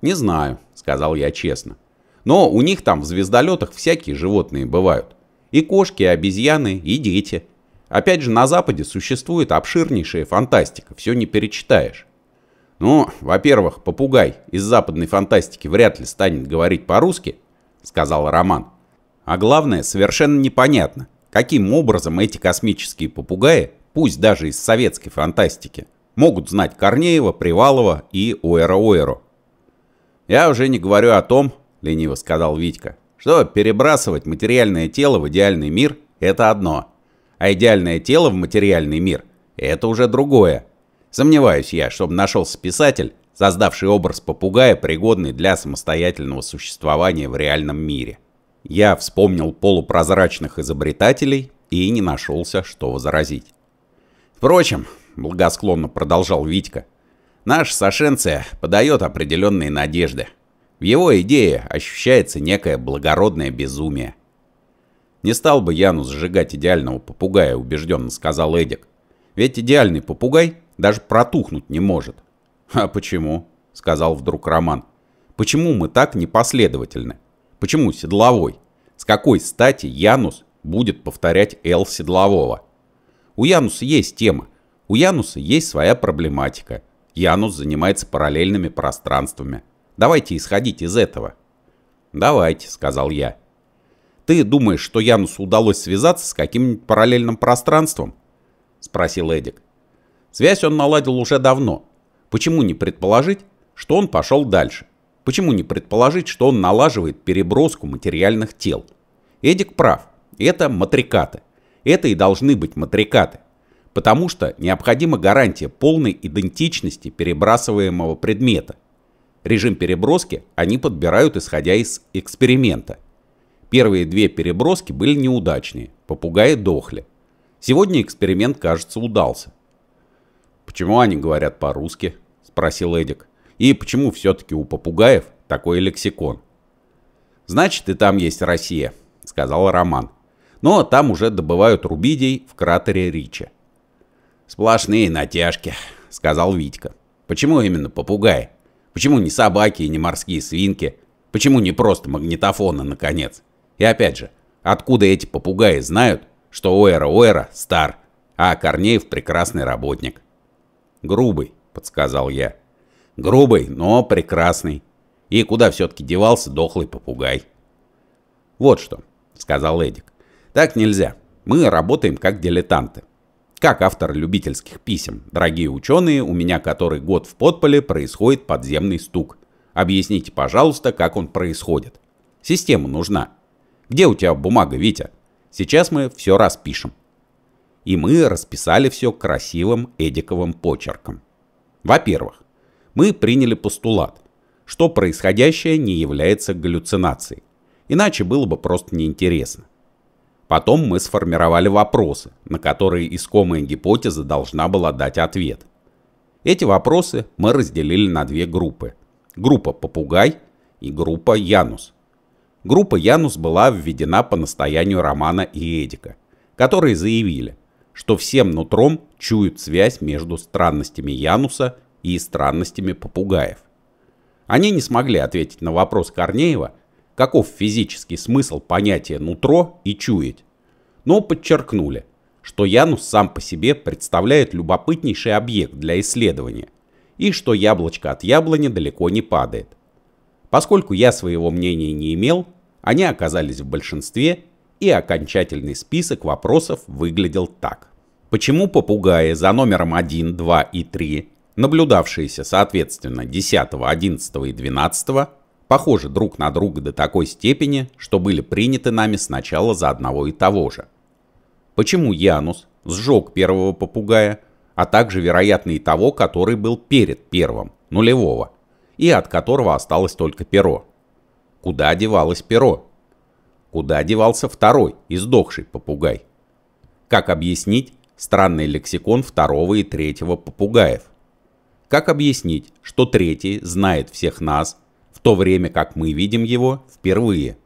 Не знаю, сказал я честно. Но у них там в звездолетах всякие животные бывают. И кошки, и обезьяны, и дети. Опять же, на Западе существует обширнейшая фантастика, все не перечитаешь. Ну, во-первых, попугай из западной фантастики вряд ли станет говорить по-русски, сказал Роман. А главное, совершенно непонятно, каким образом эти космические попугаи, пусть даже из советской фантастики, могут знать Корнеева, Привалова и Оэро-Оэро. «Я уже не говорю о том, — лениво сказал Витька, — что перебрасывать материальное тело в идеальный мир — это одно, а идеальное тело в материальный мир — это уже другое. Сомневаюсь я, чтобы нашелся писатель, создавший образ попугая, пригодный для самостоятельного существования в реальном мире. Я вспомнил полупрозрачных изобретателей и не нашелся, что возразить. Впрочем, благосклонно продолжал Витька, — Наш Сашенце подает определенные надежды. В его идее ощущается некое благородное безумие. «Не стал бы Яну сжигать идеального попугая», — убежденно сказал Эдик. «Ведь идеальный попугай даже протухнуть не может». «А почему?» — сказал вдруг Роман. «Почему мы так непоследовательны? Почему Седловой? С какой стати Янус будет повторять Эл Седлового? У Януса есть тема, у Януса есть своя проблематика — Янус занимается параллельными пространствами. Давайте исходить из этого. Давайте, сказал я. Ты думаешь, что Янусу удалось связаться с каким-нибудь параллельным пространством? Спросил Эдик. Связь он наладил уже давно. Почему не предположить, что он пошел дальше? Почему не предположить, что он налаживает переброску материальных тел? Эдик прав. Это матрикаты. Это и должны быть матрикаты потому что необходима гарантия полной идентичности перебрасываемого предмета. Режим переброски они подбирают исходя из эксперимента. Первые две переброски были неудачные, попугаи дохли. Сегодня эксперимент, кажется, удался. «Почему они говорят по-русски?» – спросил Эдик. «И почему все-таки у попугаев такой лексикон?» «Значит, и там есть Россия», – сказал Роман. «Но там уже добывают рубидий в кратере Ричи». Сплошные натяжки, сказал Витька. Почему именно попугай? Почему не собаки и не морские свинки? Почему не просто магнитофоны, наконец? И опять же, откуда эти попугаи знают, что Оэра-Оэра стар, а Корнеев прекрасный работник? Грубый, подсказал я. Грубый, но прекрасный. И куда все-таки девался дохлый попугай? Вот что, сказал Эдик. Так нельзя. Мы работаем как дилетанты. Как автор любительских писем, дорогие ученые, у меня который год в подполе происходит подземный стук. Объясните, пожалуйста, как он происходит. Система нужна. Где у тебя бумага, Витя? Сейчас мы все распишем. И мы расписали все красивым эдиковым почерком. Во-первых, мы приняли постулат, что происходящее не является галлюцинацией. Иначе было бы просто неинтересно. Потом мы сформировали вопросы, на которые искомая гипотеза должна была дать ответ. Эти вопросы мы разделили на две группы. Группа «Попугай» и группа «Янус». Группа «Янус» была введена по настоянию Романа и Эдика, которые заявили, что всем нутром чуют связь между странностями Януса и странностями попугаев. Они не смогли ответить на вопрос Корнеева, каков физический смысл понятия «нутро» и «чуять», но подчеркнули, что Янус сам по себе представляет любопытнейший объект для исследования и что яблочко от яблони далеко не падает. Поскольку я своего мнения не имел, они оказались в большинстве, и окончательный список вопросов выглядел так. Почему попугаи за номером 1, 2 и 3, наблюдавшиеся соответственно 10, 11 и 12, похожи друг на друга до такой степени, что были приняты нами сначала за одного и того же. Почему Янус сжег первого попугая, а также, вероятно, и того, который был перед первым, нулевого, и от которого осталось только перо? Куда девалось перо? Куда девался второй, издохший попугай? Как объяснить странный лексикон второго и третьего попугаев? Как объяснить, что третий знает всех нас – в то время как мы видим его впервые.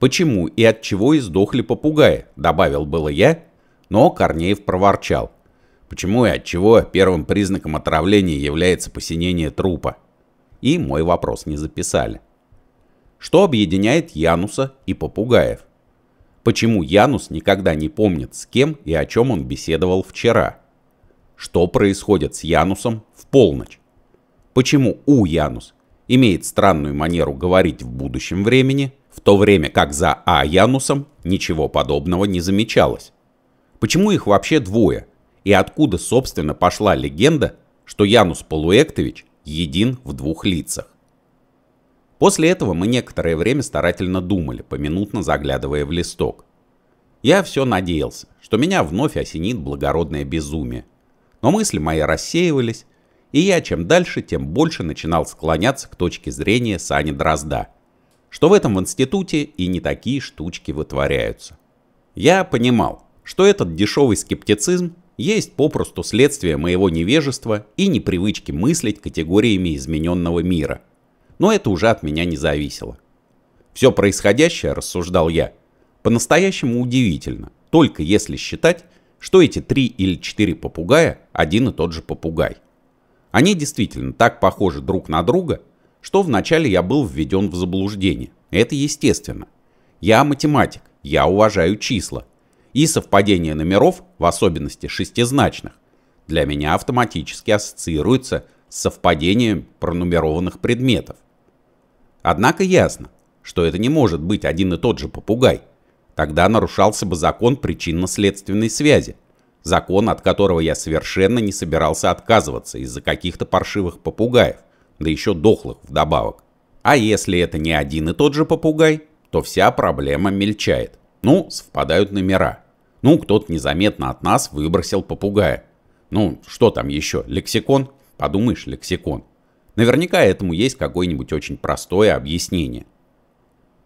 «Почему и от чего издохли попугаи?» – добавил было я, но Корнеев проворчал. «Почему и от чего первым признаком отравления является посинение трупа?» И мой вопрос не записали. Что объединяет Януса и попугаев? Почему Янус никогда не помнит, с кем и о чем он беседовал вчера? Что происходит с Янусом в полночь? Почему у Янус имеет странную манеру говорить в будущем времени, в то время как за А. Янусом ничего подобного не замечалось. Почему их вообще двое? И откуда, собственно, пошла легенда, что Янус Полуэктович един в двух лицах? После этого мы некоторое время старательно думали, поминутно заглядывая в листок. Я все надеялся, что меня вновь осенит благородное безумие. Но мысли мои рассеивались, и я чем дальше, тем больше начинал склоняться к точке зрения Сани Дрозда, что в этом институте и не такие штучки вытворяются. Я понимал, что этот дешевый скептицизм есть попросту следствие моего невежества и непривычки мыслить категориями измененного мира. Но это уже от меня не зависело. Все происходящее, рассуждал я, по-настоящему удивительно, только если считать, что эти три или четыре попугая один и тот же попугай. Они действительно так похожи друг на друга, что вначале я был введен в заблуждение. Это естественно. Я математик, я уважаю числа. И совпадение номеров, в особенности шестизначных, для меня автоматически ассоциируется с совпадением пронумерованных предметов. Однако ясно, что это не может быть один и тот же попугай. Тогда нарушался бы закон причинно-следственной связи – Закон, от которого я совершенно не собирался отказываться из-за каких-то паршивых попугаев, да еще дохлых вдобавок. А если это не один и тот же попугай, то вся проблема мельчает. Ну, совпадают номера. Ну, кто-то незаметно от нас выбросил попугая. Ну, что там еще, лексикон? Подумаешь, лексикон. Наверняка этому есть какое-нибудь очень простое объяснение.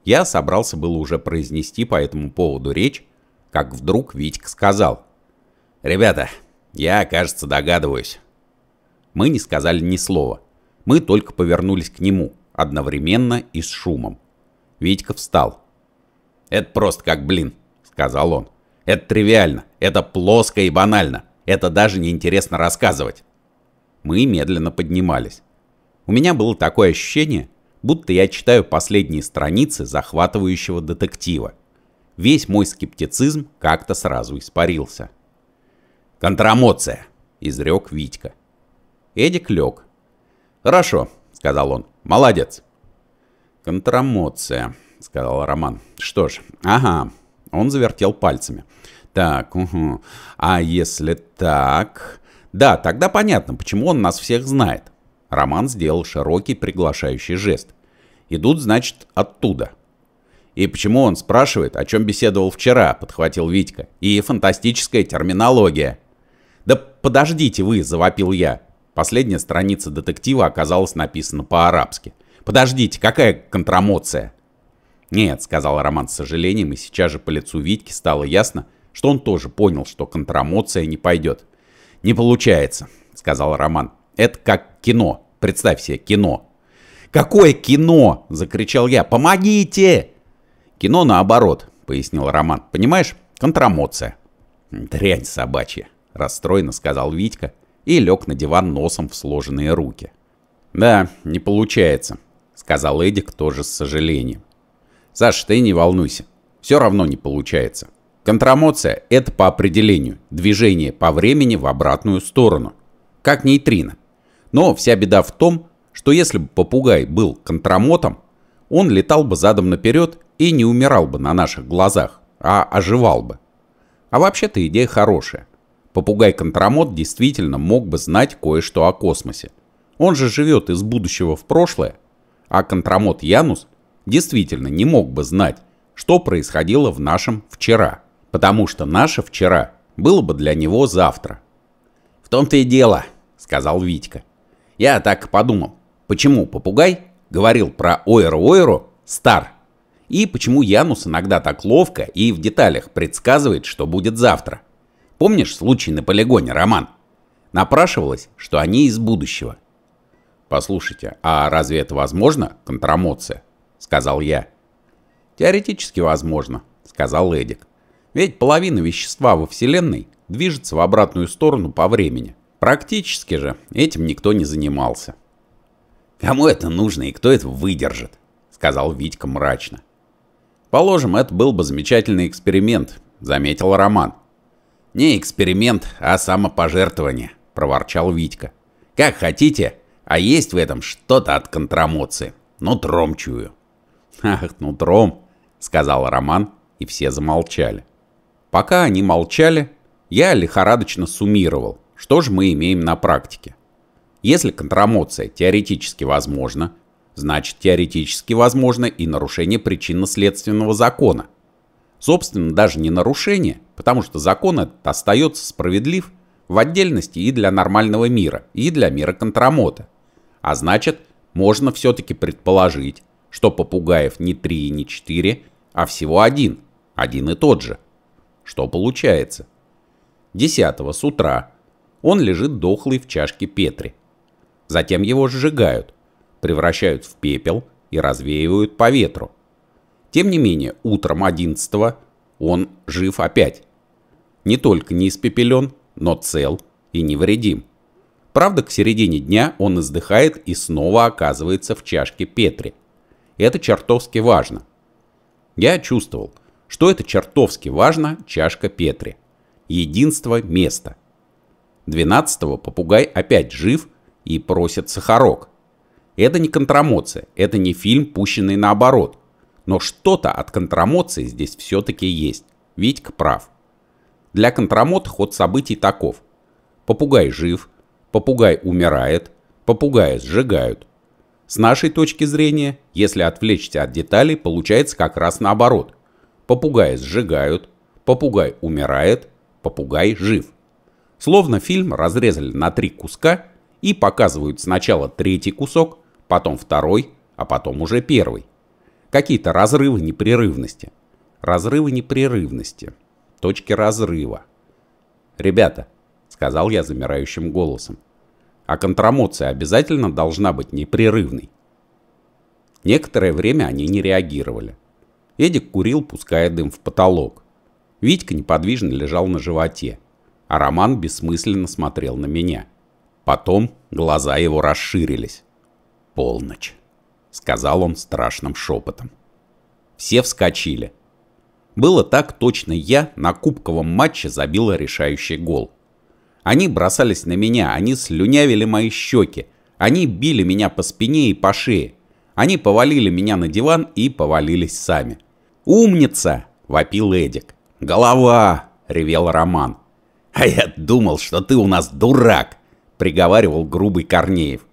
Я собрался было уже произнести по этому поводу речь, как вдруг Витька сказал – «Ребята, я, кажется, догадываюсь». Мы не сказали ни слова. Мы только повернулись к нему, одновременно и с шумом. Витька встал. «Это просто как блин», — сказал он. «Это тривиально, это плоско и банально, это даже неинтересно рассказывать». Мы медленно поднимались. У меня было такое ощущение, будто я читаю последние страницы захватывающего детектива. Весь мой скептицизм как-то сразу испарился. «Контрамоция!» – изрек Витька. Эдик лег. «Хорошо», – сказал он. «Молодец». «Контрамоция», – сказал Роман. «Что ж, ага». Он завертел пальцами. «Так, угу. А если так...» «Да, тогда понятно, почему он нас всех знает». Роман сделал широкий приглашающий жест. «Идут, значит, оттуда». «И почему он спрашивает, о чем беседовал вчера?» – подхватил Витька. «И фантастическая терминология». «Подождите вы!» – завопил я. Последняя страница детектива оказалась написана по-арабски. «Подождите, какая контрамоция?» «Нет», — сказал Роман с сожалением, и сейчас же по лицу Витьки стало ясно, что он тоже понял, что контрамоция не пойдет. «Не получается», — сказал Роман. «Это как кино. Представь себе, кино». «Какое кино?» — закричал я. «Помогите!» «Кино наоборот», — пояснил Роман. «Понимаешь? Контрамоция». «Дрянь собачья», — расстроенно сказал Витька и лег на диван носом в сложенные руки. «Да, не получается», — сказал Эдик тоже с сожалением. «Саш, ты не волнуйся. Все равно не получается. Контрамоция — это по определению движение по времени в обратную сторону, как нейтрино. Но вся беда в том, что если бы попугай был контрамотом, он летал бы задом наперед и не умирал бы на наших глазах, а оживал бы. А вообще-то идея хорошая. Попугай-контрамот действительно мог бы знать кое-что о космосе. Он же живет из будущего в прошлое, а контрамот Янус действительно не мог бы знать, что происходило в нашем вчера, потому что наше вчера было бы для него завтра. «В том-то и дело», — сказал Витька. «Я так подумал, почему попугай говорил про Ойру-Ойру стар, и почему Янус иногда так ловко и в деталях предсказывает, что будет завтра». Помнишь случай на полигоне, Роман? Напрашивалось, что они из будущего. «Послушайте, а разве это возможно, контрамоция?» – сказал я. «Теоретически возможно», – сказал Эдик. «Ведь половина вещества во Вселенной движется в обратную сторону по времени. Практически же этим никто не занимался». «Кому это нужно и кто это выдержит?» – сказал Витька мрачно. «Положим, это был бы замечательный эксперимент», – заметил Роман. «Не эксперимент, а самопожертвование», – проворчал Витька. «Как хотите, а есть в этом что-то от контрамоции. Нутром чую». «Ах, нутром», – сказал Роман, и все замолчали. Пока они молчали, я лихорадочно суммировал, что же мы имеем на практике. Если контрамоция теоретически возможна, значит теоретически возможно и нарушение причинно-следственного закона. Собственно, даже не нарушение – потому что закон этот остается справедлив в отдельности и для нормального мира, и для мира контрамота. А значит, можно все-таки предположить, что попугаев не три и не четыре, а всего один, один и тот же. Что получается? Десятого с утра он лежит дохлый в чашке Петри. Затем его сжигают, превращают в пепел и развеивают по ветру. Тем не менее, утром 11 он жив опять не только не испепелен, но цел и невредим. Правда, к середине дня он издыхает и снова оказывается в чашке Петри. Это чертовски важно. Я чувствовал, что это чертовски важно чашка Петри. Единство места. 12-го попугай опять жив и просит сахарок. Это не контрамоция, это не фильм, пущенный наоборот. Но что-то от контрамоции здесь все-таки есть. Витька прав. Для контрамот ход событий таков. Попугай жив, попугай умирает, попугая сжигают. С нашей точки зрения, если отвлечься от деталей, получается как раз наоборот. Попугая сжигают, попугай умирает, попугай жив. Словно фильм разрезали на три куска и показывают сначала третий кусок, потом второй, а потом уже первый. Какие-то разрывы непрерывности. Разрывы непрерывности точки разрыва. «Ребята», — сказал я замирающим голосом, «а контрамоция обязательно должна быть непрерывной». Некоторое время они не реагировали. Эдик курил, пуская дым в потолок. Витька неподвижно лежал на животе, а Роман бессмысленно смотрел на меня. Потом глаза его расширились. «Полночь», — сказал он страшным шепотом. Все вскочили — было так точно я на кубковом матче забила решающий гол. Они бросались на меня, они слюнявили мои щеки, они били меня по спине и по шее. Они повалили меня на диван и повалились сами. «Умница!» – вопил Эдик. «Голова!» – ревел Роман. «А я думал, что ты у нас дурак!» – приговаривал грубый Корнеев.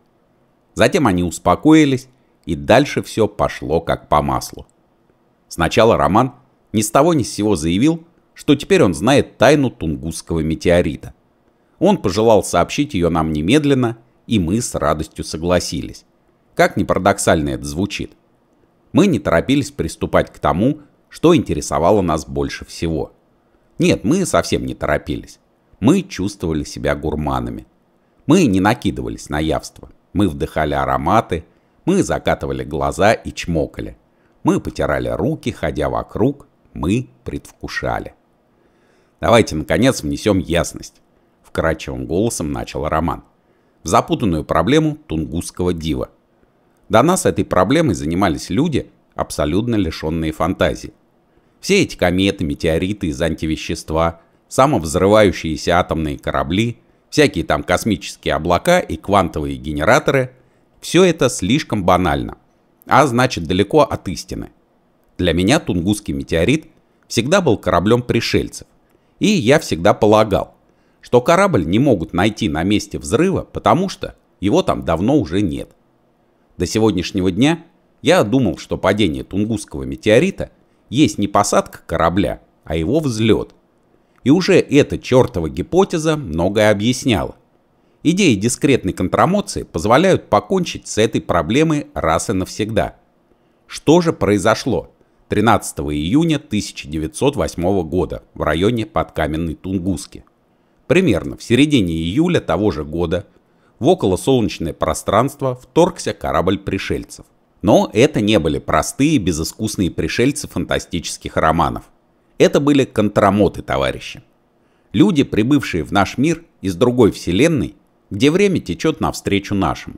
Затем они успокоились, и дальше все пошло как по маслу. Сначала Роман – ни с того ни с сего заявил, что теперь он знает тайну Тунгусского метеорита. Он пожелал сообщить ее нам немедленно, и мы с радостью согласились. Как ни парадоксально это звучит. Мы не торопились приступать к тому, что интересовало нас больше всего. Нет, мы совсем не торопились. Мы чувствовали себя гурманами. Мы не накидывались на явство. Мы вдыхали ароматы, мы закатывали глаза и чмокали. Мы потирали руки, ходя вокруг, мы предвкушали. «Давайте, наконец, внесем ясность», – вкрадчивым голосом начал Роман. «В запутанную проблему тунгусского дива. До нас этой проблемой занимались люди, абсолютно лишенные фантазии. Все эти кометы, метеориты из антивещества, самовзрывающиеся атомные корабли, всякие там космические облака и квантовые генераторы – все это слишком банально, а значит далеко от истины. Для меня Тунгусский метеорит всегда был кораблем пришельцев, и я всегда полагал, что корабль не могут найти на месте взрыва, потому что его там давно уже нет. До сегодняшнего дня я думал, что падение Тунгусского метеорита есть не посадка корабля, а его взлет. И уже эта чертова гипотеза многое объясняла. Идеи дискретной контрамоции позволяют покончить с этой проблемой раз и навсегда. Что же произошло? 13 июня 1908 года в районе Подкаменной Тунгуски. Примерно в середине июля того же года в околосолнечное пространство вторгся корабль пришельцев. Но это не были простые безыскусные пришельцы фантастических романов. Это были контрамоты, товарищи. Люди, прибывшие в наш мир из другой вселенной, где время течет навстречу нашему.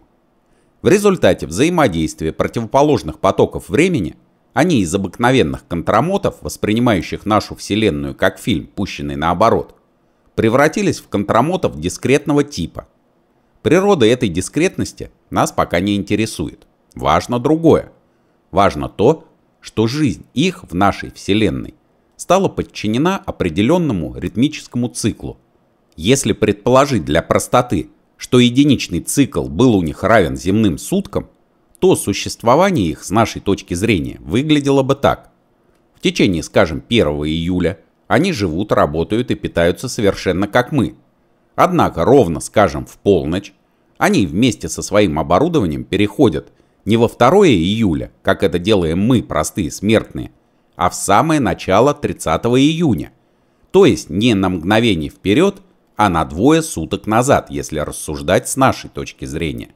В результате взаимодействия противоположных потоков времени – они из обыкновенных контрамотов, воспринимающих нашу вселенную как фильм, пущенный наоборот, превратились в контрамотов дискретного типа. Природа этой дискретности нас пока не интересует. Важно другое. Важно то, что жизнь их в нашей вселенной стала подчинена определенному ритмическому циклу. Если предположить для простоты, что единичный цикл был у них равен земным суткам – то существование их, с нашей точки зрения, выглядело бы так. В течение, скажем, 1 июля они живут, работают и питаются совершенно как мы. Однако, ровно, скажем, в полночь, они вместе со своим оборудованием переходят не во 2 июля, как это делаем мы, простые смертные, а в самое начало 30 июня. То есть не на мгновение вперед, а на двое суток назад, если рассуждать с нашей точки зрения.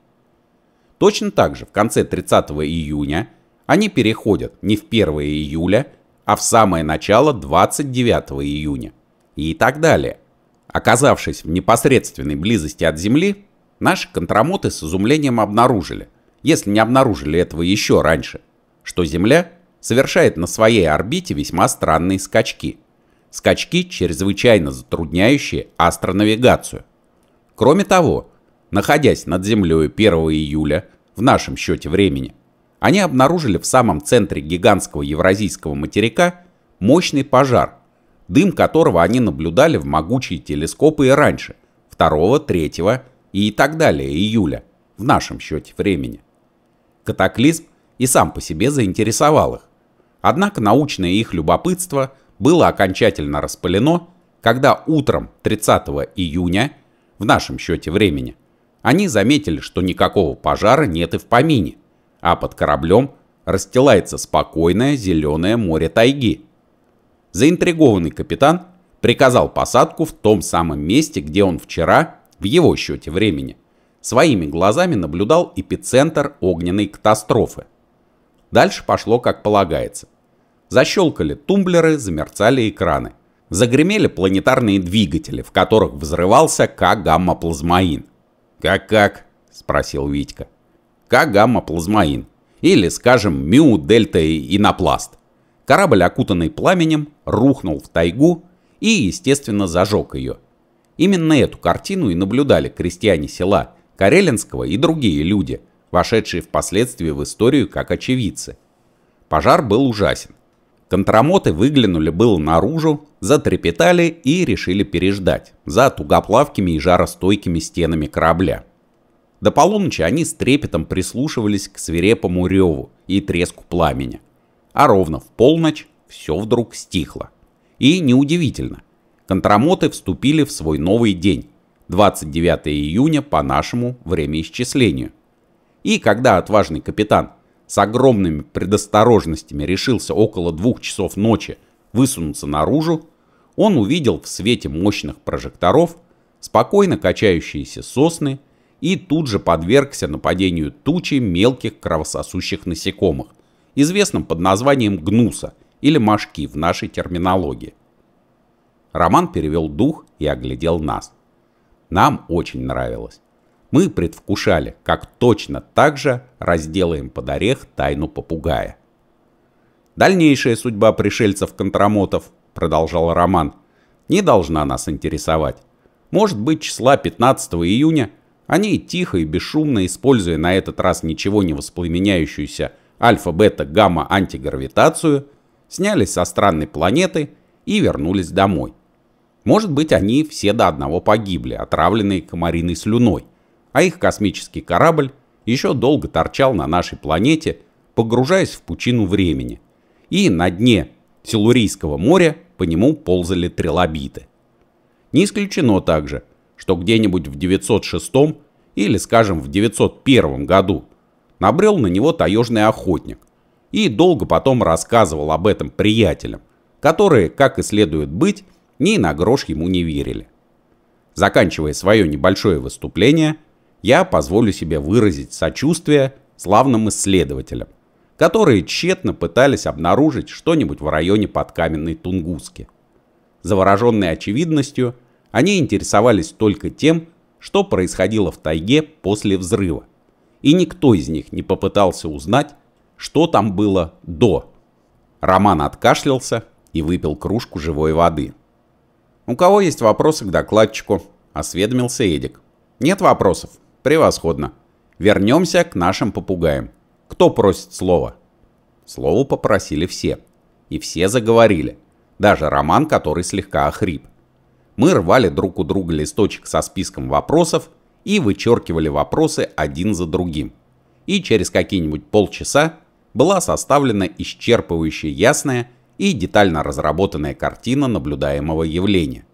Точно так же в конце 30 июня они переходят не в 1 июля, а в самое начало 29 июня. И так далее. Оказавшись в непосредственной близости от Земли, наши контрамоты с изумлением обнаружили, если не обнаружили этого еще раньше, что Земля совершает на своей орбите весьма странные скачки. Скачки, чрезвычайно затрудняющие астронавигацию. Кроме того, находясь над землей 1 июля, в нашем счете времени, они обнаружили в самом центре гигантского евразийского материка мощный пожар, дым которого они наблюдали в могучие телескопы и раньше, 2, 3 и так далее июля, в нашем счете времени. Катаклизм и сам по себе заинтересовал их. Однако научное их любопытство было окончательно распылено, когда утром 30 июня, в нашем счете времени, они заметили, что никакого пожара нет и в помине, а под кораблем расстилается спокойное зеленое море тайги. Заинтригованный капитан приказал посадку в том самом месте, где он вчера, в его счете времени, своими глазами наблюдал эпицентр огненной катастрофы. Дальше пошло как полагается. Защелкали тумблеры, замерцали экраны. Загремели планетарные двигатели, в которых взрывался К-гамма-плазмоин. «Как-как?» – спросил Витька. «Как плазмаин Или, скажем, мю-дельта-инопласт». Корабль, окутанный пламенем, рухнул в тайгу и, естественно, зажег ее. Именно эту картину и наблюдали крестьяне села Карелинского и другие люди, вошедшие впоследствии в историю как очевидцы. Пожар был ужасен. Контрамоты выглянули было наружу, затрепетали и решили переждать за тугоплавкими и жаростойкими стенами корабля. До полуночи они с трепетом прислушивались к свирепому реву и треску пламени. А ровно в полночь все вдруг стихло. И неудивительно, контрамоты вступили в свой новый день, 29 июня по нашему времяисчислению. И когда отважный капитан с огромными предосторожностями решился около двух часов ночи высунуться наружу, он увидел в свете мощных прожекторов спокойно качающиеся сосны и тут же подвергся нападению тучи мелких кровососущих насекомых, известным под названием гнуса или мошки в нашей терминологии. Роман перевел дух и оглядел нас. Нам очень нравилось. Мы предвкушали, как точно так же разделаем под орех тайну попугая. Дальнейшая судьба пришельцев-контрамотов, продолжал Роман, не должна нас интересовать. Может быть, числа 15 июня они тихо и бесшумно, используя на этот раз ничего не воспламеняющуюся альфа-бета-гамма-антигравитацию, снялись со странной планеты и вернулись домой. Может быть, они все до одного погибли, отравленные комариной слюной а их космический корабль еще долго торчал на нашей планете, погружаясь в пучину времени. И на дне Силурийского моря по нему ползали трилобиты. Не исключено также, что где-нибудь в 906 или, скажем, в 901 году набрел на него таежный охотник и долго потом рассказывал об этом приятелям, которые, как и следует быть, ни на грош ему не верили. Заканчивая свое небольшое выступление – я позволю себе выразить сочувствие славным исследователям, которые тщетно пытались обнаружить что-нибудь в районе подкаменной Тунгуски. Завороженные очевидностью, они интересовались только тем, что происходило в тайге после взрыва, и никто из них не попытался узнать, что там было до. Роман откашлялся и выпил кружку живой воды. «У кого есть вопросы к докладчику?» – осведомился Эдик. «Нет вопросов», Превосходно. Вернемся к нашим попугаям. Кто просит слово? Слово попросили все. И все заговорили. Даже Роман, который слегка охрип. Мы рвали друг у друга листочек со списком вопросов и вычеркивали вопросы один за другим. И через какие-нибудь полчаса была составлена исчерпывающая ясная и детально разработанная картина наблюдаемого явления.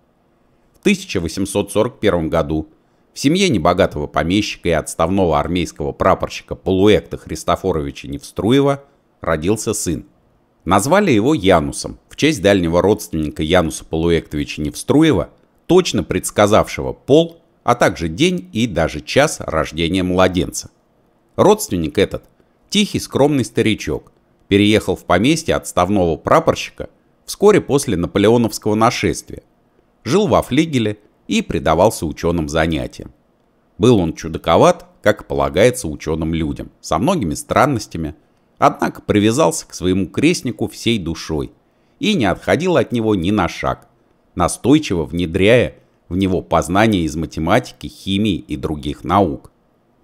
В 1841 году в семье небогатого помещика и отставного армейского прапорщика Полуэкта Христофоровича Невструева родился сын. Назвали его Янусом в честь дальнего родственника Януса Полуэктовича Невструева, точно предсказавшего пол, а также день и даже час рождения младенца. Родственник этот, тихий скромный старичок, переехал в поместье отставного прапорщика вскоре после наполеоновского нашествия. Жил во флигеле, и предавался ученым занятиям. Был он чудаковат, как полагается ученым людям, со многими странностями, однако привязался к своему крестнику всей душой и не отходил от него ни на шаг, настойчиво внедряя в него познания из математики, химии и других наук.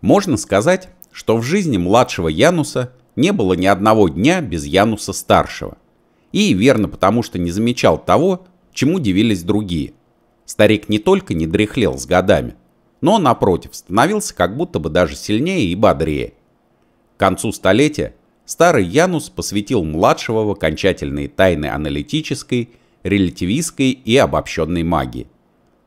Можно сказать, что в жизни младшего Януса не было ни одного дня без Януса старшего. И верно потому, что не замечал того, чему дивились другие – Старик не только не дряхлел с годами, но, напротив, становился как будто бы даже сильнее и бодрее. К концу столетия старый Янус посвятил младшего в окончательные тайны аналитической, релятивистской и обобщенной магии.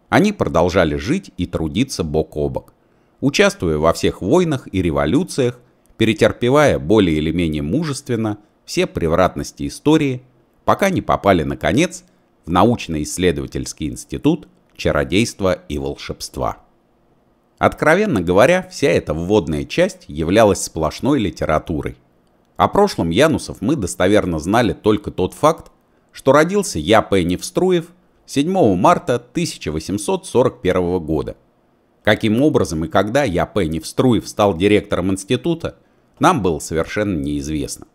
Они продолжали жить и трудиться бок о бок, участвуя во всех войнах и революциях, перетерпевая более или менее мужественно все превратности истории, пока не попали, наконец, в научно-исследовательский институт чародейства и волшебства. Откровенно говоря, вся эта вводная часть являлась сплошной литературой. О прошлом Янусов мы достоверно знали только тот факт, что родился я П. Невструев 7 марта 1841 года. Каким образом и когда я П. Невструев стал директором института, нам было совершенно неизвестно.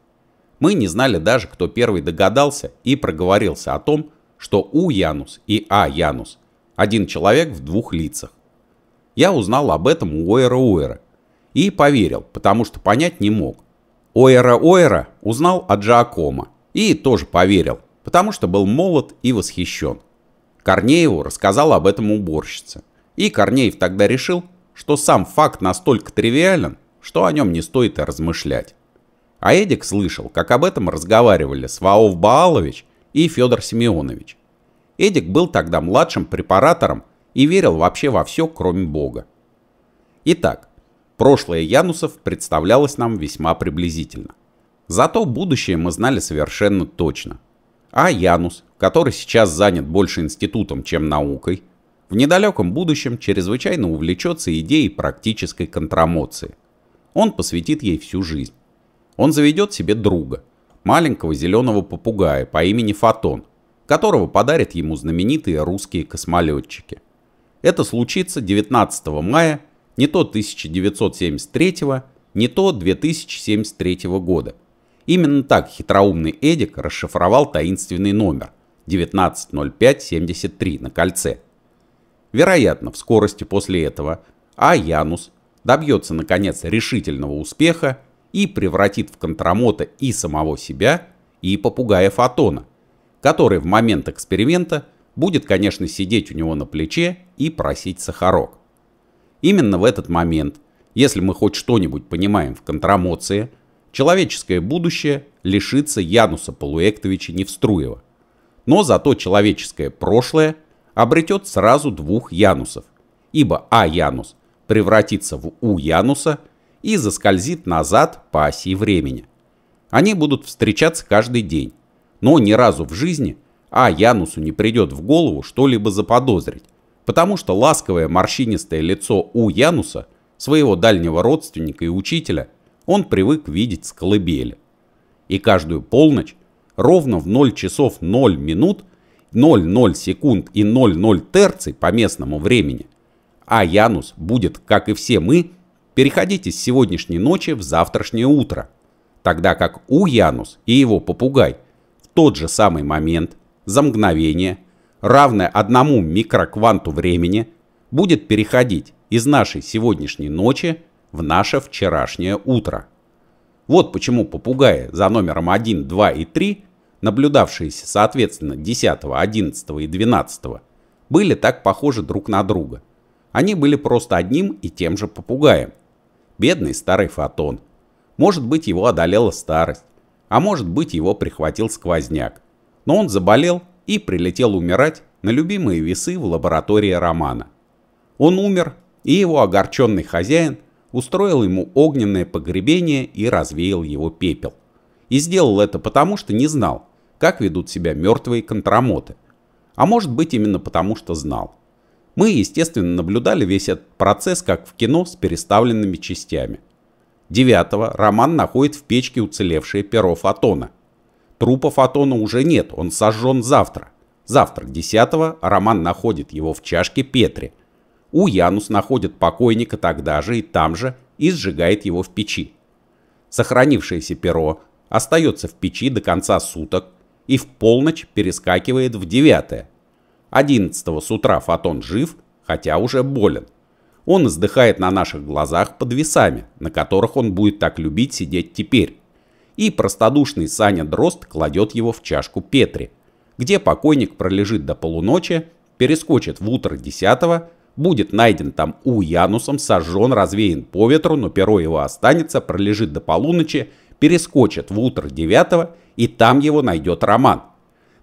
Мы не знали даже, кто первый догадался и проговорился о том, что У Янус и А Янус – один человек в двух лицах. Я узнал об этом у Ойра Ойра и поверил, потому что понять не мог. Ойра Ойра узнал от Джакома и тоже поверил, потому что был молод и восхищен. Корнееву рассказал об этом уборщице, И Корнеев тогда решил, что сам факт настолько тривиален, что о нем не стоит и размышлять. А Эдик слышал, как об этом разговаривали Сваов Баалович и Федор Семенович. Эдик был тогда младшим препаратором и верил вообще во все, кроме Бога. Итак, прошлое Янусов представлялось нам весьма приблизительно. Зато будущее мы знали совершенно точно. А Янус, который сейчас занят больше институтом, чем наукой, в недалеком будущем чрезвычайно увлечется идеей практической контрамоции. Он посвятит ей всю жизнь. Он заведет себе друга – маленького зеленого попугая по имени Фотон, которого подарят ему знаменитые русские космолетчики. Это случится 19 мая не то 1973, не то 2073 года. Именно так хитроумный Эдик расшифровал таинственный номер 190573 на кольце. Вероятно, в скорости после этого А. Янус добьется наконец решительного успеха и превратит в контрамота и самого себя, и попугая Фотона, который в момент эксперимента будет, конечно, сидеть у него на плече и просить сахарок. Именно в этот момент, если мы хоть что-нибудь понимаем в контрамоции, человеческое будущее лишится Януса Полуэктовича Невструева. Но зато человеческое прошлое обретет сразу двух Янусов, ибо А-Янус превратится в У-Януса – и заскользит назад по оси времени. Они будут встречаться каждый день, но ни разу в жизни, а Янусу не придет в голову что-либо заподозрить, потому что ласковое морщинистое лицо у Януса, своего дальнего родственника и учителя, он привык видеть с колыбели. И каждую полночь, ровно в 0 часов 0 минут, 0,0 секунд и 0,0 терций по местному времени, а Янус будет, как и все мы, Переходите с сегодняшней ночи в завтрашнее утро, тогда как У Янус и его попугай в тот же самый момент, за мгновение, равное одному микрокванту времени, будет переходить из нашей сегодняшней ночи в наше вчерашнее утро. Вот почему попугаи за номером 1, 2 и 3, наблюдавшиеся соответственно 10, 11 и 12, были так похожи друг на друга. Они были просто одним и тем же попугаем – Бедный старый фотон. Может быть, его одолела старость, а может быть, его прихватил сквозняк. Но он заболел и прилетел умирать на любимые весы в лаборатории Романа. Он умер, и его огорченный хозяин устроил ему огненное погребение и развеял его пепел. И сделал это потому, что не знал, как ведут себя мертвые контрамоты. А может быть именно потому, что знал. Мы, естественно, наблюдали весь этот процесс, как в кино, с переставленными частями. Девятого Роман находит в печке уцелевшее перо Фотона. Трупа Фотона уже нет, он сожжен завтра. Завтра, 10 Роман находит его в чашке Петри. У Янус находит покойника тогда же и там же и сжигает его в печи. Сохранившееся перо остается в печи до конца суток и в полночь перескакивает в девятое, 11 с утра Фотон жив, хотя уже болен. Он издыхает на наших глазах под весами, на которых он будет так любить сидеть теперь. И простодушный Саня Дрозд кладет его в чашку Петри, где покойник пролежит до полуночи, перескочит в утро 10 будет найден там у Янусом, сожжен, развеян по ветру, но перо его останется, пролежит до полуночи, перескочит в утро 9 и там его найдет Роман –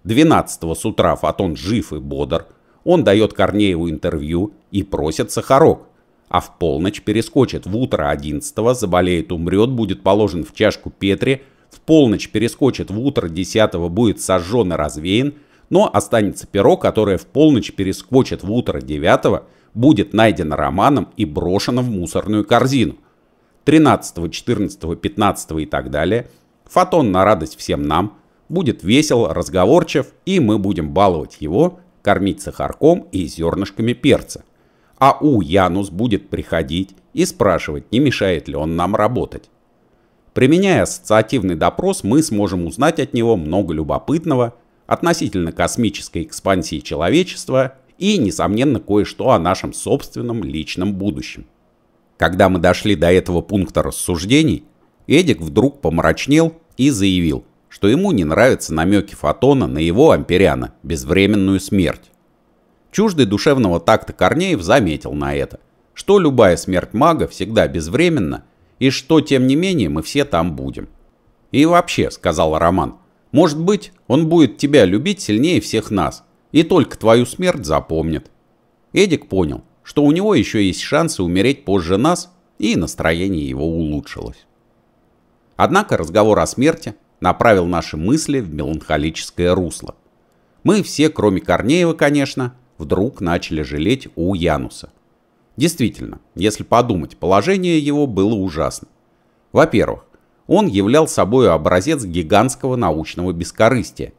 12 с утра Фотон жив и бодр, он дает Корнееву интервью и просит Сахарок, а в полночь перескочит в утро 11 заболеет, умрет, будет положен в чашку Петри, в полночь перескочит в утро 10 будет сожжен и развеян, но останется перо, которое в полночь перескочит в утро 9 будет найдено Романом и брошено в мусорную корзину. 13, 14, 15 и так далее. Фотон на радость всем нам – будет весел, разговорчив, и мы будем баловать его, кормить сахарком и зернышками перца. А у Янус будет приходить и спрашивать, не мешает ли он нам работать. Применяя ассоциативный допрос, мы сможем узнать от него много любопытного относительно космической экспансии человечества и, несомненно, кое-что о нашем собственном личном будущем. Когда мы дошли до этого пункта рассуждений, Эдик вдруг помрачнел и заявил – что ему не нравятся намеки Фотона на его ампериана, безвременную смерть. Чуждый душевного такта Корнеев заметил на это, что любая смерть мага всегда безвременна, и что, тем не менее, мы все там будем. «И вообще», — сказал Роман, — «может быть, он будет тебя любить сильнее всех нас, и только твою смерть запомнит». Эдик понял, что у него еще есть шансы умереть позже нас, и настроение его улучшилось. Однако разговор о смерти направил наши мысли в меланхолическое русло. Мы все, кроме Корнеева, конечно, вдруг начали жалеть у Януса. Действительно, если подумать, положение его было ужасно. Во-первых, он являл собой образец гигантского научного бескорыстия,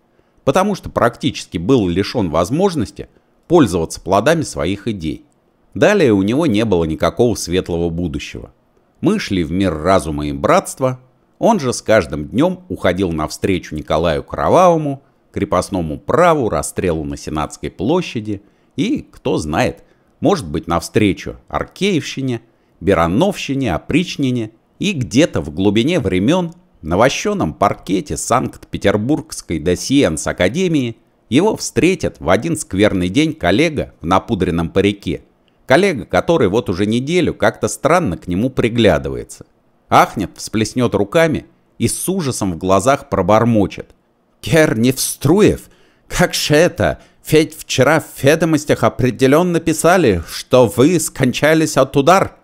потому что практически был лишен возможности пользоваться плодами своих идей. Далее у него не было никакого светлого будущего. Мы шли в мир разума и братства – он же с каждым днем уходил навстречу Николаю Кровавому, крепостному праву, расстрелу на Сенатской площади и, кто знает, может быть навстречу Аркеевщине, Берановщине, Опричнине и где-то в глубине времен на вощеном паркете Санкт-Петербургской Досиенс Академии его встретят в один скверный день коллега в напудренном парике. Коллега, который вот уже неделю как-то странно к нему приглядывается – ахнет, всплеснет руками и с ужасом в глазах пробормочет. «Кер Невструев! Как же это? Ведь вчера в ведомостях определенно писали, что вы скончались от удар!»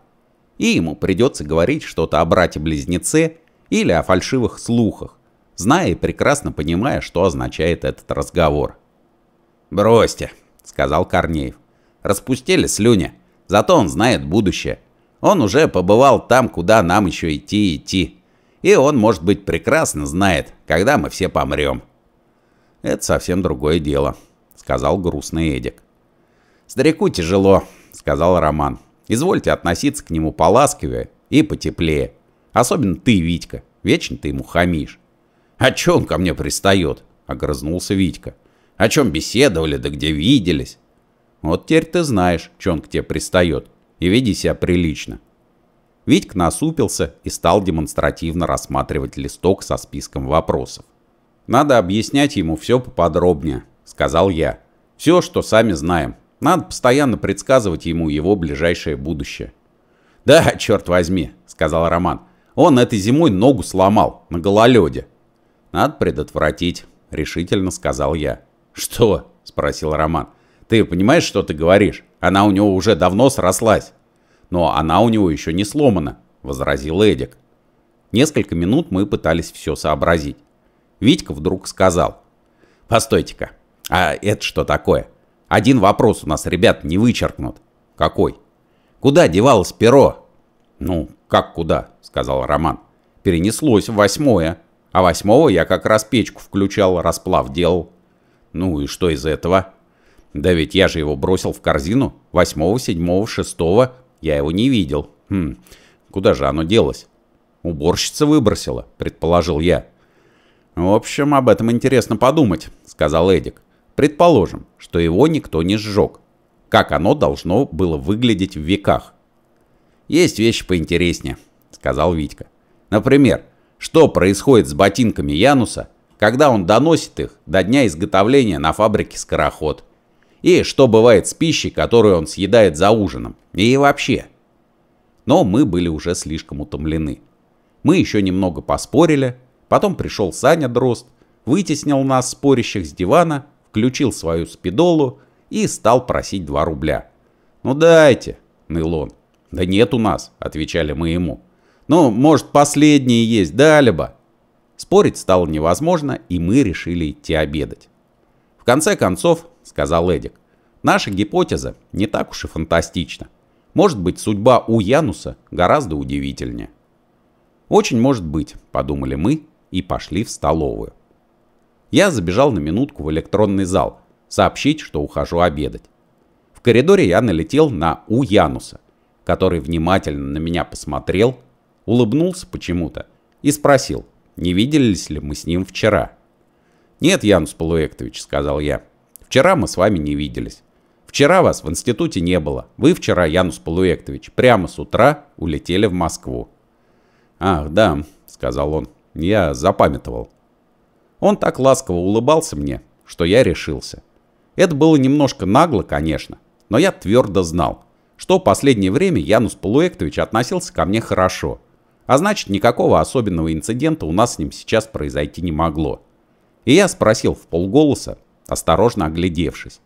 И ему придется говорить что-то о брате-близнеце или о фальшивых слухах, зная и прекрасно понимая, что означает этот разговор. «Бросьте», — сказал Корнеев. «Распустили слюни, зато он знает будущее. Он уже побывал там, куда нам еще идти идти. И он, может быть, прекрасно знает, когда мы все помрем. «Это совсем другое дело», — сказал грустный Эдик. «Старику тяжело», — сказал Роман. «Извольте относиться к нему поласковее и потеплее. Особенно ты, Витька. Вечно ты ему хамишь». «А чё ко мне пристает?» — огрызнулся Витька. «О чем беседовали, да где виделись?» «Вот теперь ты знаешь, чем к тебе пристает», и веди себя прилично. Витьк насупился и стал демонстративно рассматривать листок со списком вопросов. «Надо объяснять ему все поподробнее», — сказал я. «Все, что сами знаем. Надо постоянно предсказывать ему его ближайшее будущее». «Да, черт возьми», — сказал Роман. «Он этой зимой ногу сломал на гололеде». «Надо предотвратить», — решительно сказал я. «Что?» — спросил Роман. «Ты понимаешь, что ты говоришь?» Она у него уже давно срослась. Но она у него еще не сломана, возразил Эдик. Несколько минут мы пытались все сообразить. Витька вдруг сказал. Постойте-ка, а это что такое? Один вопрос у нас, ребят, не вычеркнут. Какой? Куда девалось перо? Ну, как куда, сказал Роман. Перенеслось в восьмое. А восьмого я как раз печку включал, расплав делал. Ну и что из этого? Да ведь я же его бросил в корзину. Восьмого, седьмого, шестого я его не видел. Хм, куда же оно делось? Уборщица выбросила, предположил я. В общем, об этом интересно подумать, сказал Эдик. Предположим, что его никто не сжег. Как оно должно было выглядеть в веках? Есть вещи поинтереснее, сказал Витька. Например, что происходит с ботинками Януса, когда он доносит их до дня изготовления на фабрике «Скороход» и что бывает с пищей, которую он съедает за ужином, и вообще. Но мы были уже слишком утомлены. Мы еще немного поспорили, потом пришел Саня Дрозд, вытеснил нас спорящих с дивана, включил свою спидолу и стал просить 2 рубля. «Ну дайте», — ныл он. «Да нет у нас», — отвечали мы ему. «Ну, может, последние есть, дали бы». Спорить стало невозможно, и мы решили идти обедать. В конце концов, сказал Эдик. Наша гипотеза не так уж и фантастична. Может быть, судьба у Януса гораздо удивительнее. Очень может быть, подумали мы и пошли в столовую. Я забежал на минутку в электронный зал, сообщить, что ухожу обедать. В коридоре я налетел на У Януса, который внимательно на меня посмотрел, улыбнулся почему-то и спросил, не виделись ли мы с ним вчера. «Нет, Янус Полуэктович», — сказал я, Вчера мы с вами не виделись. Вчера вас в институте не было. Вы вчера, Янус Полуэктович, прямо с утра улетели в Москву. «Ах, да», — сказал он, — «я запамятовал». Он так ласково улыбался мне, что я решился. Это было немножко нагло, конечно, но я твердо знал, что в последнее время Янус Полуэктович относился ко мне хорошо, а значит, никакого особенного инцидента у нас с ним сейчас произойти не могло. И я спросил в полголоса, осторожно оглядевшись.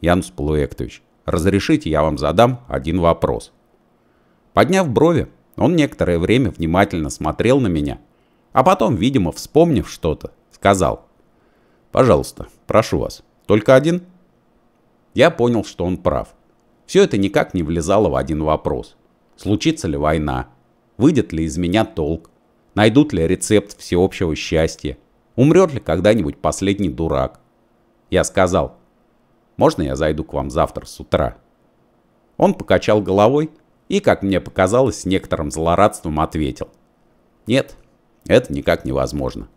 «Янус Полуэктович, разрешите я вам задам один вопрос?» Подняв брови, он некоторое время внимательно смотрел на меня, а потом, видимо, вспомнив что-то, сказал. «Пожалуйста, прошу вас, только один?» Я понял, что он прав. Все это никак не влезало в один вопрос. Случится ли война? Выйдет ли из меня толк? Найдут ли рецепт всеобщего счастья? Умрет ли когда-нибудь последний дурак? Я сказал, «Можно я зайду к вам завтра с утра?» Он покачал головой и, как мне показалось, с некоторым злорадством ответил, «Нет, это никак невозможно.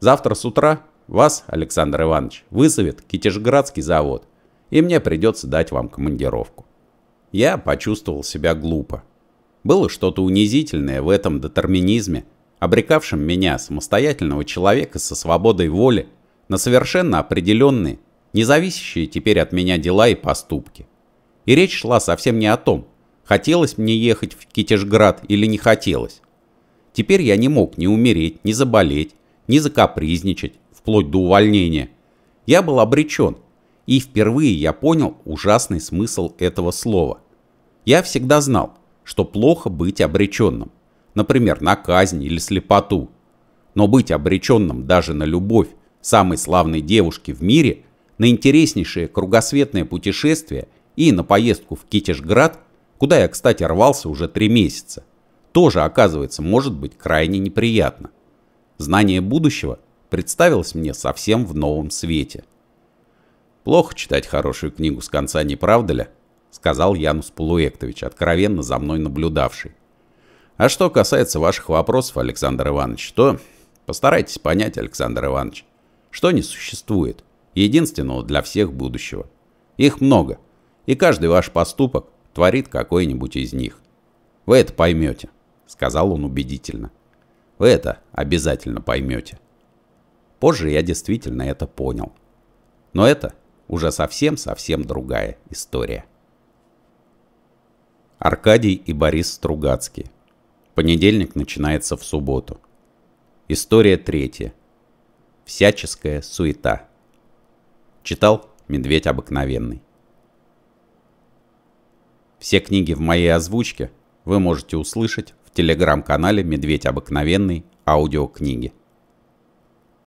Завтра с утра вас, Александр Иванович, вызовет Китежградский завод, и мне придется дать вам командировку». Я почувствовал себя глупо. Было что-то унизительное в этом детерминизме, обрекавшем меня, самостоятельного человека со свободой воли, на совершенно определенные, независящие теперь от меня дела и поступки. И речь шла совсем не о том, хотелось мне ехать в Китежград или не хотелось. Теперь я не мог ни умереть, ни заболеть, ни закапризничать, вплоть до увольнения. Я был обречен, и впервые я понял ужасный смысл этого слова. Я всегда знал, что плохо быть обреченным, например, на казнь или слепоту. Но быть обреченным даже на любовь, самой славной девушки в мире, на интереснейшее кругосветное путешествие и на поездку в Китежград, куда я, кстати, рвался уже три месяца, тоже, оказывается, может быть крайне неприятно. Знание будущего представилось мне совсем в новом свете. «Плохо читать хорошую книгу с конца, не правда ли?» — сказал Янус Полуэктович, откровенно за мной наблюдавший. «А что касается ваших вопросов, Александр Иванович, то постарайтесь понять, Александр Иванович, что не существует, единственного для всех будущего. Их много, и каждый ваш поступок творит какой-нибудь из них. Вы это поймете, сказал он убедительно. Вы это обязательно поймете. Позже я действительно это понял. Но это уже совсем-совсем другая история. Аркадий и Борис Стругацкий. Понедельник начинается в субботу. История третья всяческая суета. Читал «Медведь обыкновенный». Все книги в моей озвучке вы можете услышать в телеграм-канале «Медведь обыкновенный» аудиокниги.